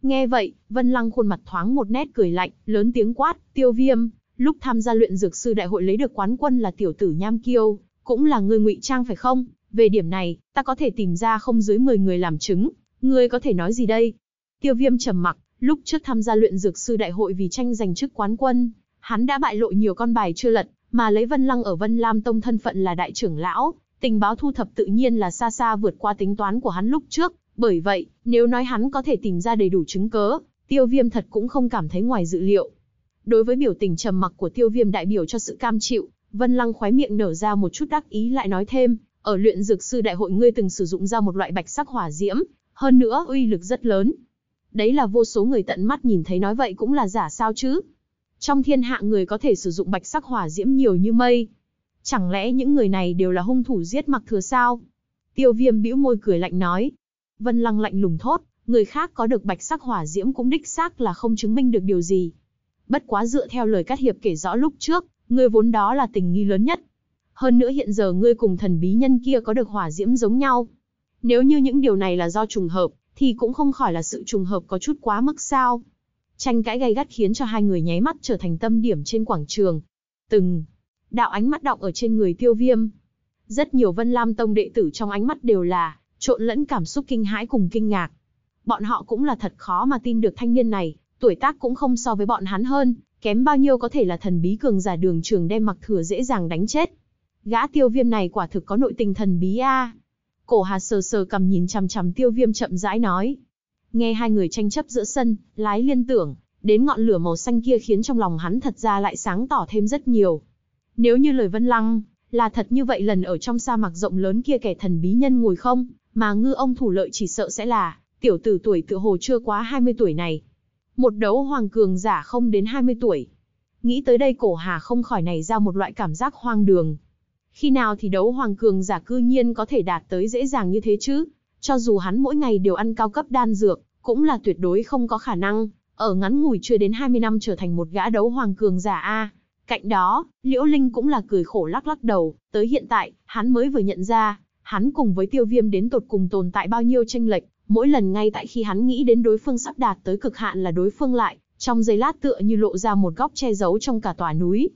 Nghe vậy, Vân Lăng khuôn mặt thoáng một nét cười lạnh, lớn tiếng quát, tiêu viêm, lúc tham gia luyện dược sư đại hội lấy được quán quân là tiểu tử Nham Kiêu, cũng là người ngụy trang phải không? Về điểm này, ta có thể tìm ra không dưới 10 người làm chứng, ngươi có thể nói gì đây? Tiêu viêm trầm mặc, Lúc trước tham gia luyện dược sư đại hội vì tranh giành chức quán quân, hắn đã bại lộ nhiều con bài chưa lật, mà lấy Vân Lăng ở Vân Lam Tông thân phận là đại trưởng lão, tình báo thu thập tự nhiên là xa xa vượt qua tính toán của hắn lúc trước, bởi vậy, nếu nói hắn có thể tìm ra đầy đủ chứng cớ, tiêu viêm thật cũng không cảm thấy ngoài dự liệu. Đối với biểu tình trầm mặc của tiêu viêm đại biểu cho sự cam chịu, Vân Lăng khoái miệng nở ra một chút đắc ý lại nói thêm, ở luyện dược sư đại hội ngươi từng sử dụng ra một loại bạch sắc hỏa diễm, hơn nữa uy lực rất lớn, đấy là vô số người tận mắt nhìn thấy nói vậy cũng là giả sao chứ. Trong thiên hạ người có thể sử dụng bạch sắc hỏa diễm nhiều như mây. Chẳng lẽ những người này đều là hung thủ giết mặc thừa sao? Tiêu viêm bĩu môi cười lạnh nói. Vân lăng lạnh lùng thốt, người khác có được bạch sắc hỏa diễm cũng đích xác là không chứng minh được điều gì. Bất quá dựa theo lời Cát Hiệp kể rõ lúc trước, ngươi vốn đó là tình nghi lớn nhất. Hơn nữa hiện giờ ngươi cùng thần bí nhân kia có được hỏa diễm giống nhau. Nếu như những điều này là do trùng hợp, thì cũng không khỏi là sự trùng hợp có chút quá mức sao. Tranh cãi gay gắt khiến cho hai người nháy mắt trở thành tâm điểm trên quảng trường. Từng đạo ánh mắt đọng ở trên người tiêu viêm. Rất nhiều Vân Lam Tông đệ tử trong ánh mắt đều là trộn lẫn cảm xúc kinh hãi cùng kinh ngạc. Bọn họ cũng là thật khó mà tin được thanh niên này, tuổi tác cũng không so với bọn hắn hơn, kém bao nhiêu có thể là thần bí cường giả đường trường đem mặc thừa dễ dàng đánh chết. Gã tiêu viêm này quả thực có nội tình thần bí a. À. Cổ Hà sờ sờ cầm nhìn chằm chằm tiêu viêm chậm rãi nói. Nghe hai người tranh chấp giữa sân, lái liên tưởng, đến ngọn lửa màu xanh kia khiến trong lòng hắn thật ra lại sáng tỏ thêm rất nhiều. Nếu như lời Vân Lăng, là thật như vậy lần ở trong sa mạc rộng lớn kia kẻ thần bí nhân ngồi không, mà ngư ông thủ lợi chỉ sợ sẽ là, tiểu tử tuổi tự hồ chưa quá 20 tuổi này. Một đấu hoàng cường giả không đến 20 tuổi. Nghĩ tới đây cổ hà không khỏi này ra một loại cảm giác hoang đường, khi nào thì đấu hoàng cường giả cư nhiên có thể đạt tới dễ dàng như thế chứ? Cho dù hắn mỗi ngày đều ăn cao cấp đan dược, cũng là tuyệt đối không có khả năng, ở ngắn ngủi chưa đến 20 năm trở thành một gã đấu hoàng cường giả A. Cạnh đó, Liễu Linh cũng là cười khổ lắc lắc đầu, tới hiện tại, hắn mới vừa nhận ra, hắn cùng với tiêu viêm đến tột cùng tồn tại bao nhiêu tranh lệch, mỗi lần ngay tại khi hắn nghĩ đến đối phương sắp đạt tới cực hạn là đối phương lại, trong giây lát tựa như lộ ra một góc che giấu trong cả tòa núi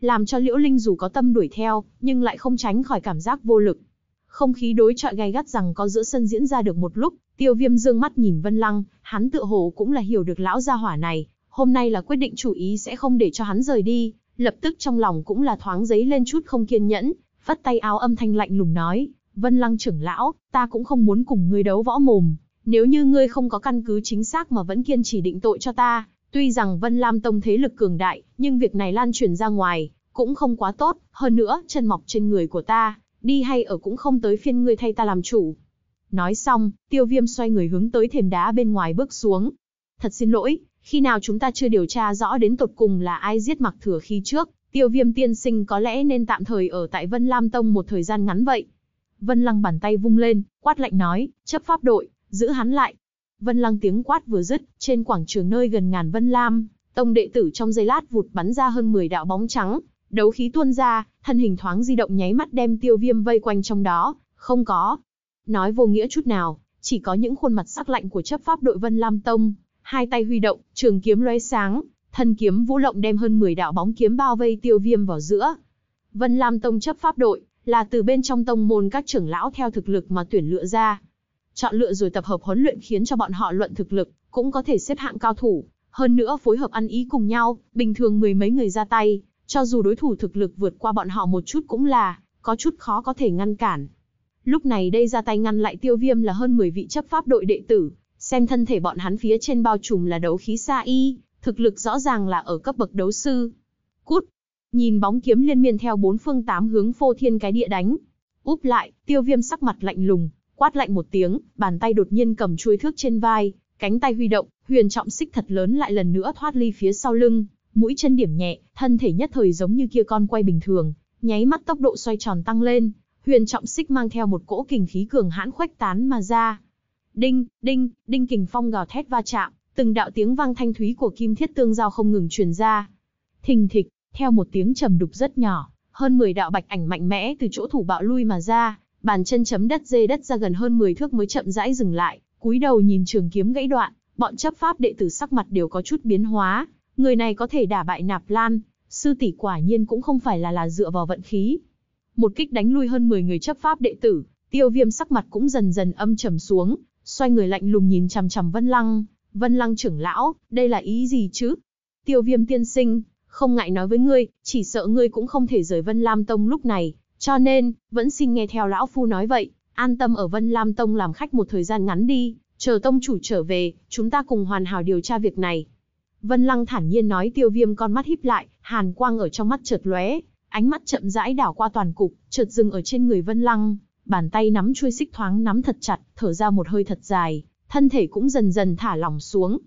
làm cho Liễu Linh dù có tâm đuổi theo, nhưng lại không tránh khỏi cảm giác vô lực. Không khí đối chọi gay gắt rằng có giữa sân diễn ra được một lúc, Tiêu Viêm dương mắt nhìn Vân Lăng, hắn tựa hồ cũng là hiểu được lão gia hỏa này, hôm nay là quyết định chủ ý sẽ không để cho hắn rời đi, lập tức trong lòng cũng là thoáng giấy lên chút không kiên nhẫn, vắt tay áo âm thanh lạnh lùng nói, Vân Lăng trưởng lão, ta cũng không muốn cùng ngươi đấu võ mồm, nếu như ngươi không có căn cứ chính xác mà vẫn kiên trì định tội cho ta, Tuy rằng Vân Lam Tông thế lực cường đại, nhưng việc này lan truyền ra ngoài, cũng không quá tốt, hơn nữa, chân mọc trên người của ta, đi hay ở cũng không tới phiên ngươi thay ta làm chủ. Nói xong, tiêu viêm xoay người hướng tới thềm đá bên ngoài bước xuống. Thật xin lỗi, khi nào chúng ta chưa điều tra rõ đến tột cùng là ai giết mặc thừa khi trước, tiêu viêm tiên sinh có lẽ nên tạm thời ở tại Vân Lam Tông một thời gian ngắn vậy. Vân lăng bàn tay vung lên, quát lạnh nói, chấp pháp đội, giữ hắn lại, Vân Lăng tiếng quát vừa dứt, trên quảng trường nơi gần ngàn Vân Lam, tông đệ tử trong giây lát vụt bắn ra hơn 10 đạo bóng trắng, đấu khí tuôn ra, thân hình thoáng di động nháy mắt đem tiêu viêm vây quanh trong đó, không có. Nói vô nghĩa chút nào, chỉ có những khuôn mặt sắc lạnh của chấp pháp đội Vân Lam Tông, hai tay huy động, trường kiếm lóe sáng, thân kiếm vũ lộng đem hơn 10 đạo bóng kiếm bao vây tiêu viêm vào giữa. Vân Lam Tông chấp pháp đội, là từ bên trong tông môn các trưởng lão theo thực lực mà tuyển lựa ra, Chọn lựa rồi tập hợp huấn luyện khiến cho bọn họ luận thực lực, cũng có thể xếp hạng cao thủ. Hơn nữa phối hợp ăn ý cùng nhau, bình thường mười mấy người ra tay, cho dù đối thủ thực lực vượt qua bọn họ một chút cũng là, có chút khó có thể ngăn cản. Lúc này đây ra tay ngăn lại tiêu viêm là hơn 10 vị chấp pháp đội đệ tử, xem thân thể bọn hắn phía trên bao trùm là đấu khí xa y, thực lực rõ ràng là ở cấp bậc đấu sư. Cút! Nhìn bóng kiếm liên miên theo bốn phương tám hướng phô thiên cái địa đánh. Úp lại, tiêu viêm sắc mặt lạnh lùng, quát lạnh một tiếng, bàn tay đột nhiên cầm chuôi thước trên vai, cánh tay huy động, huyền trọng xích thật lớn lại lần nữa thoát ly phía sau lưng, mũi chân điểm nhẹ, thân thể nhất thời giống như kia con quay bình thường, nháy mắt tốc độ xoay tròn tăng lên, huyền trọng xích mang theo một cỗ kình khí cường hãn khuếch tán mà ra. Đinh, đinh, đinh kình phong gào thét va chạm, từng đạo tiếng vang thanh thúy của kim thiết tương giao không ngừng truyền ra. Thình thịch, theo một tiếng trầm đục rất nhỏ, hơn 10 đạo bạch ảnh mạnh mẽ từ chỗ thủ bạo lui mà ra, bàn chân chấm đất dê đất ra gần hơn 10 thước mới chậm rãi dừng lại, cúi đầu nhìn trường kiếm gãy đoạn, bọn chấp pháp đệ tử sắc mặt đều có chút biến hóa, người này có thể đả bại Nạp Lan, sư tỷ quả nhiên cũng không phải là là dựa vào vận khí. Một kích đánh lui hơn 10 người chấp pháp đệ tử, Tiêu Viêm sắc mặt cũng dần dần âm trầm xuống, xoay người lạnh lùng nhìn chằm chằm Vân Lăng, "Vân Lăng trưởng lão, đây là ý gì chứ?" "Tiêu Viêm tiên sinh, không ngại nói với ngươi, chỉ sợ ngươi cũng không thể rời Vân Lam Tông lúc này, cho nên, vẫn xin nghe theo lão phu nói vậy, an tâm ở Vân Lam Tông làm khách một thời gian ngắn đi, chờ tông chủ trở về, chúng ta cùng hoàn hảo điều tra việc này. Vân Lăng thản nhiên nói tiêu viêm con mắt híp lại, hàn quang ở trong mắt chợt lóe, ánh mắt chậm rãi đảo qua toàn cục, chợt dừng ở trên người Vân Lăng, bàn tay nắm chuôi xích thoáng nắm thật chặt, thở ra một hơi thật dài, thân thể cũng dần dần thả lỏng xuống.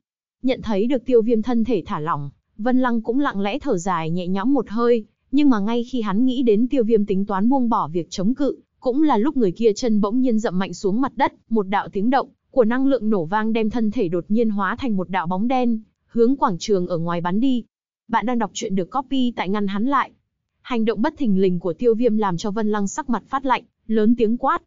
Nhận thấy được tiêu viêm thân thể thả lỏng, Vân Lăng cũng lặng lẽ thở dài nhẹ nhõm một hơi, nhưng mà ngay khi hắn nghĩ đến tiêu viêm tính toán buông bỏ việc chống cự, cũng là lúc người kia chân bỗng nhiên dậm mạnh xuống mặt đất, một đạo tiếng động của năng lượng nổ vang đem thân thể đột nhiên hóa thành một đạo bóng đen, hướng quảng trường ở ngoài bắn đi. Bạn đang đọc truyện được copy tại ngăn hắn lại. Hành động bất thình lình của tiêu viêm làm cho Vân Lăng sắc mặt phát lạnh, lớn tiếng quát.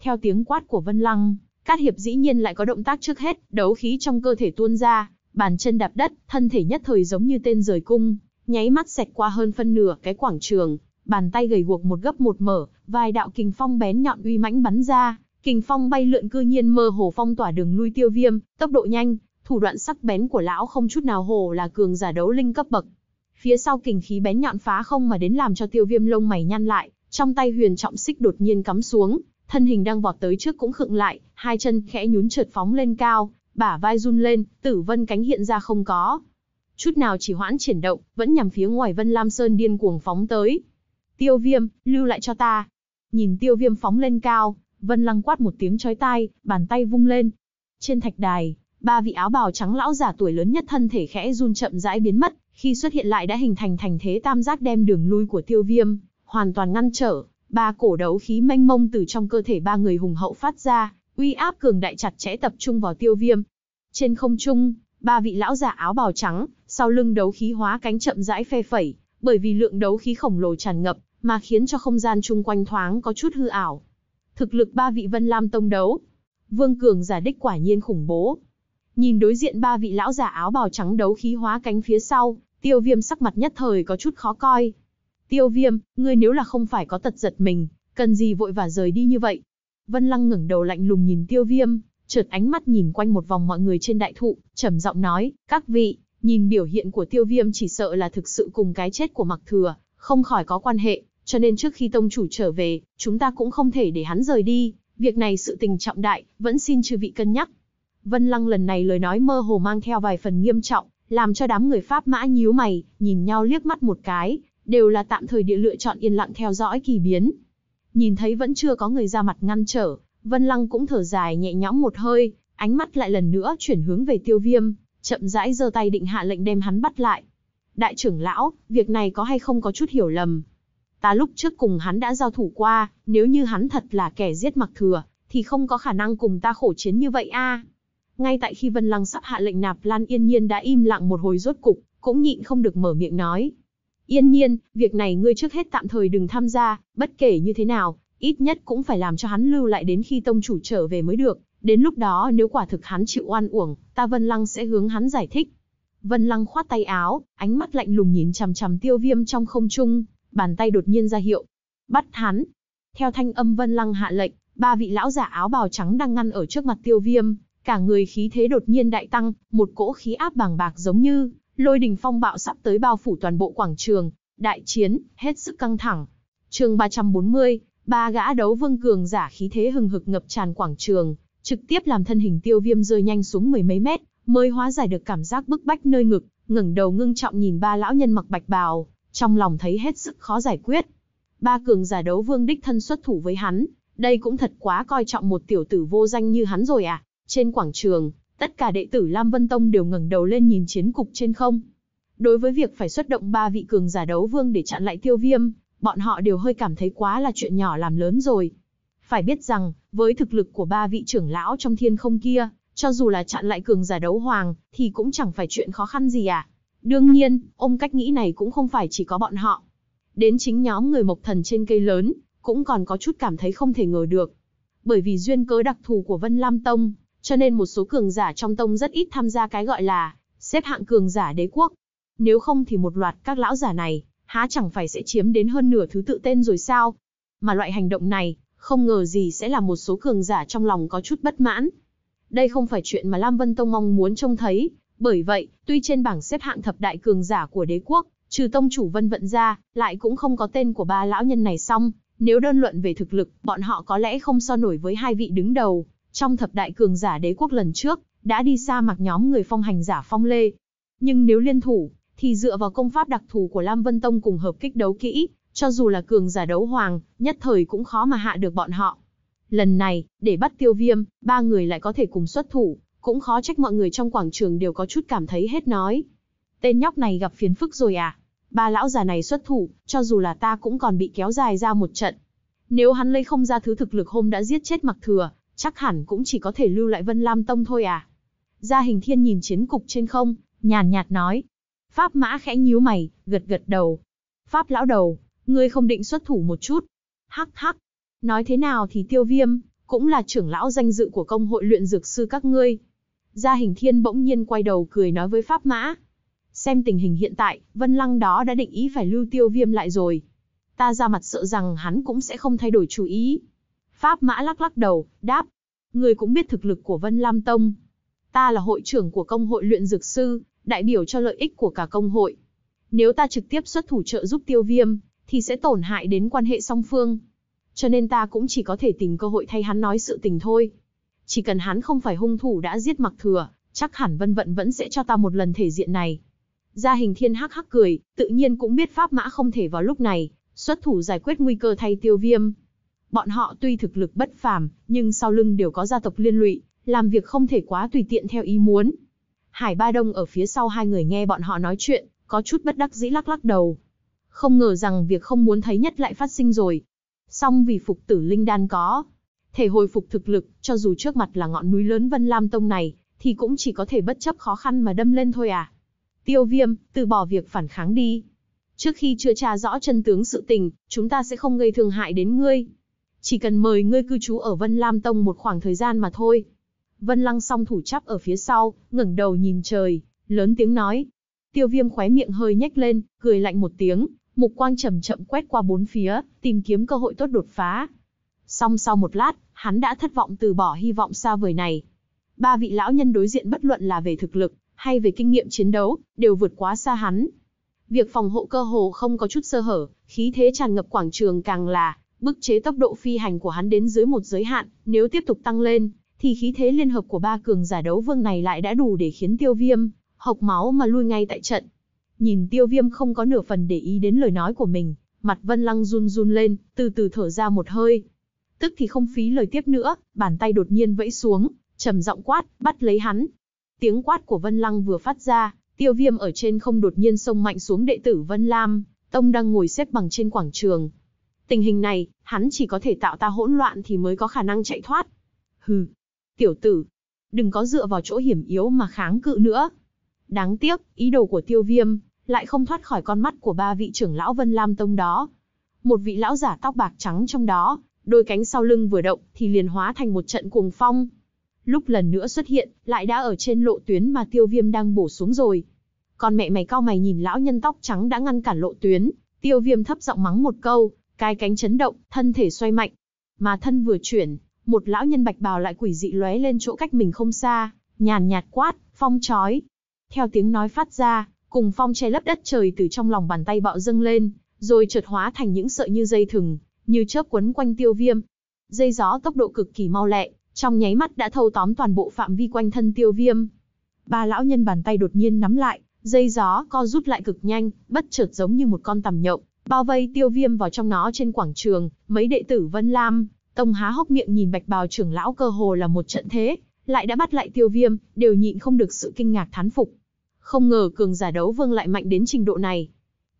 Theo tiếng quát của Vân Lăng, Cát Hiệp dĩ nhiên lại có động tác trước hết, đấu khí trong cơ thể tuôn ra, bàn chân đạp đất, thân thể nhất thời giống như tên rời cung, nháy mắt xẹt qua hơn phân nửa cái quảng trường, bàn tay gầy guộc một gấp một mở, vài đạo kình phong bén nhọn uy mãnh bắn ra, kình phong bay lượn cư nhiên mơ hồ phong tỏa đường lui tiêu viêm, tốc độ nhanh, thủ đoạn sắc bén của lão không chút nào hồ là cường giả đấu linh cấp bậc. Phía sau kình khí bén nhọn phá không mà đến làm cho tiêu viêm lông mày nhăn lại, trong tay huyền trọng xích đột nhiên cắm xuống, thân hình đang vọt tới trước cũng khựng lại, hai chân khẽ nhún trượt phóng lên cao, bả vai run lên, tử vân cánh hiện ra không có, chút nào chỉ hoãn triển động, vẫn nhằm phía ngoài Vân Lam Sơn điên cuồng phóng tới. Tiêu viêm, lưu lại cho ta. Nhìn tiêu viêm phóng lên cao, Vân Lăng quát một tiếng chói tai, bàn tay vung lên. Trên thạch đài, ba vị áo bào trắng lão giả tuổi lớn nhất thân thể khẽ run chậm rãi biến mất, khi xuất hiện lại đã hình thành thành thế tam giác đem đường lui của tiêu viêm, hoàn toàn ngăn trở. Ba cổ đấu khí mênh mông từ trong cơ thể ba người hùng hậu phát ra, uy áp cường đại chặt chẽ tập trung vào tiêu viêm. Trên không trung, ba vị lão giả áo bào trắng, sau lưng đấu khí hóa cánh chậm rãi phe phẩy, bởi vì lượng đấu khí khổng lồ tràn ngập, mà khiến cho không gian chung quanh thoáng có chút hư ảo. Thực lực ba vị Vân Lam tông đấu, Vương Cường giả đích quả nhiên khủng bố. Nhìn đối diện ba vị lão giả áo bào trắng đấu khí hóa cánh phía sau, Tiêu Viêm sắc mặt nhất thời có chút khó coi. Tiêu Viêm, ngươi nếu là không phải có tật giật mình, cần gì vội vã rời đi như vậy? Vân Lăng ngẩng đầu lạnh lùng nhìn Tiêu Viêm, chợt ánh mắt nhìn quanh một vòng mọi người trên đại thụ, trầm giọng nói, "Các vị, Nhìn biểu hiện của tiêu viêm chỉ sợ là thực sự cùng cái chết của mặc thừa, không khỏi có quan hệ, cho nên trước khi tông chủ trở về, chúng ta cũng không thể để hắn rời đi, việc này sự tình trọng đại, vẫn xin chư vị cân nhắc. Vân Lăng lần này lời nói mơ hồ mang theo vài phần nghiêm trọng, làm cho đám người Pháp mã nhíu mày, nhìn nhau liếc mắt một cái, đều là tạm thời địa lựa chọn yên lặng theo dõi kỳ biến. Nhìn thấy vẫn chưa có người ra mặt ngăn trở, Vân Lăng cũng thở dài nhẹ nhõm một hơi, ánh mắt lại lần nữa chuyển hướng về tiêu viêm, chậm rãi giơ tay định hạ lệnh đem hắn bắt lại. Đại trưởng lão, việc này có hay không có chút hiểu lầm? Ta lúc trước cùng hắn đã giao thủ qua, nếu như hắn thật là kẻ giết mặc thừa, thì không có khả năng cùng ta khổ chiến như vậy a. Ngay tại khi Vân Lăng sắp hạ lệnh nạp Lan Yên Nhiên đã im lặng một hồi rốt cục, cũng nhịn không được mở miệng nói. Yên Nhiên, việc này ngươi trước hết tạm thời đừng tham gia, bất kể như thế nào, ít nhất cũng phải làm cho hắn lưu lại đến khi tông chủ trở về mới được, Đến lúc đó nếu quả thực hắn chịu oan uổng, ta Vân Lăng sẽ hướng hắn giải thích. Vân Lăng khoát tay áo, ánh mắt lạnh lùng nhìn chằm chằm tiêu viêm trong không trung, bàn tay đột nhiên ra hiệu. Bắt hắn. Theo thanh âm Vân Lăng hạ lệnh, ba vị lão giả áo bào trắng đang ngăn ở trước mặt tiêu viêm, cả người khí thế đột nhiên đại tăng, một cỗ khí áp bàng bạc giống như lôi đình phong bạo sắp tới bao phủ toàn bộ quảng trường, đại chiến, hết sức căng thẳng. Chương 340, ba gã đấu vương cường giả khí thế hừng hực ngập tràn quảng trường, trực tiếp làm thân hình tiêu viêm rơi nhanh xuống mười mấy mét, mới hóa giải được cảm giác bức bách nơi ngực, ngẩng đầu ngưng trọng nhìn ba lão nhân mặc bạch bào, trong lòng thấy hết sức khó giải quyết. Ba cường giả đấu vương đích thân xuất thủ với hắn, đây cũng thật quá coi trọng một tiểu tử vô danh như hắn rồi à. Trên quảng trường, tất cả đệ tử Lam Vân Tông đều ngẩng đầu lên nhìn chiến cục trên không. Đối với việc phải xuất động ba vị cường giả đấu vương để chặn lại tiêu viêm, bọn họ đều hơi cảm thấy quá là chuyện nhỏ làm lớn rồi. Phải biết rằng, với thực lực của ba vị trưởng lão trong thiên không kia, cho dù là chặn lại cường giả đấu hoàng, thì cũng chẳng phải chuyện khó khăn gì à. Đương nhiên, ông cách nghĩ này cũng không phải chỉ có bọn họ. Đến chính nhóm người mộc thần trên cây lớn, cũng còn có chút cảm thấy không thể ngờ được. Bởi vì duyên cớ đặc thù của Vân Lam Tông, cho nên một số cường giả trong tông rất ít tham gia cái gọi là xếp hạng cường giả đế quốc. Nếu không thì một loạt các lão giả này, há chẳng phải sẽ chiếm đến hơn nửa thứ tự tên rồi sao? Mà loại hành động này, không ngờ gì sẽ là một số cường giả trong lòng có chút bất mãn. Đây không phải chuyện mà Lam Vân Tông mong muốn trông thấy, bởi vậy, tuy trên bảng xếp hạng thập đại cường giả của đế quốc, trừ tông chủ Vân Vận ra, lại cũng không có tên của ba lão nhân này xong, nếu đơn luận về thực lực, bọn họ có lẽ không so nổi với hai vị đứng đầu, trong thập đại cường giả đế quốc lần trước, đã đi xa mặc nhóm người phong hành giả phong lê. Nhưng nếu liên thủ, thì dựa vào công pháp đặc thù của Lam Vân Tông cùng hợp kích đấu kỹ, cho dù là cường giả đấu hoàng, nhất thời cũng khó mà hạ được bọn họ. Lần này, để bắt tiêu viêm, ba người lại có thể cùng xuất thủ, cũng khó trách mọi người trong quảng trường đều có chút cảm thấy hết nói. Tên nhóc này gặp phiền phức rồi à? Ba lão già này xuất thủ, cho dù là ta cũng còn bị kéo dài ra một trận. Nếu hắn lấy không ra thứ thực lực hôm đã giết chết mặc thừa, chắc hẳn cũng chỉ có thể lưu lại Vân Lam Tông thôi à. Gia hình thiên nhìn chiến cục trên không, nhàn nhạt nói. Pháp mã khẽ nhíu mày, gật gật đầu. Pháp lão đầu, ngươi không định xuất thủ một chút. Hắc hắc, nói thế nào thì tiêu viêm, cũng là trưởng lão danh dự của công hội luyện dược sư các ngươi. Gia hình thiên bỗng nhiên quay đầu cười nói với Pháp Mã. Xem tình hình hiện tại, Vân Lăng đó đã định ý phải lưu tiêu viêm lại rồi. Ta ra mặt sợ rằng hắn cũng sẽ không thay đổi chủ ý. Pháp Mã lắc lắc đầu, đáp. Ngươi cũng biết thực lực của Vân Lam Tông. Ta là hội trưởng của công hội luyện dược sư, đại biểu cho lợi ích của cả công hội. Nếu ta trực tiếp xuất thủ trợ giúp tiêu viêm, thì sẽ tổn hại đến quan hệ song phương. Cho nên ta cũng chỉ có thể tìm cơ hội thay hắn nói sự tình thôi. Chỉ cần hắn không phải hung thủ đã giết mặc thừa, chắc hẳn vân vận vẫn sẽ cho ta một lần thể diện này. Gia hình thiên hắc hắc cười, tự nhiên cũng biết pháp mã không thể vào lúc này, xuất thủ giải quyết nguy cơ thay tiêu viêm. Bọn họ tuy thực lực bất phàm, nhưng sau lưng đều có gia tộc liên lụy, làm việc không thể quá tùy tiện theo ý muốn. Hải Ba Đông ở phía sau hai người nghe bọn họ nói chuyện, có chút bất đắc dĩ lắc lắc đầu. Không ngờ rằng việc không muốn thấy nhất lại phát sinh rồi. Song vì phục tử linh đan có, thể hồi phục thực lực, cho dù trước mặt là ngọn núi lớn Vân Lam Tông này, thì cũng chỉ có thể bất chấp khó khăn mà đâm lên thôi à. Tiêu viêm, từ bỏ việc phản kháng đi. Trước khi chưa tra rõ chân tướng sự tình, chúng ta sẽ không gây thương hại đến ngươi. Chỉ cần mời ngươi cư trú ở Vân Lam Tông một khoảng thời gian mà thôi. Vân Lăng song thủ chắp ở phía sau, ngẩng đầu nhìn trời, lớn tiếng nói. Tiêu viêm khóe miệng hơi nhếch lên, cười lạnh một tiếng, Mục quang chậm chậm quét qua bốn phía, tìm kiếm cơ hội tốt đột phá. Song sau một lát, hắn đã thất vọng từ bỏ hy vọng xa vời này. Ba vị lão nhân đối diện bất luận là về thực lực, hay về kinh nghiệm chiến đấu, đều vượt quá xa hắn. Việc phòng hộ cơ hồ không có chút sơ hở, khí thế tràn ngập quảng trường càng là, bức chế tốc độ phi hành của hắn đến dưới một giới hạn, nếu tiếp tục tăng lên, thì khí thế liên hợp của ba cường giả đấu vương này lại đã đủ để khiến tiêu viêm, hộc máu mà lui ngay tại trận. Nhìn tiêu viêm không có nửa phần để ý đến lời nói của mình, mặt vân lăng run run lên, từ từ thở ra một hơi. Tức thì không phí lời tiếp nữa, bàn tay đột nhiên vẫy xuống, trầm giọng quát, bắt lấy hắn. Tiếng quát của vân lăng vừa phát ra, tiêu viêm ở trên không đột nhiên xông mạnh xuống đệ tử Vân Lam, Tông đang ngồi xếp bằng trên quảng trường. Tình hình này, hắn chỉ có thể tạo ta hỗn loạn thì mới có khả năng chạy thoát. Hừ, tiểu tử, đừng có dựa vào chỗ hiểm yếu mà kháng cự nữa. Đáng tiếc, ý đồ của tiêu viêm, lại không thoát khỏi con mắt của ba vị trưởng lão Vân Lam Tông đó. Một vị lão giả tóc bạc trắng trong đó, đôi cánh sau lưng vừa động thì liền hóa thành một trận cuồng phong. Lúc lần nữa xuất hiện, lại đã ở trên lộ tuyến mà tiêu viêm đang bổ xuống rồi. Con mẹ mày cao mày nhìn lão nhân tóc trắng đã ngăn cản lộ tuyến, tiêu viêm thấp giọng mắng một câu, cái cánh chấn động, thân thể xoay mạnh. Mà thân vừa chuyển, một lão nhân bạch bào lại quỷ dị lóe lên chỗ cách mình không xa, nhàn nhạt quát, phong chói, theo tiếng nói phát ra, cùng phong che lấp đất trời từ trong lòng bàn tay bạo dâng lên, rồi chợt hóa thành những sợi như dây thừng, như chớp quấn quanh tiêu viêm. Dây gió tốc độ cực kỳ mau lẹ, trong nháy mắt đã thâu tóm toàn bộ phạm vi quanh thân tiêu viêm. Ba lão nhân bàn tay đột nhiên nắm lại, dây gió co rút lại cực nhanh, bất chợt giống như một con tầm nhộng, bao vây tiêu viêm vào trong nó trên quảng trường, mấy đệ tử Vân Lam, Tông há hốc miệng nhìn bạch bào trưởng lão cơ hồ là một trận thế, lại đã bắt lại tiêu viêm, đều nhịn không được sự kinh ngạc thán phục. Không ngờ cường giả đấu vương lại mạnh đến trình độ này.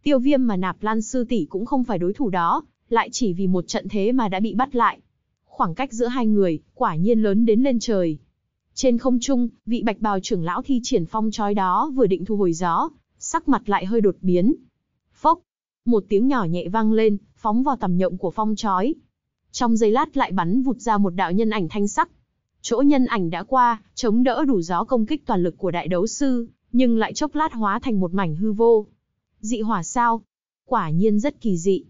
Tiêu viêm mà nạp lan sư tỷ cũng không phải đối thủ đó, lại chỉ vì một trận thế mà đã bị bắt lại. Khoảng cách giữa hai người, quả nhiên lớn đến lên trời. Trên không trung, vị bạch bào trưởng lão thi triển phong trói đó vừa định thu hồi gió, sắc mặt lại hơi đột biến. Phốc, một tiếng nhỏ nhẹ vang lên, phóng vào tầm nhộng của phong trói. Trong giây lát lại bắn vụt ra một đạo nhân ảnh thanh sắc. Chỗ nhân ảnh đã qua, chống đỡ đủ gió công kích toàn lực của đại đấu sư, nhưng lại chốc lát hóa thành một mảnh hư vô. Dị hỏa sao? Quả nhiên rất kỳ dị.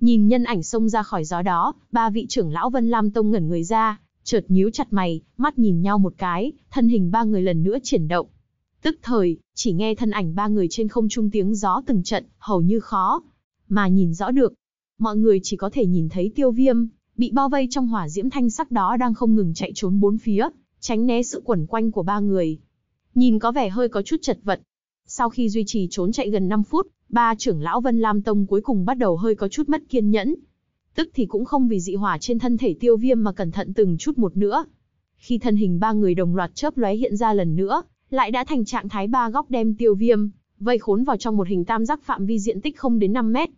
Nhìn nhân ảnh xông ra khỏi gió đó, ba vị trưởng lão Vân Lam Tông ngẩn người ra, chợt nhíu chặt mày, mắt nhìn nhau một cái, thân hình ba người lần nữa chuyển động. Tức thời, chỉ nghe thân ảnh ba người trên không trung tiếng gió từng trận, hầu như khó, mà nhìn rõ được. Mọi người chỉ có thể nhìn thấy tiêu viêm, bị bao vây trong hỏa diễm thanh sắc đó đang không ngừng chạy trốn bốn phía, tránh né sự quẩn quanh của ba người nhìn có vẻ hơi có chút chật vật. Sau khi duy trì trốn chạy gần 5 phút, ba trưởng lão Vân Lam Tông cuối cùng bắt đầu hơi có chút mất kiên nhẫn. Tức thì cũng không vì dị hỏa trên thân thể tiêu viêm mà cẩn thận từng chút một nữa. Khi thân hình ba người đồng loạt chớp lóe hiện ra lần nữa, lại đã thành trạng thái ba góc đem tiêu viêm, vây khốn vào trong một hình tam giác phạm vi diện tích không đến 5 mét.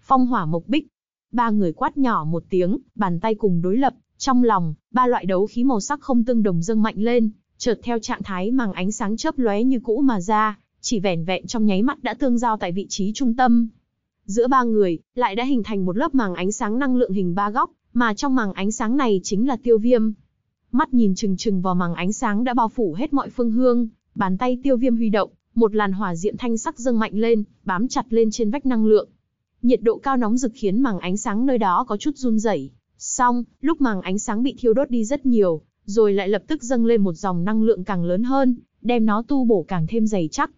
Phong hỏa mộc bích. Ba người quát nhỏ một tiếng, bàn tay cùng đối lập, trong lòng, ba loại đấu khí màu sắc không tương đồng dâng mạnh lên, chợt theo trạng thái màng ánh sáng chớp lóe như cũ mà ra, chỉ vẻn vẹn trong nháy mắt đã tương giao tại vị trí trung tâm. Giữa ba người, lại đã hình thành một lớp màng ánh sáng năng lượng hình ba góc, mà trong màng ánh sáng này chính là tiêu viêm. Mắt nhìn chừng chừng vào màng ánh sáng đã bao phủ hết mọi phương hương, bàn tay tiêu viêm huy động, một làn hỏa diệm thanh sắc dâng mạnh lên, bám chặt lên trên vách năng lượng. Nhiệt độ cao nóng rực khiến màng ánh sáng nơi đó có chút run rẩy. Xong, lúc màng ánh sáng bị thiêu đốt đi rất nhiều, rồi lại lập tức dâng lên một dòng năng lượng càng lớn hơn, đem nó tu bổ càng thêm dày chắc.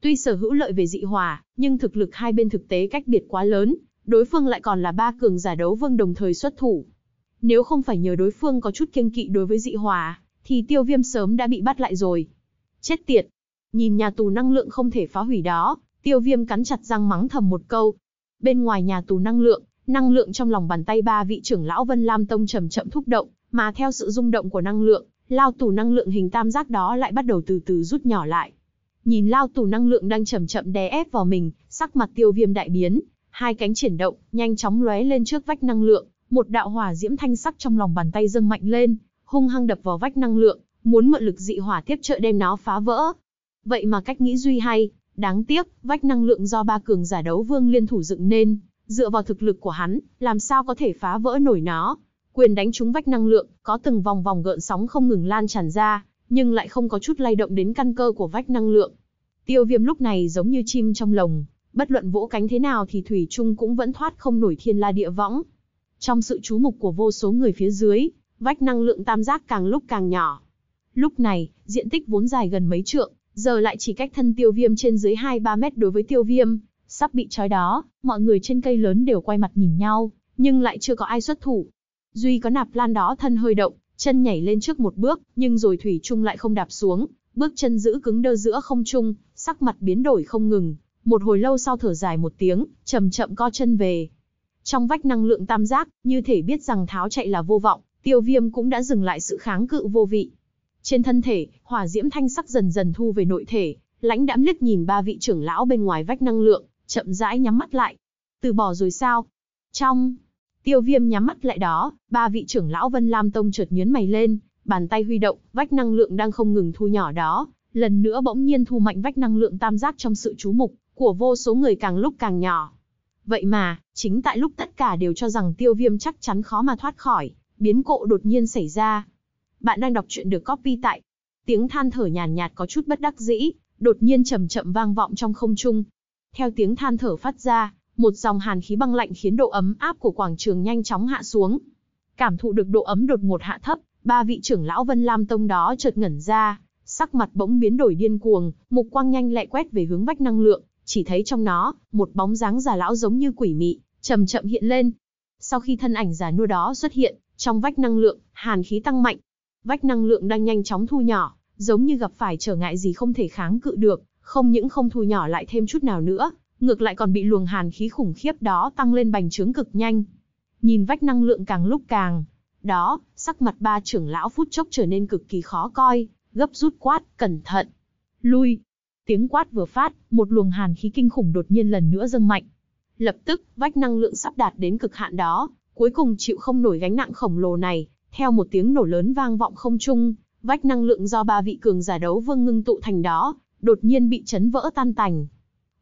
Tuy sở hữu lợi về dị hòa, nhưng thực lực hai bên thực tế cách biệt quá lớn, đối phương lại còn là ba cường giả đấu vương đồng thời xuất thủ. Nếu không phải nhờ đối phương có chút kiêng kỵ đối với dị hòa, thì tiêu viêm sớm đã bị bắt lại rồi. Chết tiệt! Nhìn nhà tù năng lượng không thể phá hủy đó, tiêu viêm cắn chặt răng mắng thầm một câu. Bên ngoài nhà tù năng lượng, Năng lượng trong lòng bàn tay ba vị trưởng lão Vân Lam Tông chậm chậm thúc động, mà theo sự rung động của năng lượng, lao tù năng lượng hình tam giác đó lại bắt đầu từ từ rút nhỏ lại. Nhìn lao tù năng lượng đang chậm chậm đè ép vào mình, sắc mặt tiêu viêm đại biến, hai cánh triển động, nhanh chóng lóe lên trước vách năng lượng, một đạo hỏa diễm thanh sắc trong lòng bàn tay dâng mạnh lên, hung hăng đập vào vách năng lượng, muốn mượn lực dị hỏa tiếp trợ đem nó phá vỡ. Vậy mà cách nghĩ duy hay, đáng tiếc, vách năng lượng do ba cường giả đấu vương liên thủ dựng nên, Dựa vào thực lực của hắn, làm sao có thể phá vỡ nổi nó? Quyền đánh trúng vách năng lượng, có từng vòng vòng gợn sóng không ngừng lan tràn ra, nhưng lại không có chút lay động đến căn cơ của vách năng lượng. Tiêu Viêm lúc này giống như chim trong lồng, bất luận vỗ cánh thế nào thì thủy trung cũng vẫn thoát không nổi thiên la địa võng. Trong sự chú mục của vô số người phía dưới, vách năng lượng tam giác càng lúc càng nhỏ. Lúc này, diện tích vốn dài gần mấy trượng, giờ lại chỉ cách thân tiêu viêm trên dưới 2-3 mét đối với tiêu viêm, sắp bị trói đó, mọi người trên cây lớn đều quay mặt nhìn nhau, nhưng lại chưa có ai xuất thủ. Duy có nạp lan đó thân hơi động, chân nhảy lên trước một bước, nhưng rồi Thủy Trung lại không đạp xuống, bước chân giữ cứng đơ giữa không trung, sắc mặt biến đổi không ngừng, một hồi lâu sau thở dài một tiếng, chậm chậm co chân về. Trong vách năng lượng tam giác, như thể biết rằng tháo chạy là vô vọng, tiêu viêm cũng đã dừng lại sự kháng cự vô vị. Trên thân thể, hỏa diễm thanh sắc dần dần thu về nội thể, lãnh đạm liếc nhìn ba vị trưởng lão bên ngoài vách năng lượng, chậm rãi nhắm mắt lại. Từ bỏ rồi sao? Trong, tiêu viêm nhắm mắt lại đó, ba vị trưởng lão Vân Lam Tông chợt nhớn mày lên, bàn tay huy động, vách năng lượng đang không ngừng thu nhỏ đó, lần nữa bỗng nhiên thu mạnh vách năng lượng tam giác trong sự chú mục của vô số người càng lúc càng nhỏ. Vậy mà, chính tại lúc tất cả đều cho rằng tiêu viêm chắc chắn khó mà thoát khỏi, biến cộ đột nhiên xảy ra. Bạn đang đọc truyện được copy tại tiếng than thở nhàn nhạt, nhạt có chút bất đắc dĩ, đột nhiên chậm chậm vang vọng trong không trung, theo tiếng than thở phát ra, một dòng hàn khí băng lạnh khiến độ ấm áp của quảng trường nhanh chóng hạ xuống. Cảm thụ được độ ấm đột ngột hạ thấp, ba vị trưởng lão Vân Lam Tông đó chợt ngẩn ra, sắc mặt bỗng biến đổi điên cuồng, mục quang nhanh lẹ quét về hướng vách năng lượng, chỉ thấy trong nó, một bóng dáng già lão giống như quỷ mị, chậm chậm hiện lên. Sau khi thân ảnh già nua đó xuất hiện, trong vách năng lượng, hàn khí tăng mạnh. Vách năng lượng đang nhanh chóng thu nhỏ, giống như gặp phải trở ngại gì không thể kháng cự được, không những không thu nhỏ lại thêm chút nào nữa, ngược lại còn bị luồng hàn khí khủng khiếp đó tăng lên bành trướng cực nhanh. Nhìn vách năng lượng càng lúc càng, đó, sắc mặt ba trưởng lão phút chốc trở nên cực kỳ khó coi, gấp rút quát, cẩn thận, lui. Tiếng quát vừa phát, một luồng hàn khí kinh khủng đột nhiên lần nữa dâng mạnh. Lập tức, vách năng lượng sắp đạt đến cực hạn đó, cuối cùng chịu không nổi gánh nặng khổng lồ này, theo một tiếng nổ lớn vang vọng không trung, vách năng lượng do ba vị cường giả đấu vương ngưng tụ thành đó, đột nhiên bị chấn vỡ tan tành.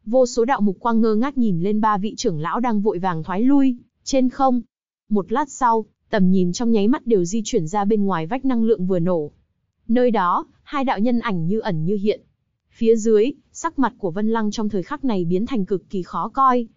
Vô số đạo mục quang ngơ ngác nhìn lên ba vị trưởng lão đang vội vàng thoái lui, trên không. Một lát sau, tầm nhìn trong nháy mắt đều di chuyển ra bên ngoài vách năng lượng vừa nổ. Nơi đó, hai đạo nhân ảnh như ẩn như hiện. Phía dưới, sắc mặt của Vân Lăng trong thời khắc này biến thành cực kỳ khó coi,